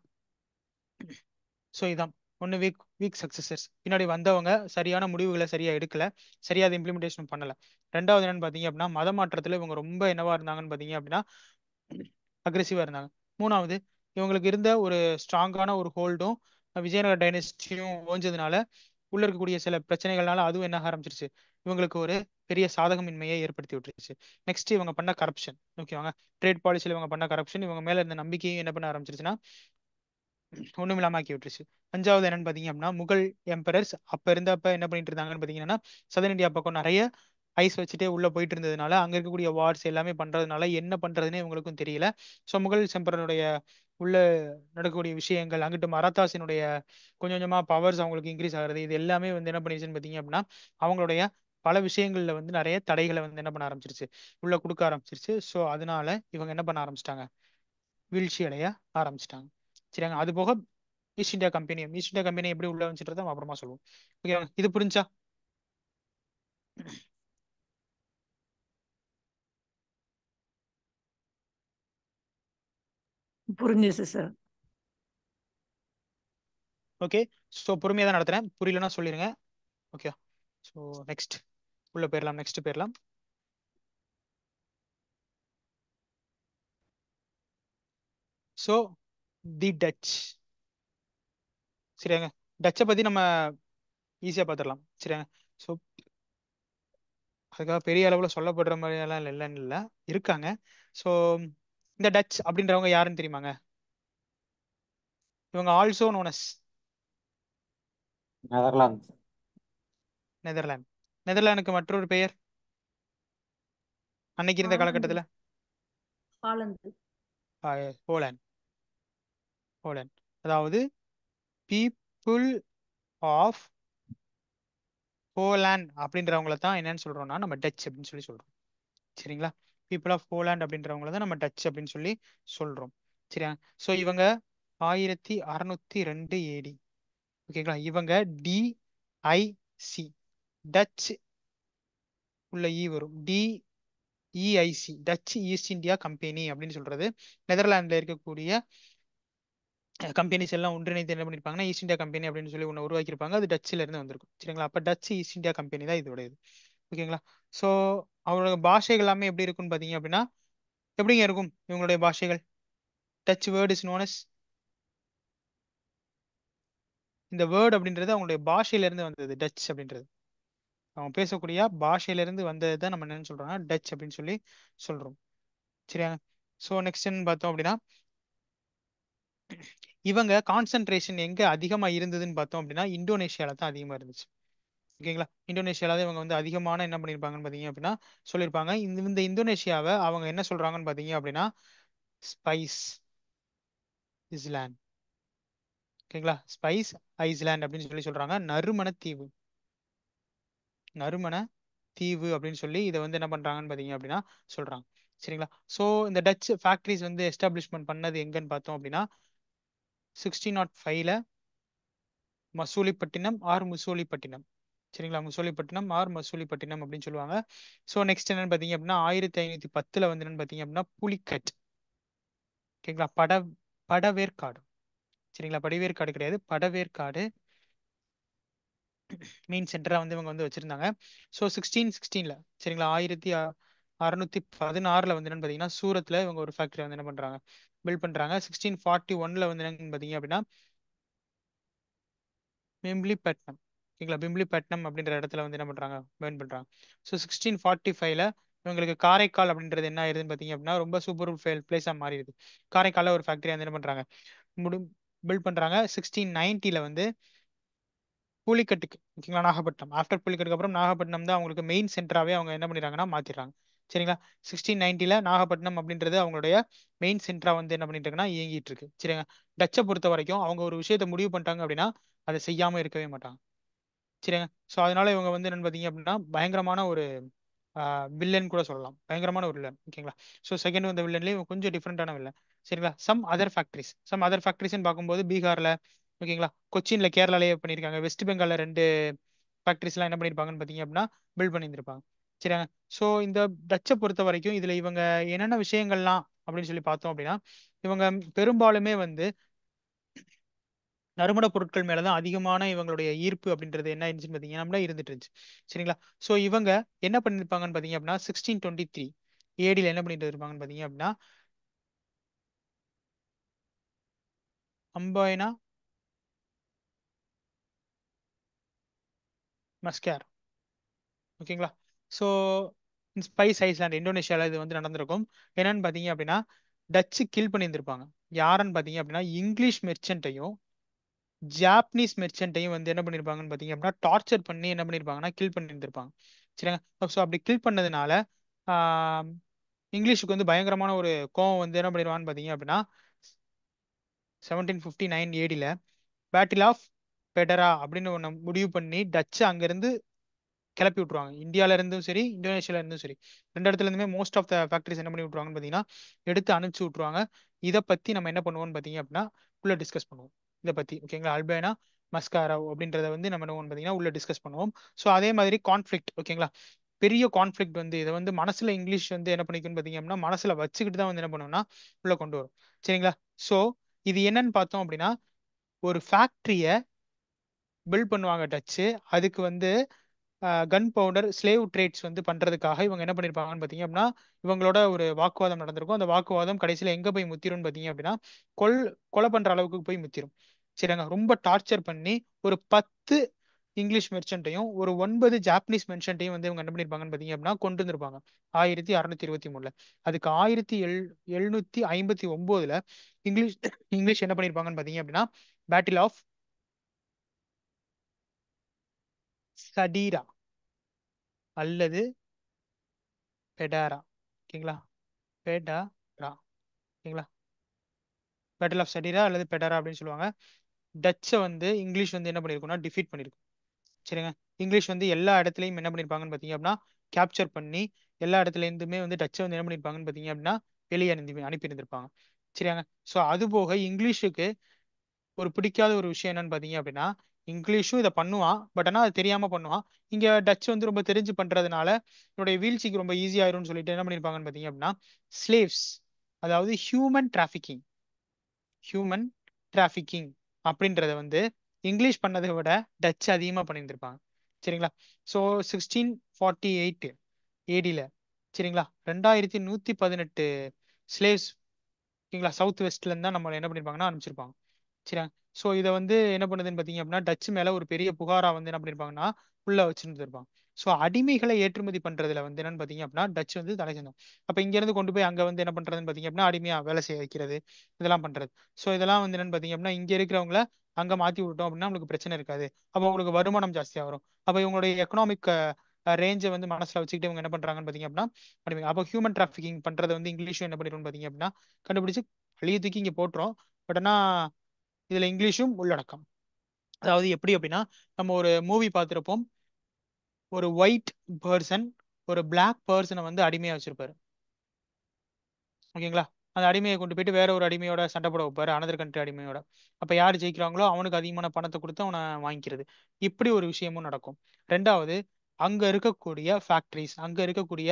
ஸோ இதான் ஒன்று வீக் வீக் சக்ஸஸஸ் பின்னாடி வந்தவங்க சரியான முடிவுகளை சரியாக எடுக்கல சரியாக இம்ப்ளிமெண்டேஷன் பண்ணலை ரெண்டாவது என்னன்னு பார்த்தீங்க அப்படின்னா மத மாற்றத்தில் இவங்க ரொம்ப என்னவாக இருந்தாங்கன்னு பார்த்தீங்க அப்படின்னா அக்ரெசிவாக இருந்தாங்க மூணாவது இவங்களுக்கு இருந்த ஒரு ஸ்ட்ராங்கான ஒரு ஹோல்டும் விஜயநகர டைனஸ்டியும் ஓஞ்சதுனால உள்ள இருக்கக்கூடிய சில பிரச்சனைகள்னால அதுவும் என்ன ஆரம்பிச்சிருச்சு இவங்களுக்கு ஒரு பெரிய சாதகமின்மையை ஏற்படுத்தி விட்டுருச்சு நெக்ஸ்ட் இவங்க பண்ண கரப்ஷன் ஓகேவாங்க ட்ரேட் பாலிசியில் இவங்க பண்ண கரப்ஷன் இவங்க மேலே இருந்த நம்பிக்கையும் என்ன பண்ண ஆரம்பிச்சிருச்சுன்னா ஒண்ணுமில்லாம ஆக்கி விட்டுருச்சு அஞ்சாவது என்னன்னு பாத்தீங்க அப்படின்னா முகல் எம்பரர்ஸ் அப்ப இருந்தப்ப என்ன பண்ணிட்டு இருந்தாங்கன்னு பாத்தீங்கன்னா சதன் இந்தியா பக்கம் நிறைய ஐஸ் வச்சுட்டே உள்ள போயிட்டு இருந்ததுனால அங்க இருக்கக்கூடிய வார்ஸ் எல்லாமே பண்றதுனால என்ன பண்றதுன்னு இவங்களுக்கும் தெரியல ஸோ முகல் செம்பரனுடைய உள்ள நடக்கக்கூடிய விஷயங்கள் அங்கிட்டு மராத்தாசினுடைய கொஞ்சம் கொஞ்சமா பவர்ஸ் அவங்களுக்கு இன்க்ரீஸ் ஆகுறது இது எல்லாமே வந்து என்ன பண்ணிடுச்சுன்னு பாத்தீங்க அப்படின்னா அவங்களுடைய பல விஷயங்கள்ல வந்து நிறைய தடைகளை வந்து என்ன பண்ண ஆரம்பிச்சிருச்சு உள்ள கொடுக்க ஆரம்பிச்சிருச்சு ஸோ அதனால இவங்க என்ன பண்ண ஆரம்பிச்சிட்டாங்க வீழ்ச்சி அடைய ஆரம்பிச்சிட்டாங்க சரிங்க அது போக East India company East India company எப்படி உள்ள வந்துச்சுன்றத அப்புறமா சொல்லுவோம் ஓகேவா இது புரிஞ்சா புரிஞ்சுச்சு சார் ஓகே ஸோ பொறுமையாக தான் நடத்துறேன் புரியலன்னா சொல்லிடுங்க ஓகே ஸோ நெக்ஸ்ட் உள்ள போயிடலாம் நெக்ஸ்ட் போயிடலாம் ஸோ தி டச் சரியாங்க டச்சை பற்றி நம்ம ஈஸியாக பார்த்துடலாம் சரியாங்க ஸோ அதுக்காக பெரிய அளவில் சொல்லப்படுற மாதிரியெல்லாம் இல்லைன்னு இல்லை இருக்காங்க ஸோ இந்த டச் அப்படின்றவங்க யாருன்னு தெரியுமாங்க இவங்க ஆல்சோ நோனஸ் நெதர்லாந்து நெதர்லாந்து நெதர்லாந்துக்கு மற்றொரு பெயர் அன்னைக்கு இருந்த காலகட்டத்தில் போலாந்து போலண்ட் அதாவது பீப்புள் ஆஃப் போலாண்ட் அப்படின்றவங்கள தான் என்னன்னு சொல்றோம்னா நம்ம டச் அப்படின்னு சொல்லி சொல்றோம் சரிங்களா பீப்புள் ஆஃப் போலாண்ட் அப்படின்றவங்கள தான் நம்ம டச் அப்படின்னு சொல்லி சொல்றோம் சரியா ஸோ இவங்க ஆயிரத்தி அறநூத்தி ரெண்டு ஏடி ஓகேங்களா இவங்க டிஐசி டச் உள்ள இ e வரும் DEIC Dutch East India company அப்படின்னு சொல்றது நெதர்லாந்துல இருக்கக்கூடிய கம்பெனிஸ் எல்லாம் ஒன்றிணைந்து என்ன பண்ணியிருப்பாங்கன்னா ஈஸ்ட் இந்தியா கம்பெனி அப்படின்னு சொல்லி ஒன்று உருவாக்கியிருப்பாங்க அது டச்சுல இருந்து வந்திருக்கும் சரிங்களா அப்போ டச் ஈஸ்ட் இந்தியா கம்பெனி தான் இதோட இது ஓகேங்களா ஸோ அவரோட பாஷைகள் எல்லாமே எப்படி இருக்கும்னு பார்த்தீங்க அப்படின்னா எப்படிங்க இருக்கும் இவங்களுடைய பாஷைகள் டச் வேர்ட் இஸ் நோனஸ் இந்த வேர்டு அப்படின்றது அவங்களுடைய பாஷையிலேருந்து வந்தது டச் அப்படின்றது அவங்க பேசக்கூடிய பாஷையிலேருந்து வந்தது தான் நம்ம என்னென்னு சொல்கிறோம்னா டச் அப்படின்னு சொல்லி சொல்கிறோம் சரியா ஸோ நெக்ஸ்ட் என்ன பார்த்தோம் அப்படின்னா இவங்க கான்சென்ட்ரேஷன் எங்க அதிகமா இருந்ததுன்னு பார்த்தோம் அப்படின்னா இந்தோனேஷியால தான் அதிகமா இருந்துச்சு ஓகேங்களா இந்தோனேஷியால தான் இவங்க வந்து அதிகமான என்ன பண்ணியிருப்பாங்கன்னு பார்த்தீங்க அப்படின்னா சொல்லியிருப்பாங்க இந்த இந்தோனேஷியாவை அவங்க என்ன சொல்றாங்கன்னு பார்த்தீங்க அப்படின்னா ஸ்பைஸ் இஸ்லாண்ட் ஓகேங்களா ஸ்பைஸ் ஐஸ்லாண்ட் அப்படின்னு சொல்லி சொல்றாங்க நறுமண தீவு நறுமண தீவு அப்படின்னு சொல்லி இதை வந்து என்ன பண்றாங்கன்னு பாத்தீங்க அப்படின்னா சொல்றாங்க சரிங்களா ஸோ இந்த டச் ஃபேக்ட்ரிஸ் வந்து எஸ்டாப்ளிஷ்மெண்ட் பண்ணது எங்கன்னு பார்த்தோம் அப்படின்னா சிக்ஸ்டீன் நாட் ஃபைவ்ல மசூலிப்பட்டினம் ஆர் முசூலிப்பட்டினம் சரிங்களா முசூலிப்பட்டினம் ஆர் மசூலிப்பட்டினம் அப்படின்னு சொல்லுவாங்க ஸோ நெக்ஸ்ட் என்னன்னு பார்த்தீங்க அப்படின்னா ஆயிரத்தி ஐநூத்தி பத்துல வந்து என்னன்னு பார்த்தீங்க அப்படின்னா புலிக்கட் ஓகேங்களா பட படவேற்காடு சரிங்களா படவேற்காடு கிடையாது படவேற்காடு மெயின் சென்டரா வந்து இவங்க வந்து வச்சிருந்தாங்க ஸோ சிக்ஸ்டீன் சிக்ஸ்டீன்ல சரிங்களா ஆயிரத்தி அறுநூத்தி பதினாறுல வந்து என்னன்னு பார்த்தீங்கன்னா சூரத்தில் இவங்க ஒரு ஃபேக்டரி வந்து என்ன பண்றாங்க பில்ட் பண்றாங்க சிக்ஸ்டீன் ஃபார்ட்டி ஒன்ல வந்து என்னன்னு பாத்தீங்க அப்படின்னா பிம்பிளிப்பட்டினம் ஓகேங்களா பிம்பிளிப்பட்டினம் அப்படின்ற இடத்துல வந்து என்ன பண்றாங்க பேர்ன் பண்ணுறாங்க ஸோ சிக்ஸ்டீன் ஃபார்ட்டி ஃபைவ்ல இவங்களுக்கு காரைக்கால் அப்படின்றது என்ன ஆயிருதுன்னு பாத்தீங்க அப்படின்னா ரொம்ப சூப்பர் பிளேஸா மாறிடுது காரைக்கால ஒரு ஃபேக்டரி வந்து என்ன பண்றாங்க முடி பில்ட் பண்றாங்க சிக்ஸ்டீன் நைன்டில வந்து புலிக்கட்டுக்கு ஓகேங்களா நாகப்பட்டினம் ஆஃப்டர் புலிக்கட்டுக்கு அப்புறம் நாகப்பட்டினம் தான் அவங்களுக்கு மெயின் சென்டராகவே அவங்க என்ன பண்ணிடுறாங்கன்னா மாத்திடுறாங்க சரிங்களா சிக்ஸ்டீன் நைன்டில நாகப்பட்டினம் அப்படின்றது அவங்களுடைய மெயின் சென்டரா வந்து என்ன பண்ணிட்டு இருக்குன்னா இயங்கிட்டு இருக்கு சரிங்க டச்சை பொறுத்த வரைக்கும் அவங்க ஒரு விஷயத்த முடிவு பண்ணிட்டாங்க அப்படின்னா அதை செய்யாம இருக்கவே மாட்டாங்க சரிங்க ஸோ அதனால இவங்க வந்து என்னன்னு பார்த்தீங்க அப்படின்னா பயங்கரமான ஒரு வில்லன் கூட சொல்லலாம் பயங்கரமான ஒரு வில்லன் ஓகேங்களா ஸோ செகண்ட் வந்த இவங்க கொஞ்சம் டிஃப்ரெண்டான வில்லன் சரிங்களா some other factories some other ஃபேக்ட்ரிஸ்ன்னு பார்க்கும்போது பீகாரில் ஓகேங்களா கொச்சின்ல கேரளாலேயே பண்ணியிருக்காங்க வெஸ்ட் பெங்காலில் ரெண்டு ஃபேக்ட்ரிஸ்லாம் என்ன பண்ணியிருப்பாங்கன்னு பார்த்தீங்க அப்படின்னா பில்ட் பண்ணியிருப்பாங்க சரியா ஸோ இந்த டச்சை பொறுத்த வரைக்கும் இதுல இவங்க என்னென்ன விஷயங்கள்லாம் அப்படின்னு சொல்லி பார்த்தோம் அப்படின்னா இவங்க பெரும்பாலுமே வந்து நறுமண பொருட்கள் மேலதான் அதிகமான இவங்களுடைய ஈர்ப்பு அப்படின்றது என்ன இருந்துச்சுன்னு பார்த்தீங்கன்னா இருந்துட்டு இருந்துச்சு சரிங்களா ஸோ இவங்க என்ன பண்ணிருப்பாங்கன்னு பார்த்தீங்க அப்படின்னா சிக்ஸ்டீன் டுவெண்ட்டி த்ரீ ஏடியில் என்ன பண்ணிட்டு இருப்பாங்கன்னு பார்த்தீங்க அப்படின்னா அம்பாயினா மஸ்கேர் ஓகேங்களா ஸோ ஸ்பைஸ் ஐஸ்லாண்ட் இந்தோனேஷியாவில் இது வந்து நடந்திருக்கும் என்னன்னு பார்த்தீங்க அப்படின்னா டச்சு கில் பண்ணியிருந்திருப்பாங்க யாருன்னு பார்த்தீங்க அப்படின்னா இங்கிலீஷ் மெர்ச்சன்ட்டையும் ஜாப்பனீஸ் மெர்ச்சன்ட்டையும் வந்து என்ன பண்ணியிருப்பாங்கன்னு பார்த்தீங்க அப்படின்னா டார்ச்சர் பண்ணி என்ன பண்ணியிருப்பாங்கன்னா கில் பண்ணியிருந்திருப்பாங்க சரிங்க ஸோ அப்படி கில் பண்ணதுனால இங்கிலீஷுக்கு வந்து பயங்கரமான ஒரு கோவம் வந்து என்ன பண்ணிடுவான்னு பார்த்தீங்க அப்படின்னா செவன்டீன் ஃபிஃப்டி நைன் ஏடியில் பேட்டில் ஆஃப் பெடரா அப்படின்னு ஒன்று முடிவு பண்ணி டச்சு அங்கேருந்து கிளப்பி விட்டுருவாங்க இந்தியால இருந்தும் சரி இந்தோனேஷியால இருந்தும் சரி ரெண்டு இடத்துல இருந்துமே மோஸ்ட் ஆஃப் த ஃபேக்டரிஸ் என்ன பண்ணி விட்டுருவாங்கன்னு பார்த்தீங்கன்னா எடுத்து அனுப்பிச்சு விட்டுருவாங்க இதை பத்தி நம்ம என்ன பண்ணுவோம்னு பார்த்தீங்க அப்படின்னா உள்ள டிஸ்கஸ் பண்ணுவோம் இதை பத்தி ஓகேங்களா அல்பேனா மஸ்காரா அப்படின்றத வந்து நம்ம என்ன பார்த்தீங்கன்னா உள்ள டிஸ்கஸ் பண்ணுவோம் ஸோ அதே மாதிரி கான்ஃபிளிக் ஓகேங்களா பெரிய கான்ஃபிளிக் வந்து இதை வந்து மனசுல இங்கிலீஷ் வந்து என்ன பண்ணிக்கணும் பார்த்தீங்க அப்படின்னா மனசுல வச்சுக்கிட்டு தான் வந்து என்ன பண்ணுவோம்னா உள்ள கொண்டு வரும் சரிங்களா ஸோ இது என்னன்னு பார்த்தோம் அப்படின்னா ஒரு ஃபேக்ட்ரிய பில்ட் பண்ணுவாங்க டச்சு அதுக்கு வந்து கன் பவுடர் ஸ்லேவ் ட்ரேட்ஸ் வந்து பண்றதுக்காக இவங்க என்ன பண்ணிருப்பாங்கன்னு பாத்தீங்க அப்படின்னா இவங்களோட ஒரு வாக்குவாதம் நடந்திருக்கும் அந்த வாக்குவாதம் கடைசியில எங்க போய் முத்திரும்னு பாத்தீங்க அப்படின்னா கொல் கொலை பண்ற அளவுக்கு போய் முத்திரும் சரிங்க ரொம்ப டார்ச்சர் பண்ணி ஒரு பத்து இங்கிலீஷ் மெர்ச்சன்ட்டையும் ஒரு ஒன்பது ஜாப்பனீஸ் மெர்ச்சன்ட்டையும் வந்து இவங்க என்ன பண்ணிருப்பாங்கன்னு பாத்தீங்க அப்படின்னா கொண்டு வந்திருப்பாங்க ஆயிரத்தி அறுநூத்தி இருபத்தி மூணுல அதுக்கு ஆயிரத்தி எல் எழுநூத்தி ஐம்பத்தி ஒன்பதுல இங்கிலீஷ் இங்கிலீஷ் என்ன பண்ணிருப்பாங்கன்னு பாத்தீங்க அப்படின்னா பேட்டில் ஆஃப் சடீரா அல்லது பெடாரா ஓகேங்களா பெடாரா ஓகேங்களா பேட்டில் ஆஃப் சடீரா அல்லது பெடாரா அப்படின்னு சொல்லுவாங்க டச்சை வந்து இங்கிலீஷ் வந்து என்ன பண்ணியிருக்கும்னா டிஃபீட் பண்ணியிருக்கும் சரிங்க இங்கிலீஷ் வந்து எல்லா இடத்துலையும் என்ன பண்ணியிருப்பாங்கன்னு பார்த்தீங்க அப்படின்னா கேப்சர் பண்ணி எல்லா இடத்துலேருந்துமே வந்து டச்சை வந்து என்ன பண்ணியிருப்பாங்கன்னு பார்த்தீங்க அப்படின்னா வெளியே அனுப்பி அனுப்பியிருந்திருப்பாங்க சரியாங்க ஸோ அது போக இங்கிலீஷுக்கு ஒரு பிடிக்காத ஒரு விஷயம் என்னன்னு பார்த்தீங்க அப்படின்னா இங்கிலீஷும் இதை பண்ணுவான் பட் ஆனால் அது தெரியாமல் பண்ணுவான் இங்கே டச் வந்து ரொம்ப தெரிஞ்சு பண்ணுறதுனால என்னுடைய வீழ்ச்சிக்கு ரொம்ப ஈஸியாயிரும்னு சொல்லிட்டு என்ன பண்ணியிருப்பாங்கன்னு பார்த்தீங்க அப்படின்னா ஸ்லேவ்ஸ் அதாவது ஹியூமன் டிராஃபிக்கிங் ஹியூமன் டிராஃபிக்கிங் அப்படின்றத வந்து இங்கிலீஷ் பண்ணதை விட டச் அதிகமாக பண்ணியிருந்திருப்பாங்க சரிங்களா ஸோ சிக்ஸ்டீன் ஃபார்ட்டி எயிட்டு ஏடியில் சரிங்களா ரெண்டாயிரத்தி நூற்றி பதினெட்டு ஸ்லேவ்ஸ் ஓகேங்களா சவுத் வெஸ்ட்லேருந்து தான் நம்மளை என்ன பண்ணியிருப்பாங்கன்னா அனுப்பிச்சிருப்பாங்க சரியா ஸோ இதை வந்து என்ன பண்ணுதுன்னு பார்த்தீங்க அப்படின்னா டச் மேலே ஒரு பெரிய புகாராக வந்து என்ன பண்ணியிருப்பாங்கன்னா உள்ள இருப்பாங்க ஸோ அடிமைகளை ஏற்றுமதி பண்ணுறதுல வந்து என்னன்னு பார்த்தீங்க அப்படின்னா டச் வந்து தலை செஞ்சோம் அப்போ இங்கேருந்து கொண்டு போய் அங்கே வந்து என்ன பண்ணுறதுன்னு பார்த்தீங்க அப்படின்னா அடிமையாக வேலை செய்ய வைக்கிறது இதெல்லாம் பண்ணுறது ஸோ இதெல்லாம் வந்து என்னன்னு பார்த்தீங்க அப்படின்னா இங்கே இருக்கிறவங்கள அங்கே மாற்றி விட்டோம் அப்படின்னா அவங்களுக்கு பிரச்சனை இருக்காது அப்போ உங்களுக்கு வருமானம் ஜாஸ்தியாக வரும் அப்போ இவங்களுடைய எக்கனாமிக் ரேஞ்சை வந்து மனசில் வச்சுக்கிட்டு இவங்க என்ன பண்ணுறாங்கன்னு பார்த்தீங்க அப்படின்னா அப்போ ஹியூமன் டிராஃபிகிங் பண்ணுறது வந்து இங்கிலீஷும் என்ன பண்ணிடுவோம்னு பார்த்தீங்க அப்படின்னா கண்டுபிடிச்சு தூக்கி இங்கே போட்டுரும் பட் ஆனால் இதுல இங்கிலீஷும் உள்ளடக்கம் அதாவது எப்படி அப்படின்னா நம்ம ஒரு மூவி பார்த்துருப்போம் ஒரு ஒயிட் பர்சன் ஒரு பிளாக் பர்சனை வந்து அடிமையா வச்சிருப்பாரு ஓகேங்களா அந்த அடிமையை கொண்டு போயிட்டு வேற ஒரு அடிமையோட சண்டை போட வைப்பாரு அனதர் கண்ட்ரி அடிமையோட அப்ப யாரு ஜெயிக்கிறாங்களோ அவனுக்கு அதிகமான பணத்தை கொடுத்து அவனை வாங்கிக்கிறது இப்படி ஒரு விஷயமும் நடக்கும் ரெண்டாவது அங்க இருக்கக்கூடிய ஃபேக்டரிஸ் அங்க இருக்கக்கூடிய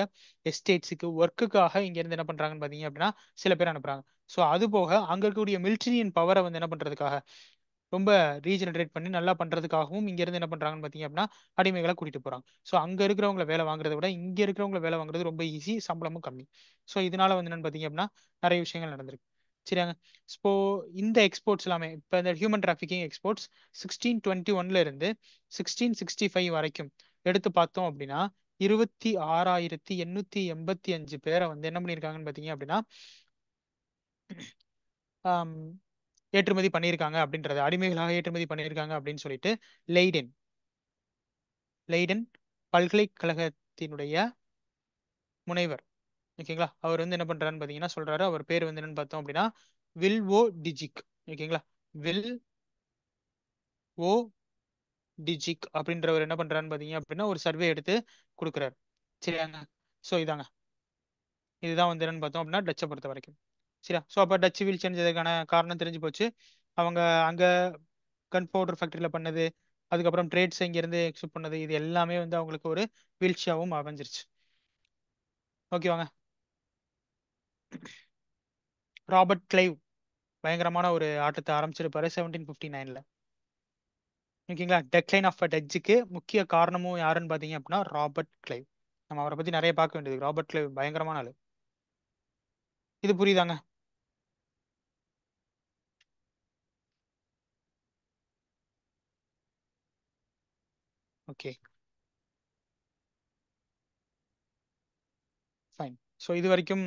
எஸ்டேட்ஸுக்கு ஒர்க்குக்காக இங்க இருந்து என்ன பண்றாங்கன்னு பாத்தீங்க அப்படின்னா சில பேர் அனுப்புறாங்க ஸோ அது போக அங்க இருக்கக்கூடிய மிலிட்ரியன் பவரை வந்து என்ன பண்றதுக்காக ரொம்ப ரீஜெனரேட் பண்ணி நல்லா பண்றதுக்காகவும் இங்க இருந்து என்ன பண்றாங்கன்னு பாத்தீங்க அப்படின்னா அடிமைகளை கூட்டிட்டு போறாங்க ஸோ அங்க இருக்கிறவங்கள வேலை வாங்குறத விட இங்க இருக்கிறவங்கள வேலை வாங்குறது ரொம்ப ஈஸி சம்பளமும் கம்மி ஸோ இதனால வந்து என்னன்னு பாத்தீங்க அப்படின்னா நிறைய விஷயங்கள் நடந்திருக்கு சரியாங்க ஸோ இந்த எக்ஸ்போர்ட்ஸ் எல்லாமே இப்போ இந்த human trafficking exports sixteen twenty ஒன்ல இருந்து சிக்ஸ்டீன் சிக்ஸ்டி ஃபைவ் வரைக்கும் எடுத்து பார்த்தோம் அப்படின்னா இருபத்தி ஆறாயிரத்தி எண்ணூத்தி எண்பத்தி அஞ்சு பேரை வந்து என்ன பண்ணியிருக்காங்கன்னு பார்த்தீங்க அப்படின்னா ஏற்றுமதி பண்ணியிருக்காங்க அப்படின்றத அடிமைகளாக ஏற்றுமதி பண்ணியிருக்காங்க அப்படின்னு சொல்லிட்டு லெய்டன் லெய்டன் பல்கலைக்கழகத்தினுடைய முனைவர் ஓகேங்களா அவர் வந்து என்ன பண்றாருன்னு பாத்தீங்கன்னா சொல்றாரு அவர் பேர் வந்து என்னன்னு பார்த்தோம் அப்படின்னா வில் ஓ டிஜிக் ஓகேங்களா வில் ஓ டிஜிக் அப்படின்றவர் என்ன பண்றாருன்னு பாத்தீங்க அப்படின்னா ஒரு சர்வே எடுத்து கொடுக்குறாரு சரியாங்க ஸோ இதாங்க இதுதான் வந்து என்னன்னு பார்த்தோம் அப்படின்னா டச்சை பொறுத்த வரைக்கும் சரியா ஸோ அப்போ டச்சு வீல் செஞ்சதுக்கான காரணம் தெரிஞ்சு போச்சு அவங்க அங்கே கன் பவுடர் ஃபேக்ட்ரியில் பண்ணது அதுக்கப்புறம் ட்ரேட்ஸ் இங்கேருந்து எக்ஸிப்ட் பண்ணது இது எல்லாமே வந்து அவங்களுக்கு ஒரு வீழ்ச்சியாகவும் அமைஞ்சிருச்சு ஓகேவாங்க ராபர்ட் கிளைவ் பயங்கரமான ஒரு ஆட்டத்தை ஆரம்பிச்சிருப்பாரு செவன்டீன் ஃபிஃப்டி நைனில் ஓகேங்களா டெக்லைன் ஆஃப் அ டஜ்ஜுக்கு முக்கிய காரணமும் யாருன்னு பார்த்தீங்க அப்படின்னா ராபர்ட் கிளைவ் நம்ம அவரை பற்றி நிறைய பார்க்க வேண்டியது ராபர்ட் கிளைவ் பயங்கரமான ஆள் இது புரியுதாங்க ஓகே ஃபைன் ஸோ இது வரைக்கும்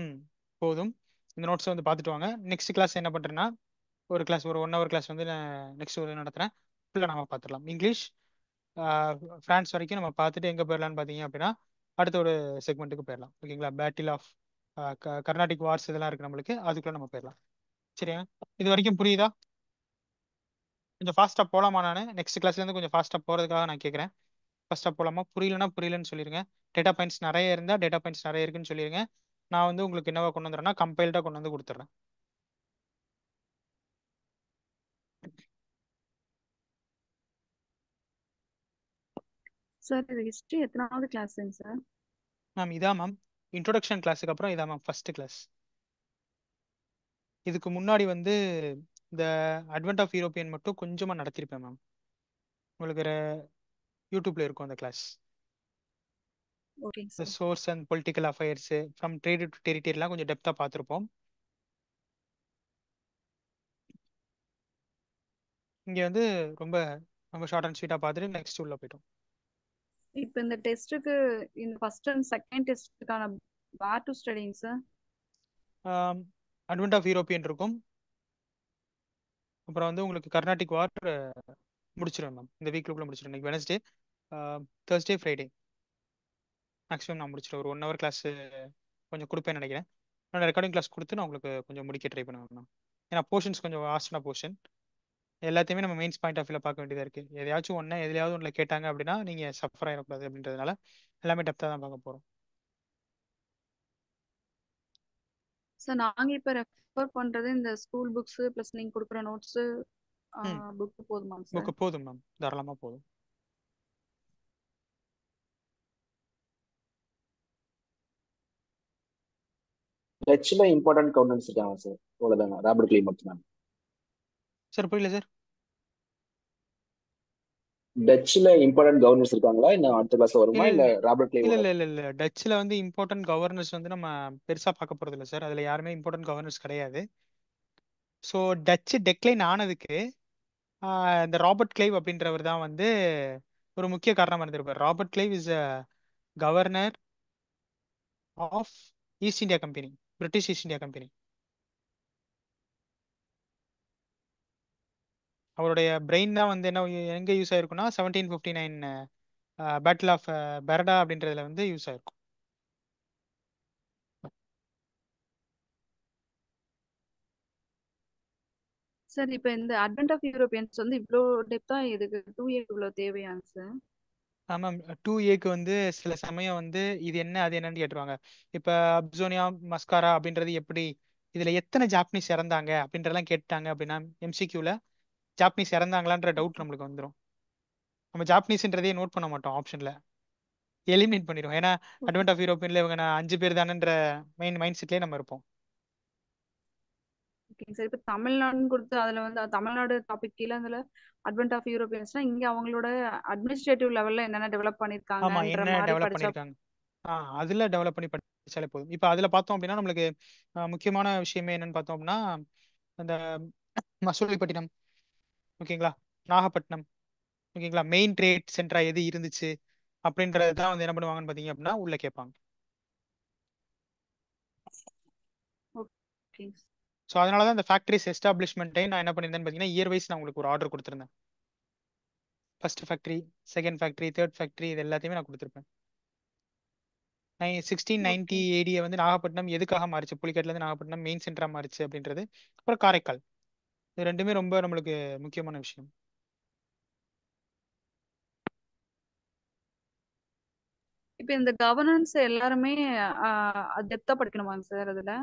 போதும் இந்த நோட்ஸை வந்து பார்த்துட்டு வாங்க நெக்ஸ்ட் கிளாஸ் என்ன பண்ணுறேன்னா ஒரு கிளாஸ் ஒரு ஒன் ஹவர் கிளாஸ் வந்து நான் நெக்ஸ்ட் ஒரு நடத்துகிறேன் இல்லை நம்ம பார்த்துடலாம் இங்கிலீஷ் ஃப்ரான்ஸ் வரைக்கும் நம்ம பார்த்துட்டு எங்கே போயிடலான்னு பார்த்தீங்க அப்படின்னா அடுத்த ஒரு செக்மெண்ட்டுக்கு போயிடலாம் ஓகேங்களா பேட்டில் ஆஃப் கர்நாடிக் வார்ஸ் இதெல்லாம் இருக்குது நம்மளுக்கு அதுக்குள்ளே நம்ம போயிடலாம் சரியா இது வரைக்கும் புரியுதா கொஞ்சம் ஃபாஸ்ட்டாக போகலாமா நான் நெக்ஸ்ட் கிளாஸ்லேருந்து கொஞ்சம் ஃபாஸ்ட்டாக போகிறதுக்காக நான் கேட்குறேன் ஃபஸ்ட்டாக போகலாமா புரியலன்னா புரியலன்னு சொல்லிடுங்க டேட்டா பாயிண்ட்ஸ் நிறைய இருந்தால் டேட்டா பாயிண்ட்ஸ் நிறைய இருக்குன்னு சொல்லிடுங்க நான் வந்து உங்களுக்கு என்னவா கொண்டு வந்துடுறேன்னா கம்பைல்டாக கொண்டு வந்து கொடுத்துட்றேன் சார் இது ஹிஸ்டரி எத்தனாவது கிளாஸ்ங்க சார் மேம் இதான் மேம் இன்ட்ரோடக்ஷன் கிளாஸுக்கு அப்புறம் இதான் மேம் ஃபர்ஸ்ட் கிளாஸ் இதுக்கு முன்னாடி வந்து இந்த அட்வென்ட் ஆஃப் யூரோப்பியன் மட்டும் கொஞ்சமாக நடத்திருப்பேன் மேம் உங்களுக்கு யூடியூப்ல இருக்கும் அந்த கிளாஸ் ஓகேங்க sir source and political affairs from trade to டெரிட்டரிலாம் கொஞ்சம் டெப்த்தாக பார்த்துருப்போம் இங்கே வந்து ரொம்ப ரொம்ப ஷார்ட் அண்ட் ஸ்வீட்டாக பார்த்துட்டு நெக்ஸ்ட் உள்ள போயிட்டோம் இப்ப இந்த டெஸ்ட்டுக்கு இந்த ஃபர்ஸ்ட் அண்ட் செகண்ட் டெஸ்ட்டுக்கான where to studying sir advent of European இருக்கும் அப்புறம் வந்து உங்களுக்கு கர்நாடிக் வார் முடிச்சிடும் மேம் இந்த வீக்குள்ள முடிச்சிடும் இன்னைக்கு வெனஸ்டே தேர்ஸ்டே ஃப்ரைடே மேக்ஸிமம் நான் முடிச்சிடுவேன் ஒரு ஒன் ஹவர் கிளாஸ் கொஞ்சம் கொடுப்பேன் நினைக்கிறேன் நான் ரெக்கார்டிங் கிளாஸ் கொடுத்து நான் உங்களுக்கு கொஞ்சம் முடிக்க ட்ரை பண்ணுவேன் மேம் ஏன்னா போர்ஷன்ஸ் கொஞ்சம் ஆஸ்டான போர்ஷன் எல்லாத்தையுமே நம்ம மெயின்ஸ் பாயிண்ட் ஆஃப் வியூல பார்க்க வேண்டியதா இருக்கு எதையாச்சும் ஒண்ணு எதுலயாவது ஒண்ணுல கேட்டாங்க அப்படின்னா நீங்க சஃபர் ஆயிடக்கூடாது அப்படின்றதுனால எல்லாமே டெப்தா தான் பார்க்க போறோம் சார் நாங்க இப்ப ரெஃபர் பண்றது இந்த ஸ்கூல் புக்ஸ் பிளஸ் நீங்க கொடுக்குற நோட்ஸ் புக் போதுமா சார் புக் போதும் மேம் தாராளமா போதும் ஹெச்ல இம்பார்ட்டன்ட் கவுண்டன்ஸ் இருக்காங்க சார் அவ்வளவுதாங்க ராபர்ட் கிளை மட்டும் மேம் சார் புரியல சார் டச்ல இம்பார்ட்டன்ட் கவர்னர்ஸ் இருக்காங்களா இன்னும் அடுத்த கிளாஸ்ல வருமா இல்ல ராபர்ட் இல்ல இல்ல இல்ல இல்ல டச்ல வந்து இம்பார்ட்டன்ட் கவர்னர்ஸ் வந்து நம்ம பெருசா பார்க்க போறது இல்ல சார் அதுல யாருமே இம்பார்ட்டன்ட் கவர்னர்ஸ் கிடையாது ஸோ டச்சு டெக்லைன் ஆனதுக்கு இந்த ராபர்ட் கிளைவ் அப்படின்றவர் தான் வந்து ஒரு முக்கிய காரணமாக இருந்திருப்பார் Robert Clive is a governor of East India company British East India company அவருடைய பிரெயின் தான் வந்து என்ன எங்க யூஸ் ஆயிருக்குன்னா seventeen fifty nine battle of பெரடா அப்படின்றதுல வந்து யூஸ் ஆயிருக்கும் சார் இப்போ இந்த அட்வென்ட் ஆஃப் யூரோப்பியன்ஸ் வந்து இவ்வளோ டெப்தா இதுக்கு டூ ஏக்கு இவ்வளோ தேவையாங்க சார் ஆமாம் டூ ஏக்கு வந்து சில சமயம் வந்து இது என்ன அது என்னன்னு கேட்டுருவாங்க இப்போ அப்சோனியா மஸ்காரா அப்படின்றது எப்படி இதில் எத்தனை ஜாப்பனீஸ் இறந்தாங்க அப்படின்றதெல்லாம் கேட்டாங்க அப்படின்னா எம்சிக்யூவில் ஜாப்பனீஸ் இறந்தாங்களான்ற டவுட் நம்மளுக்கு வந்துடும் நம்ம ஜாப்பனீஸ்ன்றதையே நோட் பண்ண மாட்டோம் ஆப்ஷன்ல எலிமினேட் பண்ணிடுவோம் ஏன்னா அட்வென்ட் ஆஃப் யூரோப்பியன்ல இவங்க நான் அஞ்சு பேர் தானன்ற மெயின் மைண்ட் செட்லயே நம்ம இருப்போம் சார் இப்போ தமிழ்நாடு கொடுத்து அதுல வந்து தமிழ்நாடு டாபிக் கீழே அதுல அட்வென்ட் ஆஃப் யூரோப்பியன்ஸ்னா இங்க அவங்களோட அட்மினிஸ்ட்ரேட்டிவ் லெவல்ல என்னென்ன டெவலப் பண்ணிருக்காங்க அதுல டெவலப் பண்ணி படிச்சாலே போதும் இப்போ அதுல பார்த்தோம் அப்படின்னா நம்மளுக்கு முக்கியமான விஷயமே என்னன்னு பார்த்தோம் அப்படின்னா அந்த மசூலிப்பட்டினம் ஓகேங்களா நாகப்பட்டினம் ஓகேங்களா மெயின் ட்ரேட் சென்டரா எது இருந்துச்சு அப்படின்றது தான் வந்து என்ன பண்ணுவாங்கன்னு பார்த்தீங்க அப்படின்னா உள்ள கேட்பாங்க ஸோ அதனால தான் இந்த ஃபேக்டரிஸ் எஸ்டாப்ளிஷ்மெண்ட்டை நான் என்ன பண்ணியிருந்தேன்னு பார்த்தீங்கன்னா இயர் வைஸ் நான் உங்களுக்கு ஒரு ஆர்டர் கொடுத்துருந்தேன் first factory second factory third factory இது எல்லாத்தையுமே நான் கொடுத்துருப்பேன் சிக்ஸ்டீன் நைன்டி ஏடியை வந்து நாகப்பட்டினம் எதுக்காக மாறிச்சு புலிக்கட்டிலேருந்து நாகப்பட்டினம் மெயின் சென்டராக மாறிச்சு அப்படின்றது அப்புறம் காரைக்கால் இது ரெண்டுமே ரொம்ப நம்மளுக்கு முக்கியமான விஷயம் இப்ப இந்த கவர்னன்ஸ் எல்லாருமே டெப்தா படிக்கணுமாங்க சார் அதுல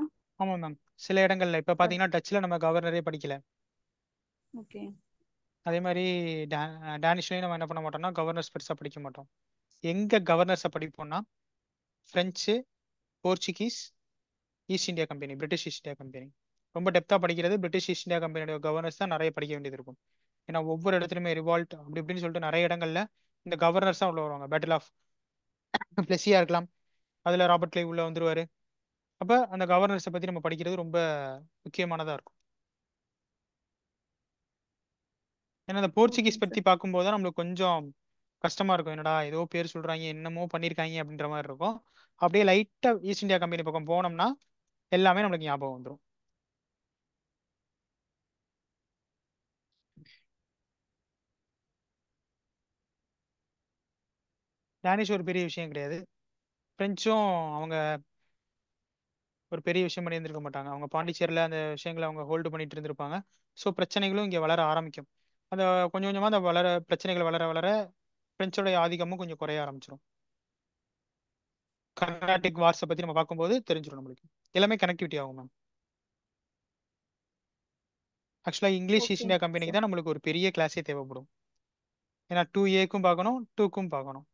ஆமா மேம் சில இடங்கள்ல இப்ப பாத்தீங்கன்னா டச்ல நம்ம கவர்னரே படிக்கல ஓகே அதே மாதிரி டானிஷ்லயும் நம்ம என்ன பண்ண மாட்டோம்னா கவர்னர்ஸ் பெருசா படிக்க மாட்டோம் எங்க கவர்னர்ஸை படிப்போம்னா French Portuguese East India company British East India company ரொம்ப டெப்த்தாக படிக்கிறது பிரிட்டிஷ் ஈஸ்ட் இந்தியா கம்பெனியோட கவர்னர்ஸ் தான் நிறைய படிக்க வேண்டியது இருக்கும் ஏன்னா ஒவ்வொரு இடத்துலையுமே ரிவால்ட் அப்படி இப்படின்னு சொல்லிட்டு நிறைய இடங்கள்ல இந்த கவர்னர்ஸ் தான் உள்ள வருவாங்க பேட்டில் ஆஃப் பிளெஸியா இருக்கலாம் அதுல ராபர்ட் கிளை உள்ள வந்துருவாரு அப்ப அந்த கவர்னர்ஸை பத்தி நம்ம படிக்கிறது ரொம்ப முக்கியமானதா இருக்கும் ஏன்னா அந்த போர்ச்சுகீஸ் பத்தி பார்க்கும்போது தான் நம்மளுக்கு கொஞ்சம் கஷ்டமா இருக்கும் என்னடா ஏதோ பேர் சொல்றாங்க என்னமோ பண்ணிருக்காங்க அப்படின்ற மாதிரி இருக்கும் அப்படியே லைட்டா ஈஸ்ட் இந்தியா கம்பெனி பக்கம் போனோம்னா எல்லாமே நம்மளுக்கு ஞாபகம் வந்துடும் ஸ்பானிஷ் ஒரு பெரிய விஷயம் கிடையாது ஃப்ரெஞ்சும் அவங்க ஒரு பெரிய விஷயம் பண்ணி இருந்திருக்க மாட்டாங்க அவங்க பாண்டிச்சேரியில் அந்த விஷயங்களை அவங்க ஹோல்டு பண்ணிட்டு இருந்திருப்பாங்க ஸோ பிரச்சனைகளும் இங்கே வளர ஆரம்பிக்கும் அந்த கொஞ்சம் கொஞ்சமாக அந்த வளர பிரச்சனைகள் வளர வளர ஃப்ரெஞ்சோடைய ஆதிக்கமும் கொஞ்சம் குறைய ஆரம்பிச்சிடும் கர்நாடிக் வார்ஸை பற்றி நம்ம பார்க்கும்போது தெரிஞ்சிடும் நம்மளுக்கு எல்லாமே கனெக்டிவிட்டி ஆகும் மேம் ஆக்சுவலாக இங்கிலீஷ் ஈஸ்ட் இந்தியா கம்பெனிக்கு தான் நம்மளுக்கு ஒரு பெரிய கிளாஸே தேவைப்படும் ஏன்னா டூ ஏக்கும் பார்க்கணும் டூக்கும் பார்க்கணும்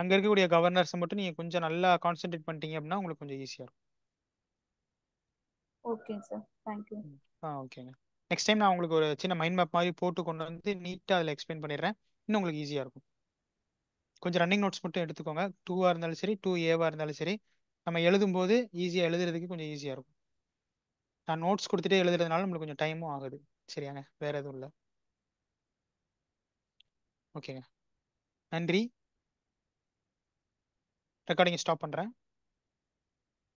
அங்க இருக்கக்கூடிய கவர்னர்ஸ் மட்டும் நீங்க கொஞ்சம் நல்லா கான்சென்ட்ரேட் பண்ணிட்டீங்க அப்படின்னா உங்களுக்கு கொஞ்சம் ஈஸியா இருக்கும் okay sir thank you ah ஓகேங்க நெக்ஸ்ட் டைம் நான் உங்களுக்கு ஒரு சின்ன மைண்ட் மேப் மாதிரி போட்டு கொண்டு வந்து நீட்டா அதில் எக்ஸ்பிளைன் பண்ணிடுறேன் இன்னும் உங்களுக்கு ஈஸியா இருக்கும் கொஞ்சம் ரன்னிங் நோட்ஸ் மட்டும் எடுத்துக்கோங்க டூவா இருந்தாலும் சரி டூ ஏவா இருந்தாலும் சரி நம்ம எழுதும் போது ஈஸியா எழுதுறதுக்கு கொஞ்சம் ஈஸியா இருக்கும் நான் நோட்ஸ் கொடுத்துட்டே எழுதுறதுனால நம்மளுக்கு கொஞ்சம் டைமும் ஆகுது சரியாங்க வேற எதுவும் இல்லை ஓகேங்க நன்றி ரெக்கார்டிங் ஸ்டாப் பண்றேன்